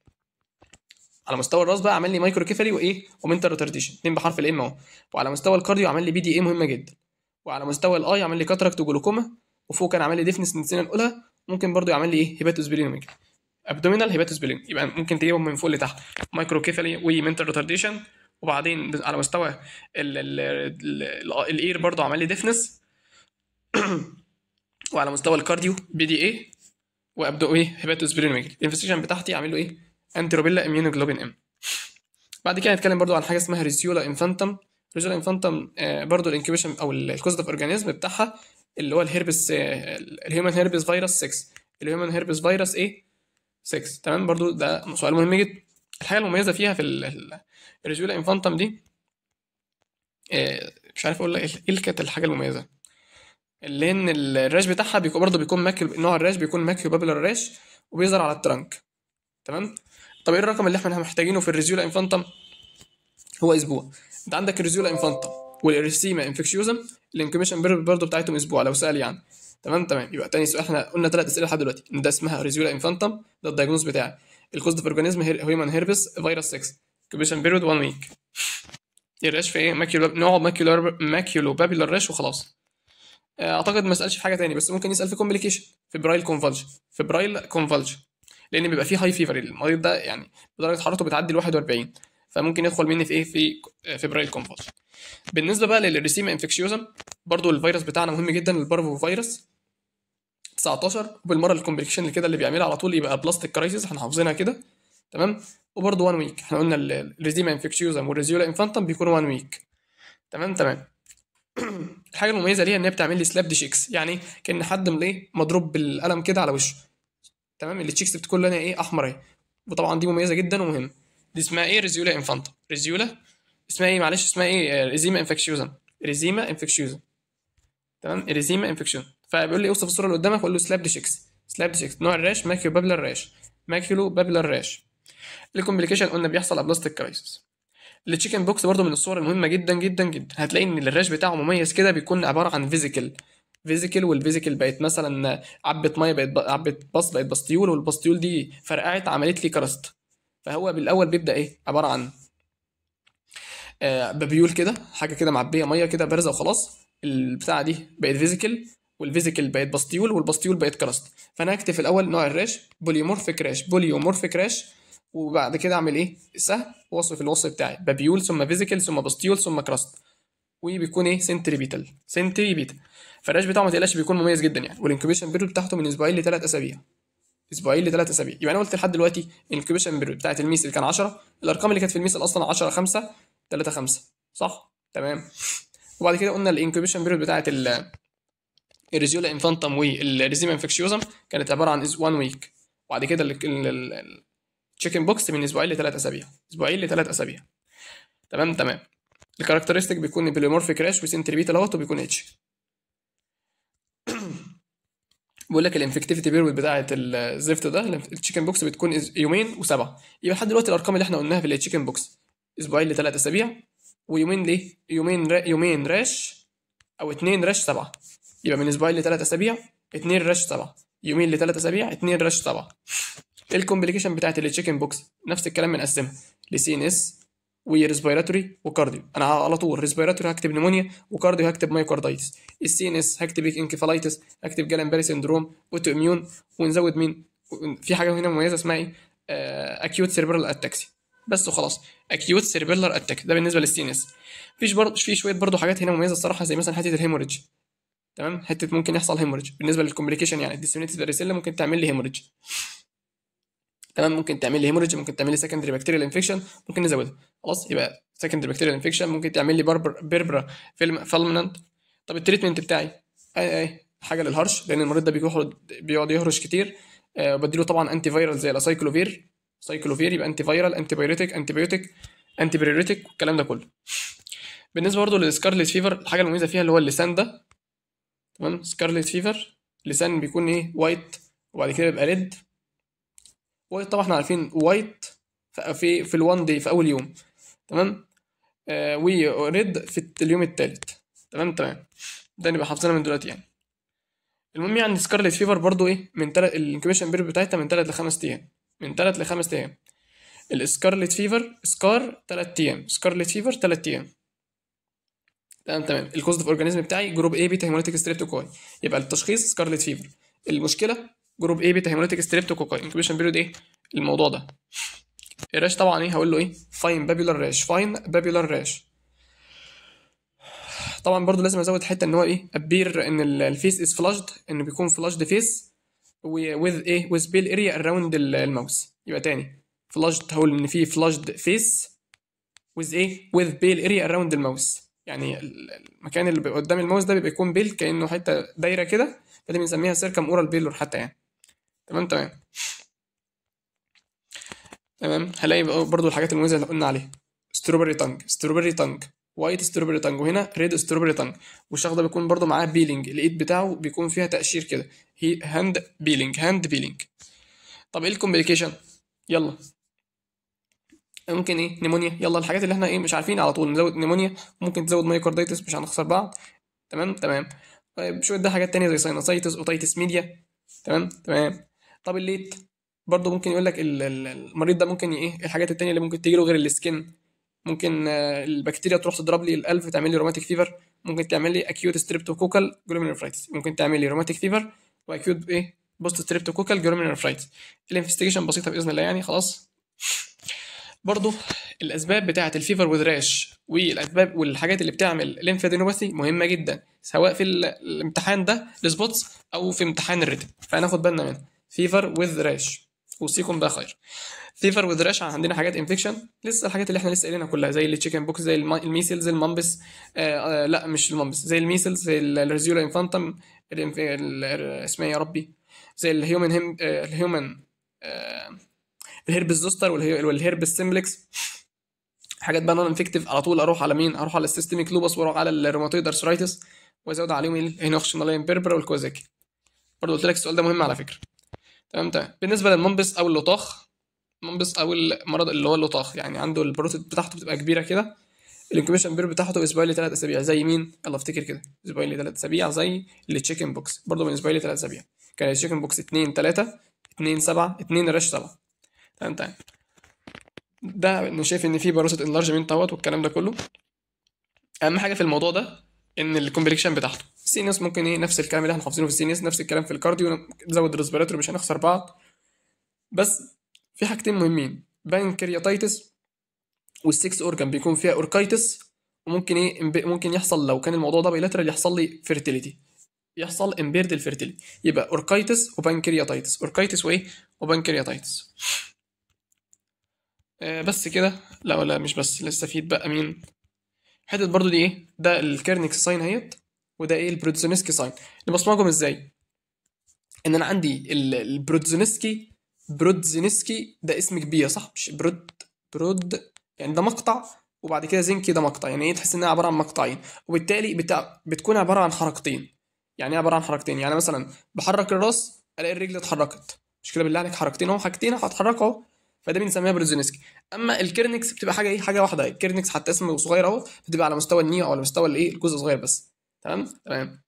S1: على مستوى الراس بقى عامل لي مايكرو كيفالي وايه ومنتال روتارديشن اتنين بحرف الام اهو وعلى مستوى الكارديو عامل لي بي دي اي مهمه جدا وعلى مستوى الاي عامل لي كاتراكت وجلوكوما وفوق كان عامل لي ديفنس نسينا نقولها ممكن برضو يعمل لي ايه هيباتوس بيلينوميك ابدومينال هيباتوس بيلين يبقى ممكن تجيبهم من فوق لتحت مايكرو كيفالي ومنتال روتارديشن وبعدين على مستوى الاير برضو عامل لي ديفنس وعلى مستوى الكارديو بي دي اي وابدو ايه هيباتوس برينوميجل الانفستيشن بتاعتي عامل له ايه انتروبيلا اميونوجلوبين ام بعد كده هنتكلم برضو عن حاجه اسمها ريسيولا انفانتم ريسيولا انفانتم آه، برضو الانكيوبيشن او الكوست اوف اورجانيزم بتاعها اللي هو الهربس الهيومن هربس فيروس 6 الهيومن هربس فيروس ايه 6 تمام برضو ده سؤال مهم جدا الحاجه المميزه فيها في الريسيولا انفانتم دي آه، مش عارف اقول إيه, ايه اللي كانت الحاجه المميزه لان الراش بتاعها بيكون برضه بيكون ماكيو نوع الراش بيكون ماكيو بابلر راش وبيظهر على الترنك تمام طب ايه الرقم اللي احنا محتاجينه في الريزيولا انفانتم هو اسبوع انت عندك الريزيولا انفانتم والاريثيما انفكشيوزم الانكميشن بيرد برضه بتاعتهم اسبوع لو سال يعني تمام تمام يبقى تاني سؤال احنا قلنا ثلاث اسئله لحد دلوقتي ده اسمها ريزيولا انفانتم ده الدايجنوز بتاعي الكوست في اورجانيزم هيومن هيربس فيروس 6 انكميشن بيرد 1 ويك الرش في ايه ماكيولار نوع ماكيولار ماكيولو بابيلر رش وخلاص آه، اعتقد ما اسالش في حاجه تاني بس ممكن يسال في كومبليكيشن فيبرايل كونفالج فيبرايل كونفالج لان بيبقى فيه هاي فيفر المريض ده يعني درجه حرارته بتعدي ال 41 فممكن يدخل مني في ايه في فيبرايل كونفوس بالنسبه بقى للريسيما انفكشيوزم برضو الفيروس بتاعنا مهم جدا البارفو فيروس 19 وبالمره الكومبليكيشن اللي كده اللي بيعملها على طول يبقى بلاستيك كرايسيس احنا حافظينها كده تمام وبرضه 1 ويك احنا قلنا الريزيما انفكشيوزم والريزيولا انفانتم بيكون 1 ويك تمام تمام الحاجه المميزه ليها ان هي بتعمل لي سلاب دي شيكس يعني كان حد مضروب بالقلم كده على وشه تمام اللي تشيكس بتكون لونها ايه احمر اهي وطبعا دي مميزه جدا ومهمه دي اسمها ايه ريزيولا انفانتا ريزيولا اسمها ايه معلش اسمها ايه آه، ريزيما انفكشيوزا ريزيما انفكشيوزا تمام ريزيما انفكشيوزا فبيقول لي اوصف الصوره اللي قدامك اقول له سلاب تشيكس سلاب تشيكس نوع الراش ماكيو بابلر راش ماكيولو بابلر راش الكومبليكيشن قلنا بيحصل ابلاستيك كرايسس التشيكن بوكس برضو من الصور المهمه جدا جدا جدا هتلاقي ان الراش بتاعه مميز كده بيكون عباره عن فيزيكال فيزيكال والفيزيكال بقت مثلا عبت ميه بقت عبت باص بقت باستيول والباستيول دي فرقعت عملت لي كراست فهو بالاول بيبدا ايه عباره عن آه، بابيول كده حاجه كده معبيه ميه كده بارزه وخلاص البتاعه دي بقت فيزيكال والفيزيكال بقت باستيول والباستيول بقت كراست فانا هكتب في الاول نوع الراش بوليومورفيك راش بوليومورفيك راش وبعد كده اعمل ايه سهم واصف الوصف بتاعي بابيول ثم فيزيكال ثم باستيول ثم كراست وبيكون ايه سنتريبيتال سنتريبيتال فالراش بتاعه ما تقلقش بيكون مميز جدا يعني والانكوبيشن بيريود بتاعته من اسبوعين لثلاث اسابيع اسبوعين لثلاث اسابيع يبقى انا قلت لحد دلوقتي انكوبيشن بيريود بتاعت اللي كان 10 الارقام اللي كانت في الميس اصلا 10 5 3 5 صح تمام وبعد كده قلنا الانكوبيشن بيريود بتاعت الريزيولا انفانتم والريزيما انفكشيوزم كانت عباره عن 1 ويك وبعد كده التشيكن بوكس من اسبوعين لثلاث اسابيع اسبوعين لثلاث اسابيع تمام تمام الكاركترستيك بيكون بليومورفيك راش وسنتريبيتا اهوت وبيكون اتش بقول لك الانفكتيفيتي بيرود بتاعه الزفت ده التشيكن بوكس بتكون يومين وسبعه يبقى لحد دلوقتي الارقام اللي احنا قلناها في التشيكن بوكس اسبوعين لثلاث اسابيع ويومين ليه يومين را... يومين راش او اثنين راش سبعه يبقى من اسبوعين لثلاث اسابيع اثنين راش سبعه يومين لثلاث اسابيع اثنين راش سبعه إيه الكومبليكيشن بتاعت التشيكن بوكس نفس الكلام بنقسمها لسي ان اس وريسبيراتوري وكارديو انا على طول ريسبيراتوري هكتب نمونيا وكارديو هكتب مايوكارديتس السي ان اس هكتب انكفالايتس هكتب باري سندروم اوتو اميون ونزود مين في حاجه هنا مميزه اسمها ايه اكيوت سيربرال اتاكسي بس وخلاص اكيوت سيربيلر اتاك ده بالنسبه للسي ان اس فيش برضه في شويه برضه حاجات هنا مميزه الصراحه زي مثلا حته الهيموريدج تمام حته ممكن يحصل هيموريدج بالنسبه للكوميونيكيشن يعني الديسيمينيتد ريسيلا ممكن تعمل لي هيموريدج تمام ممكن تعمل لي هيموريدج ممكن تعمل لي سكندري بكتيريال انفكشن ممكن نزودها خلاص يبقى سكندري بكتيريال انفكشن ممكن تعمل لي فيلم فالمننت طب التريتمنت بتاعي اي اي حاجه للهرش لان المريض ده بيقعد بيقعد يهرش كتير أه له طبعا انتي فايرال زي الاسايكلوفير سايكلوفير يبقى انتي فايرال انتي بايوتيك انتي بايوتيك انتي بريوريتيك والكلام ده كله بالنسبه برضه للسكارليت فيفر الحاجه المميزه فيها اللي هو اللسان ده تمام سكارليت فيفر لسان بيكون ايه وايت وبعد كده بيبقى ريد وايت طبعا احنا عارفين وايت في في الوان دي في اول يوم تمام آه وريد في اليوم الثالث تمام تمام ده نبقى حافظينها من دلوقتي يعني المهم يعني سكارلت فيفر برضو ايه من تلات الانكوبيشن بيريود بتاعتها من تلات لخمس ايام من تلات لخمس ايام السكارلت فيفر سكار تلات ايام سكارلت فيفر تلات ايام تمام تمام الكوست اوف اورجانيزم بتاعي جروب اي بيتا هيموليتيك ستريبتوكوي يبقى التشخيص سكارلت فيفر المشكله جروب ايه بيتا هيموليتيك ستريبتوكوكا انكوبيشن بيريود ايه الموضوع ده الراش طبعا ايه هقول له ايه فاين بابيولار راش فاين بابيولار راش طبعا برضو لازم ازود حته ان هو ايه ابير ان الفيس از فلاشد انه بيكون فلاشد فيس وذ ايه وذ بيل اريا اراوند الماوس يبقى تاني فلاشد هقول ان في فلاشد فيس وذ ايه وذ بيل اريا اراوند الماوس يعني المكان اللي قدام الماوس ده بيبقى يكون بيل كانه حته دايره كده فده بنسميها سيركم اورال بيلور حتى يعني تمام تمام تمام هلاقي برضو الحاجات المميزه اللي قلنا عليها ستروبري تانج ستروبري تانج وايت ستروبري تانج وهنا ريد ستروبري تانج والشخص ده بيكون برضو معاه بيلينج الايد بتاعه بيكون فيها تقشير كده هي هاند بيلينج هاند بيلينج طب ايه الكومبليكيشن يلا ممكن ايه نيمونيا يلا الحاجات اللي احنا ايه مش عارفين على طول نزود نيمونيا ممكن تزود مايكاردايتس مش هنخسر بعض تمام تمام طيب شويه ده حاجات تانية زي ساينوسايتس اوتايتس ميديا تمام تمام طب الليت برضه ممكن يقول لك المريض ده ممكن ايه الحاجات التانية اللي ممكن له غير السكن ممكن آه، البكتيريا تروح تضرب لي القلب تعمل لي روماتيك فيفر ممكن تعمل لي اكيوت ستريبتوكوكال جلوميرفرايتس ممكن تعمل لي روماتيك فيفر واكيوت ايه بوست ستريبتوكوكال جلوميرفرايتس الانفستيجيشن بسيطه باذن الله يعني خلاص برضه الاسباب بتاعه الفيفر وذراش والاسباب والحاجات اللي بتعمل لينفادينوباثي مهمه جدا سواء في الامتحان ده السبوتس او في امتحان الريتم فهناخد بالنا منها فيفر وذ راش اوصيكم بقى خير فيفر وذ راش عندنا حاجات انفكشن لسه الحاجات اللي احنا لسه قايلينها كلها زي التشيكن بوكس زي الميسلز الممبس آه آه لا مش الممبس زي الميسلز زي الرزيولا انفانتم اسمها إيه يا ربي زي الهيومن هيم الهيومن آه زوستر والهيربس سيمبلكس حاجات بقى نون انفكتيف على طول اروح على مين اروح على السيستميك لوبس واروح على الروماتويد ارثرايتس وازود عليهم الهينوخشنالين بيربرا والكوزاكي برضه قلت لك السؤال ده مهم على فكره تمام تمام بالنسبه للمنبس او اللطاخ المنبس او المرض اللي هو اللطاخ يعني عنده البروتيد بتاعته بتبقى كبيره كده الانكوبيشن بيريود بتاعته اسبوع لي لثلاث اسابيع زي مين؟ يلا افتكر كده اسبوع لي لثلاث اسابيع زي التشيكن بوكس برضه من اسبوع لي لثلاث اسابيع كان التشيكن بوكس 2 3 2 7 2 رش 7 تمام تمام ده انا شايف ان في باروسيت انلارجمنت اهوت والكلام ده كله اهم حاجه في الموضوع ده ان الكومبليكشن بتاعته سينيوس ممكن ايه نفس الكلام اللي احنا حافظينه في السينيوس نفس الكلام في الكارديو نزود الريسبيراتور مش هنخسر بعض بس في حاجتين مهمين بانكرياتايتس والسكس اورجان بيكون فيها اوركايتس وممكن ايه ممكن يحصل لو كان الموضوع ده بايلاترال يحصل لي فيرتيليتي يحصل امبيرد الفيرتيليتي يبقى اوركايتس وبانكرياتايتس اوركايتس وايه وبانكرياتايتس آه، بس كده لا ولا مش بس لسه في بقى مين حته برضو دي ايه ده الكيرنكس ساين هيت وده ايه البروتزونسكي ساين نبصمجهم ازاي ان انا عندي البروتزونسكي بروتزينسكي ده اسم كبير صح مش برود برود يعني ده مقطع وبعد كده زنكي ده مقطع يعني ايه تحس انها عباره عن مقطعين وبالتالي بتا... بتكون عباره عن حركتين يعني ايه عباره عن حركتين يعني مثلا بحرك الراس الاقي الرجل اتحركت مش كده بالله عليك حركتين اهو حاجتين هتحركوا اهو فده بنسميها بروتزينسكي اما الكيرنكس بتبقى حاجه ايه حاجه واحده الكيرنكس حتى اسمه صغير اهو بتبقى على مستوى النيو او على مستوى الايه الجزء الصغير بس تمام تمام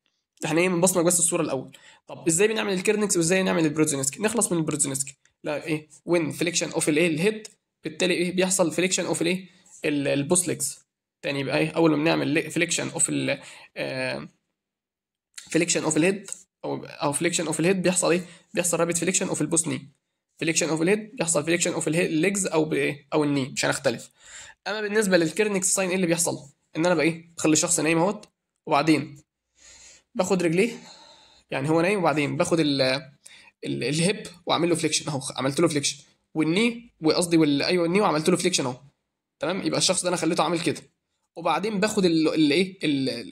S1: احنا ايه بنبصمج بس الصوره الاول طب ازاي بنعمل الكيرنكس وازاي نعمل البروتزونسكي نخلص من البروتزونسكي لا ايه وين فليكشن اوف الايه الهيد بالتالي ايه بيحصل فليكشن اوف الايه البوس ليجز تاني يبقى ايه اول ما بنعمل فليكشن اوف ال فليكشن اوف الهيد او او فليكشن اوف الهيد بيحصل ايه بيحصل رابط فليكشن اوف البوس ني فليكشن اوف الهيد بيحصل فليكشن اوف الليجز او بايه او الني مش هنختلف اما بالنسبه للكيرنكس ساين ايه اللي بيحصل ان انا بقى ايه بخلي الشخص نايم اهوت وبعدين باخد رجليه يعني هو نايم وبعدين باخد ال الهيب واعمل له فليكشن اهو عملت له فليكشن والني وقصدي وال ايوه الني وعملت له فليكشن اهو تمام يبقى الشخص ده انا خليته عامل كده وبعدين باخد الايه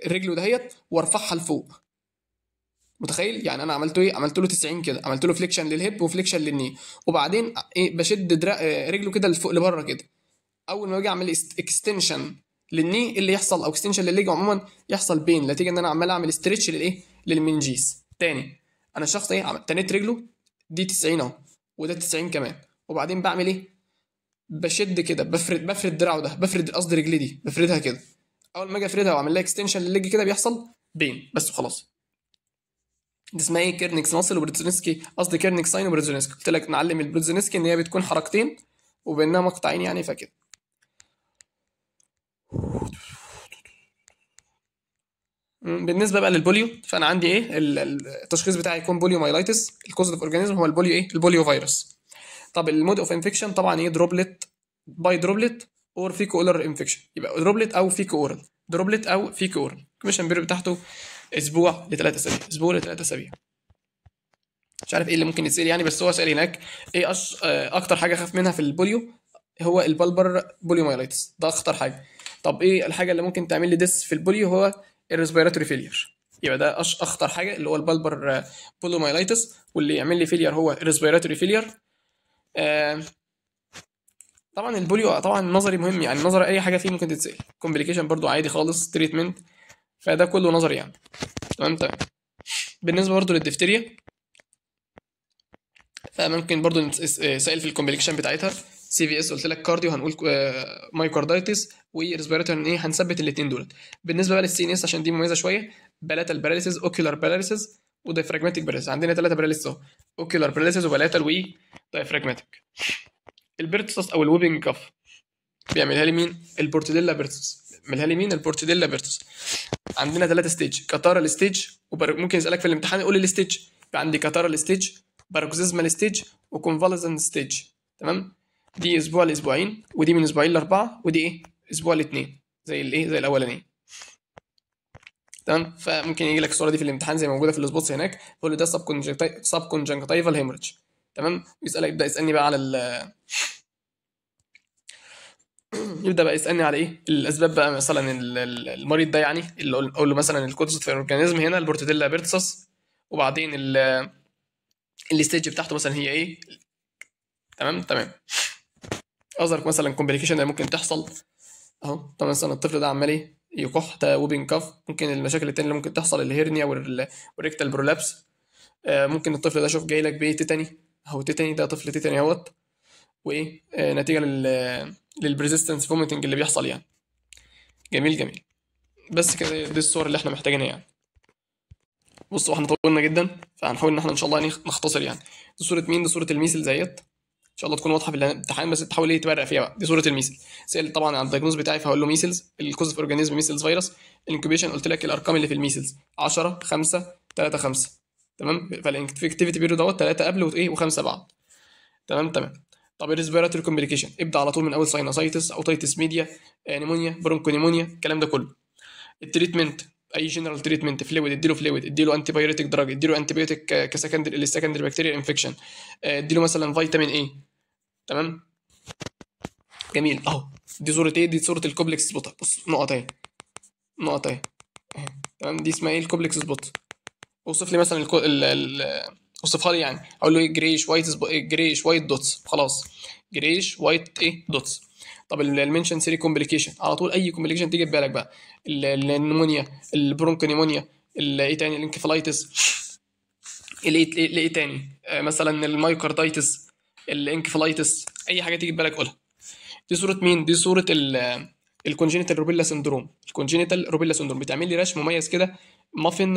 S1: الرجل دهيت وارفعها لفوق متخيل يعني انا عملته ايه عملت له 90 كده عملت له فليكشن للهيب وفليكشن للني وبعدين ايه بشد رجله كده لفوق لبره كده اول ما باجي اعمل اكستنشن للني اللي يحصل او اكستنشن للليج عموما يحصل بين نتيجه ان انا عمال اعمل ستريتش للايه للمنجيس تاني انا شخص ايه تنيت رجله دي 90 اهو وده 90 كمان وبعدين بعمل ايه بشد كده بفرد بفرد دراعه ده بفرد قصدي رجلي دي بفردها كده اول ما اجي افردها واعمل لها اكستنشن للليج كده بيحصل بين بس وخلاص دي اسمها ايه كيرنكس ماسل وبرزونسكي قصدي كيرنكس ساين وبرزونسكي قلت لك نعلم البرزونسكي ان هي بتكون حركتين وبانها مقطعين يعني فكده بالنسبه بقى للبوليو فانا عندي ايه التشخيص بتاعي يكون بوليو مايلايتس الكوز اوف اورجانيزم هو البوليو ايه البوليو فيروس طب المود اوف انفكشن طبعا ايه دروبلت باي دروبلت اور فيكو اورال انفكشن يبقى دروبلت او فيكو اورال دروبلت او فيكو اورال الكوميشن بيريد بتاعته اسبوع لثلاث اسابيع اسبوع لثلاث اسابيع مش عارف ايه اللي ممكن يتسال يعني بس هو سال هناك ايه آه، اكتر حاجه اخاف منها في البوليو هو البلبر مايلايتس ده اخطر حاجه طب ايه الحاجه اللي ممكن تعمل لي ديس في البوليو هو الريسبيراتوري فيلير يبقى ده أش اخطر حاجه اللي هو البلبر بولومايلايتس آه، واللي يعمل لي فيلير هو الريسبيراتوري فيلير طبعا البوليو طبعا نظري مهم يعني نظر اي حاجه فيه ممكن تتسال كومبليكيشن برضو عادي خالص تريتمنت فده كله نظري يعني تمام تمام طيب. بالنسبه برضو للدفتريا فممكن برضو نتسال آه، في الكومبليكيشن بتاعتها سي في اس قلت لك كارديو هنقول آه، مايوكاردايتس وريسبيراتوري يعني ايه هنثبت الاثنين دولت بالنسبه بقى للسي ان اس عشان دي مميزه شويه بلاتال باراليسيس اوكيولار باراليسيس ودايفراجماتيك باراليسيس عندنا ثلاثه باراليسيس اهو اوكيولار باراليسيس وبلاتال دايفراجماتيك البيرتسس او الويبنج كاف بيعملها لي مين البورتيديلا بيرتسس بيعملها لي مين البورتيديلا بيرتسس عندنا ثلاثه ستيج كاتارا ستيج وممكن يسالك في الامتحان يقول لي الستيج عندي كاتارا ستيج باروكسيزمال ستيج وكونفالزن ستيج تمام دي اسبوع لاسبوعين ودي من اسبوعين لاربعه ودي ايه اسبوع لاثنين زي الايه زي الاولانيه تمام فممكن يجي لك الصوره دي في الامتحان زي موجوده في السبوتس هناك تقول له ده سب كونجكتيفال سب كونجكتيفال هيمرج تمام يسالك يبدا يسالني بقى على ال يبدا بقى يسالني على ايه الاسباب بقى مثلا المريض ده يعني اللي اقول له مثلا الكوتس في الاورجانيزم هنا البورتيلا بيرتسس وبعدين ال الستيج بتاعته مثلا هي ايه تمام تمام اذر مثلا كومبليكيشن اللي ممكن تحصل اهو طبعا مثلا الطفل ده عمال ايه يكح ده وبين كف ممكن المشاكل التانية اللي ممكن تحصل الهرنيا والريكتال برولابس آه ممكن الطفل ده شوف جاي لك بيه تيتاني اهو تيتاني ده طفل تيتاني اهوت وايه آه نتيجه لل للبريزيستنس فوميتنج اللي بيحصل يعني جميل جميل بس كده دي الصور اللي احنا محتاجينها يعني بصوا احنا طولنا جدا فهنحاول ان احنا ان شاء الله إيه، نختصر يعني دي صوره مين دي صوره الميسل زيت ان شاء الله تكون واضحه في الامتحان بس تحاول ايه تبرق فيها بقى دي صوره الميسل سال طبعا عن الدايجنوز بتاعي فهقول له ميسلز الكوز في اورجانيزم ميسلز فيروس الانكوبيشن قلت لك الارقام اللي في الميسلز 10 5 3 5 تمام فالانكتيفيتي بيريود دوت 3 قبل وايه و5 بعد تمام تمام طب الريسبيراتوري كومبليكيشن ابدا على طول من اول ساينوسايتس اوتيتس ميديا نيمونيا برونكو نيمونيا الكلام ده كله التريتمنت اي جنرال تريتمنت فلويد اديله فلويد اديله انتي بايوتيك دراج اديله انتي بايوتيك كسكندري للسكندري بكتيريا انفكشن اديله مثلا فيتامين اي تمام جميل اهو دي صوره ايه دي صوره الكوبلكس سبوت بص نقط اهي نقط اهي تمام دي اسمها ايه الكوبلكس سبوت اوصف لي مثلا الكو... ال... ال... اوصفها لي يعني اقول له ايه جريش وايت جريش وايت دوتس خلاص جريش وايت ايه دوتس طب المنشن سيري كومبليكيشن على طول اي كومبليكيشن تيجي في بالك بقى النمونيا البرونكونيمونيا ايه تاني الانكفلايتس إيه-, إيه-, ايه تاني آه، مثلا المايوكاردايتس الانكفلايتس اي حاجه تيجي في بالك قولها دي صوره مين دي صوره الكونجينيتال روبيلا سندروم الكونجينيتال روبيلا سندروم بتعمل لي راش مميز كده مافن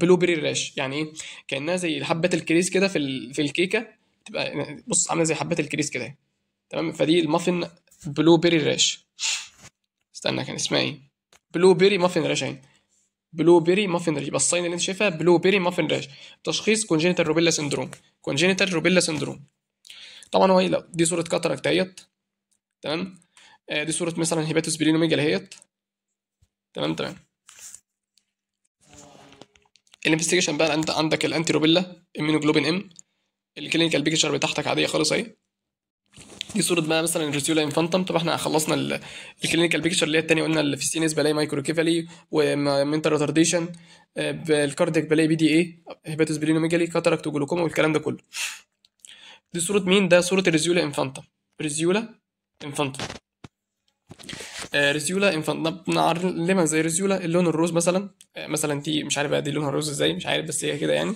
S1: بلو بيري راش يعني ايه كانها زي حبه الكريس كده في في الكيكه تبقى بص عامله زي حبات الكريس كده تمام فدي المافن بلو بيري ريش استنى كان اسمها ايه بلو بيري مافن ريشين بلو بيري مافن ريش بس الصين اللي انت شايفها بلو بيري مافن ريش تشخيص كونجينيتال روبيلا سندروم كونجينيتال روبيلا سندروم طبعا هو لا دي صوره كاتراكت اهيت تمام آه دي صوره مثلا هيباتوس بيرينوميجال اهيت تمام تمام الانفستيجيشن بقى انت عندك الانتي روبيلا امينوجلوبين ام الكلينيكال بيكتشر بتاعتك عاديه خالص اهي دي صوره بقى مثلا الريزيولا انفانتم طب احنا خلصنا الكلينيكال بيكتشر اللي هي الثانيه قلنا اللي في السي نسبه لاي بلاقي مايكروكيفالي ومنتال ريتارديشن بالكاردياك بلاقي بي دي اي هيباتوس برينوميجالي كاتاراكت وجلوكوما والكلام ده كله دي صوره مين ده صوره الريزيولا انفانتم ريزيولا انفانتم ريزيولا انفانتم آه، نعلمها زي ريزيولا اللون الروز مثلا آه، مثلا دي مش عارف بقى دي لونها روز ازاي مش عارف بس هي كده يعني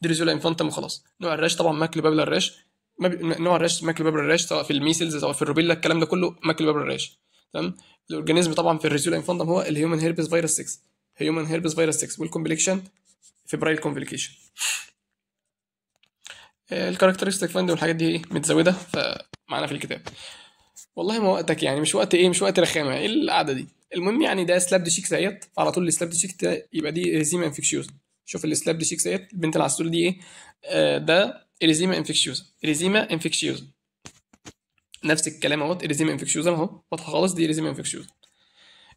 S1: دي ريزيولا انفانتم وخلاص نوع الرش طبعا ماكلو بابلر رش نوع الريش ماكل بابر الريش سواء في الميسلز سواء في الروبيلا الكلام ده كله ماكل بابر الريش تمام الاورجانيزم طبعا في الريزيولا انفاندم هو الهيومن هيربس فيروس 6 هيومن هيربس فيروس 6 والكومبليكشن فيبرايل كومبليكيشن الكاركترستيك فاند والحاجات دي متزوده فمعانا في الكتاب والله ما وقتك يعني مش وقت ايه مش وقت رخامه ايه القعده دي المهم يعني ده سلاب دي شيكس اهيت على طول السلاب دي شيك ده يبقى دي ريزيما انفكشيوز شوف السلاب دي شيكس اهيت البنت العسول دي ايه آه، ده إريزيما انفكشيوزا إريزيما انفكشيوزا نفس الكلام اهوت إريزيما انفكشيوزا اهو واضحة خالص دي إريزيما انفكشيوزا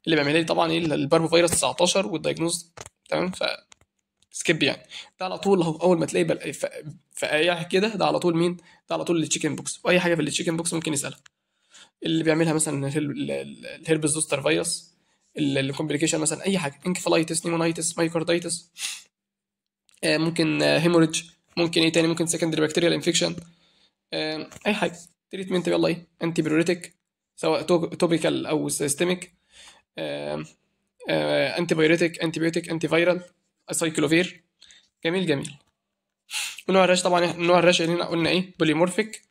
S1: اللي بيعملها لي طبعا ايه الباربو فيروس 19 والدايجنوز تمام ف سكيب يعني ده على طول اهو اول ما تلاقي بل... ف... فقايع كده ده على طول مين ده على طول التشيكن بوكس واي حاجه في التشيكن بوكس ممكن يسالها اللي بيعملها مثلا الهربس زوستر فيروس الكومبليكيشن مثلا اي حاجه انكفلايتس نيمونايتس مايكاردايتس ممكن هيموريدج آه، ممكن ايه تاني ممكن سكندري بكتيريال انفكشن اي حاجه تريتمنت يلا ايه انتي بيروتيك سواء توبيكال او سيستميك انتي بيروتيك انتي بيوتيك انتي فيرال سايكلوفير جميل جميل ونوع الرش طبعا نوع الرش اللي هنا قلنا ايه بوليمورفيك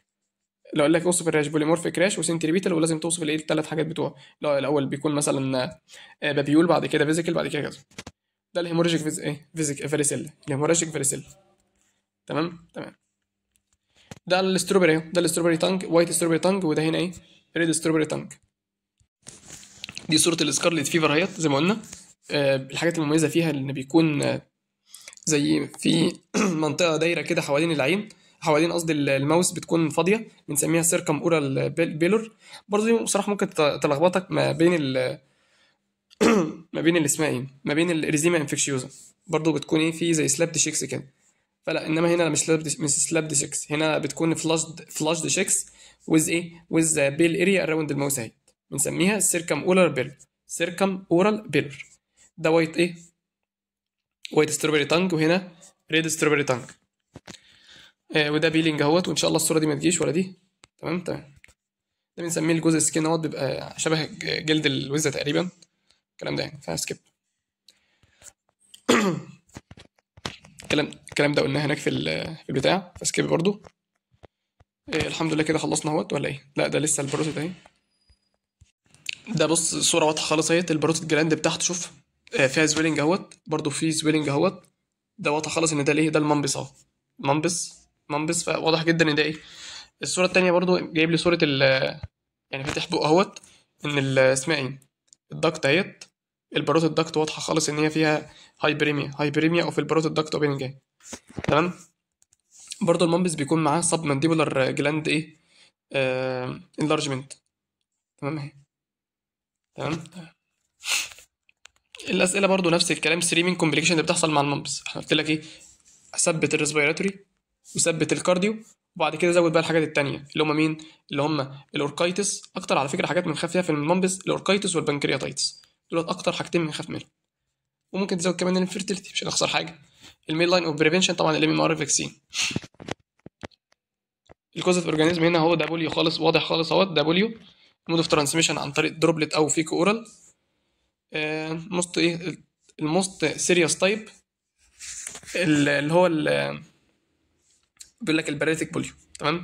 S1: لو قال لك اوصف الراش بوليمورفيك راش وسنتريبيتال ولازم توصف الايه الثلاث حاجات بتوعه لو الاول بيكون مثلا بابيول آه، بعد كده فيزيكال بعد كده كذا ده الهيموراجيك فيز ايه فيزيك فاريسيل الهيموراجيك فاريسيل تمام تمام ده الاستروبري اهو ده الاستروبري تانك وايت استروبري تانك وده هنا ايه ريد استروبري تانك دي صوره السكارليت فيفر اهيت زي ما قلنا آه الحاجات المميزه فيها ان بيكون آه، زي في منطقه دايره كده حوالين العين حوالين قصدي الماوس بتكون فاضيه بنسميها سيركم اورال بيلور برضه بصراحه ممكن تلخبطك ما بين ال ما بين اللي اسمها ايه ما بين الريزيما انفكشيوزا برضه بتكون ايه في زي سلاب تشيكس كده فلا انما هنا مش سلاب مش سلاب ديشكس هنا بتكون فلاش فلاش شيكس ويز ايه ويز بيل اريا اراوند الماوس اهي بنسميها سيركم اولر بيل سيركم اورال بيلر ده وايت ايه وايت ستروبري تانج وهنا ريد ستروبري تانج آه وده بيلينج اهوت وان شاء الله الصوره دي ما تجيش ولا دي تمام تمام ده بنسميه الجزء السكين اهوت بيبقى شبه جلد الوزه تقريبا الكلام ده يعني فسكيب الكلام الكلام ده قلناه هناك في في البتاع فسكيب برضو إيه الحمد لله كده خلصنا اهوت ولا ايه لا ده لسه البروسيت اهي ده بص صوره واضحه خالص اهي البروسيت جلاند بتاعته شوف آه فيها زويلنج اهوت برضو في زويلنج اهوت ده واضح خالص ان ده ليه ده المنبس اهو منبس منبس فواضح جدا ان ده ايه الصوره التانية برضو جايب لي صوره ال يعني فاتح بق اهوت ان اسمها ايه الضغط اهيت الباروت الدكت واضحه خالص ان هي فيها هايبريميا هايبريميا في الباروت الدكت اوبينجاي تمام برضو الممبس بيكون معاه سب مانديبولار جلاند ايه آه انلارجمنت تمام اهي تمام الاسئله برضو نفس الكلام ستريمين كومبليكيشن اللي بتحصل مع الممبس احنا قلت لك ايه ثبت الريسبيراتوري وثبت الكارديو وبعد كده زود بقى الحاجات التانية اللي هم مين؟ اللي هم الاوركايتس اكتر على فكره حاجات بنخاف فيها في المامبس الاوركايتس والبنكرياتيتس دولت اكتر حاجتين بنخاف منهم وممكن تزود كمان الانفيرتيلتي مش هنخسر حاجه المين لاين اوف بريفنشن طبعا الام ار فاكسين الكوز اوف اورجانيزم هنا هو دابوليو خالص واضح خالص اهوت دابوليو مود اوف ترانسميشن عن طريق دروبلت او فيكو اورال موست ايه الموست سيريوس تايب اللي هو بيقول لك الباراليتيك بوليو تمام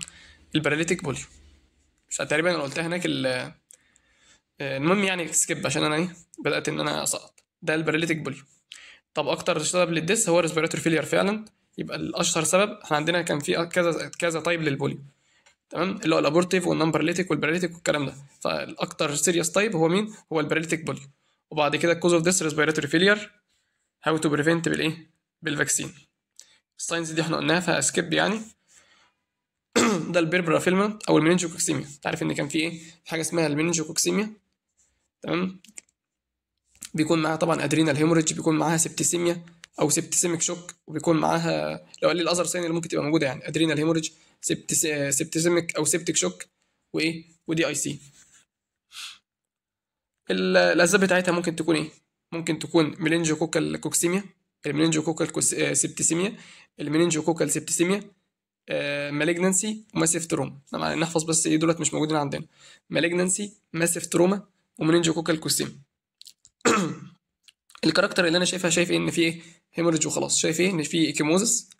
S1: الباراليتيك بوليو مش تقريبا انا قلتها هناك آه، المهم يعني سكيب عشان انا ايه بدات ان انا اسقط ده الباراليتيك بولي طب اكتر سبب للديس هو ريسبيراتور فيلير فعلا يبقى الاشهر سبب احنا عندنا كان في كذا كذا تايب للبولي تمام اللي هو الابورتيف والنمبراليتيك والباراليتيك والكلام ده فالاكتر سيريس تايب هو مين هو الباراليتيك بولي وبعد كده الكوز اوف ديس ريسبيراتوري فيلير هاو تو بريفنت بالايه بالفاكسين الساينز دي احنا قلناها فاسكيب يعني ده البيربرا فيلمنت او المينجوكوكسيميا انت عارف ان كان في ايه حاجه اسمها المينجوكوكسيميا تمام بيكون معاها طبعا ادرينال هيموريدج بيكون معاها سبتسيميا او سبتسيميك شوك وبيكون معاها لو قال لي الاذر ساين اللي ممكن تبقى موجوده يعني ادرينال هيموريدج سبتسيميك او سبتيك شوك وايه ودي اي سي الاسباب بتاعتها ممكن تكون ايه ممكن تكون ميلينجو كوكال كوكسيميا الميلينجو كوكال آه، سبتسيميا الميلينجو كوكال سبتسيميا آه، مالجنسي وماسيف تروما نحفظ بس ايه دولت مش موجودين عندنا مالجنسي ماسيف تروما ومننجوكوكال كوستيم الكاركتر اللي انا شايفها شايف إيه؟ ان في هيمورج وخلاص شايف ايه ان في ايكيموزس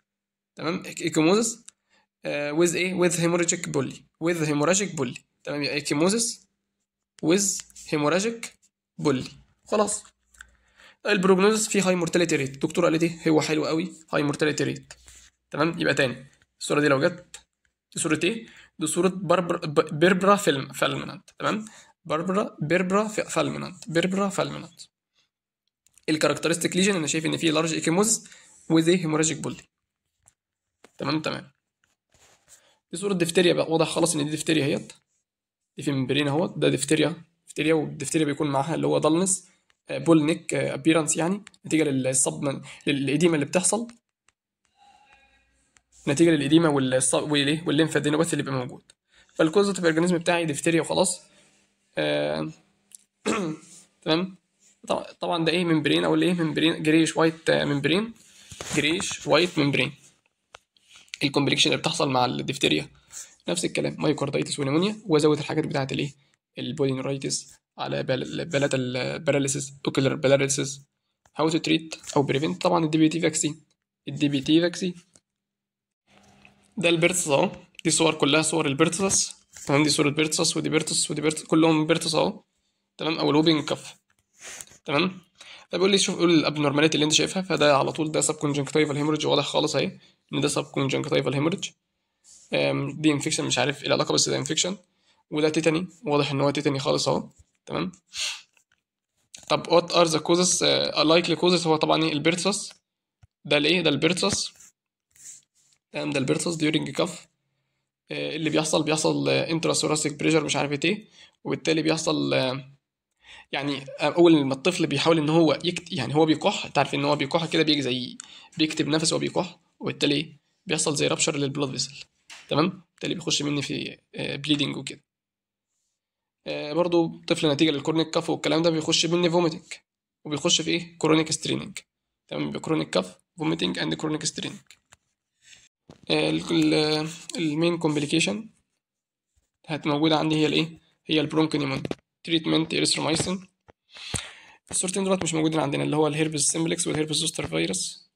S1: تمام ايكيموزس ويز آه، ايه ويز هيموريجيك بولي ويز هيموراجيك بولي تمام يبقى ايكيموزس ويز هيموراجيك بولي خلاص البروجنوزس فيه هاي مورتاليتي ريت الدكتوره قالت ايه هو حلو قوي هاي مورتاليتي ريت تمام يبقى تاني الصوره دي لو جت دي صوره ايه دي صوره بربرا بربرا فيلم تمام بربرا بربرا فالمنت بربرا فالمنت الكاركترستيك ليجن انا شايف ان فيه لارج ايكيموز وذي هيموراجيك بولي تمام تمام دي صوره دفتريا بقى واضح خلاص ان دي دفتريا اهيت دي في ممبرين اهوت ده دفتريا دفتريا والدفتريا بيكون معاها اللي هو ضلنس بول نيك ابيرانس يعني نتيجه للصب للاديما اللي بتحصل نتيجه للاديمه واللينفادينوباثي اللي بيبقى موجود فالكوزيتيف اورجانيزم بتاعي دفتريا وخلاص آه، تمام طبعا ده ايه ممبرين او الايه ممبرين جريش وايت آه، ممبرين جريش وايت ممبرين الكومبليكشن اللي بتحصل مع الدفتيريا نفس الكلام مايكورديتس ونمونيا وازود الحاجات بتاعت الايه البولينورايتس على بلاتال الباراليسيس اوكلر باراليسيس هاو تو تريت او بريفنت طبعا الدي بي تي فاكسين الدي بي تي فاكسين ده البيرتس اهو دي صور كلها صور البيرتس تمام دي صوره بيرتسس ودي بيرتس ودي بيرتس كلهم بيرتس اهو تمام او لوبينج كف تمام فبيقول طيب لي شوف قول الابنورماليتي اللي انت شايفها فده على طول ده سب كونجنكتيفال هيمورج واضح خالص اهي ان ده سب كونجنكتيفال هيمورج دي انفكشن مش عارف ايه العلاقه بس ده انفكشن وده تيتاني واضح ان هو تيتاني خالص اهو تمام طب وات ار ذا كوزز لايكلي كوزز هو طبعا ايه البيرتسس ده الايه ده البيرتسس تمام ده البيرتسس ديورنج كف آه، اللي بيحصل بيحصل انترا ثوراسيك بريشر مش عارف ايه وبالتالي بيحصل آه، يعني آه، اول ما الطفل بيحاول ان هو يكت... يعني هو بيكح انت عارف ان هو بيكح كده بيجي زي بيكتب نفسه وهو بيكح وبالتالي بيحصل زي رابشر للبلود فيسل تمام بالتالي بيخش مني في بليدنج وكده برضو طفل نتيجه للكورنيك كاف والكلام ده بيخش مني فوميتنج وبيخش في ايه كورونيك ستريننج تمام بكرونيك كاف فوميتنج اند كرونيك ستريننج آه، المين كومبليكيشن موجودة عندي هي الايه هي البرونكونيمون تريتمنت اريثرومايسين الصورتين دولت مش موجودين عندنا اللي هو الهيربس سيمبلكس والهيربس زوستر فيروس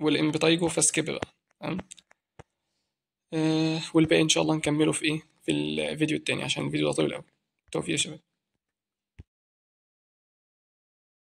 S1: والامبتايجو فاسكيب بقى تمام والباقي آه، ان شاء الله نكمله في ايه في الفيديو التاني عشان الفيديو ده طويل قوي توفيق يا شباب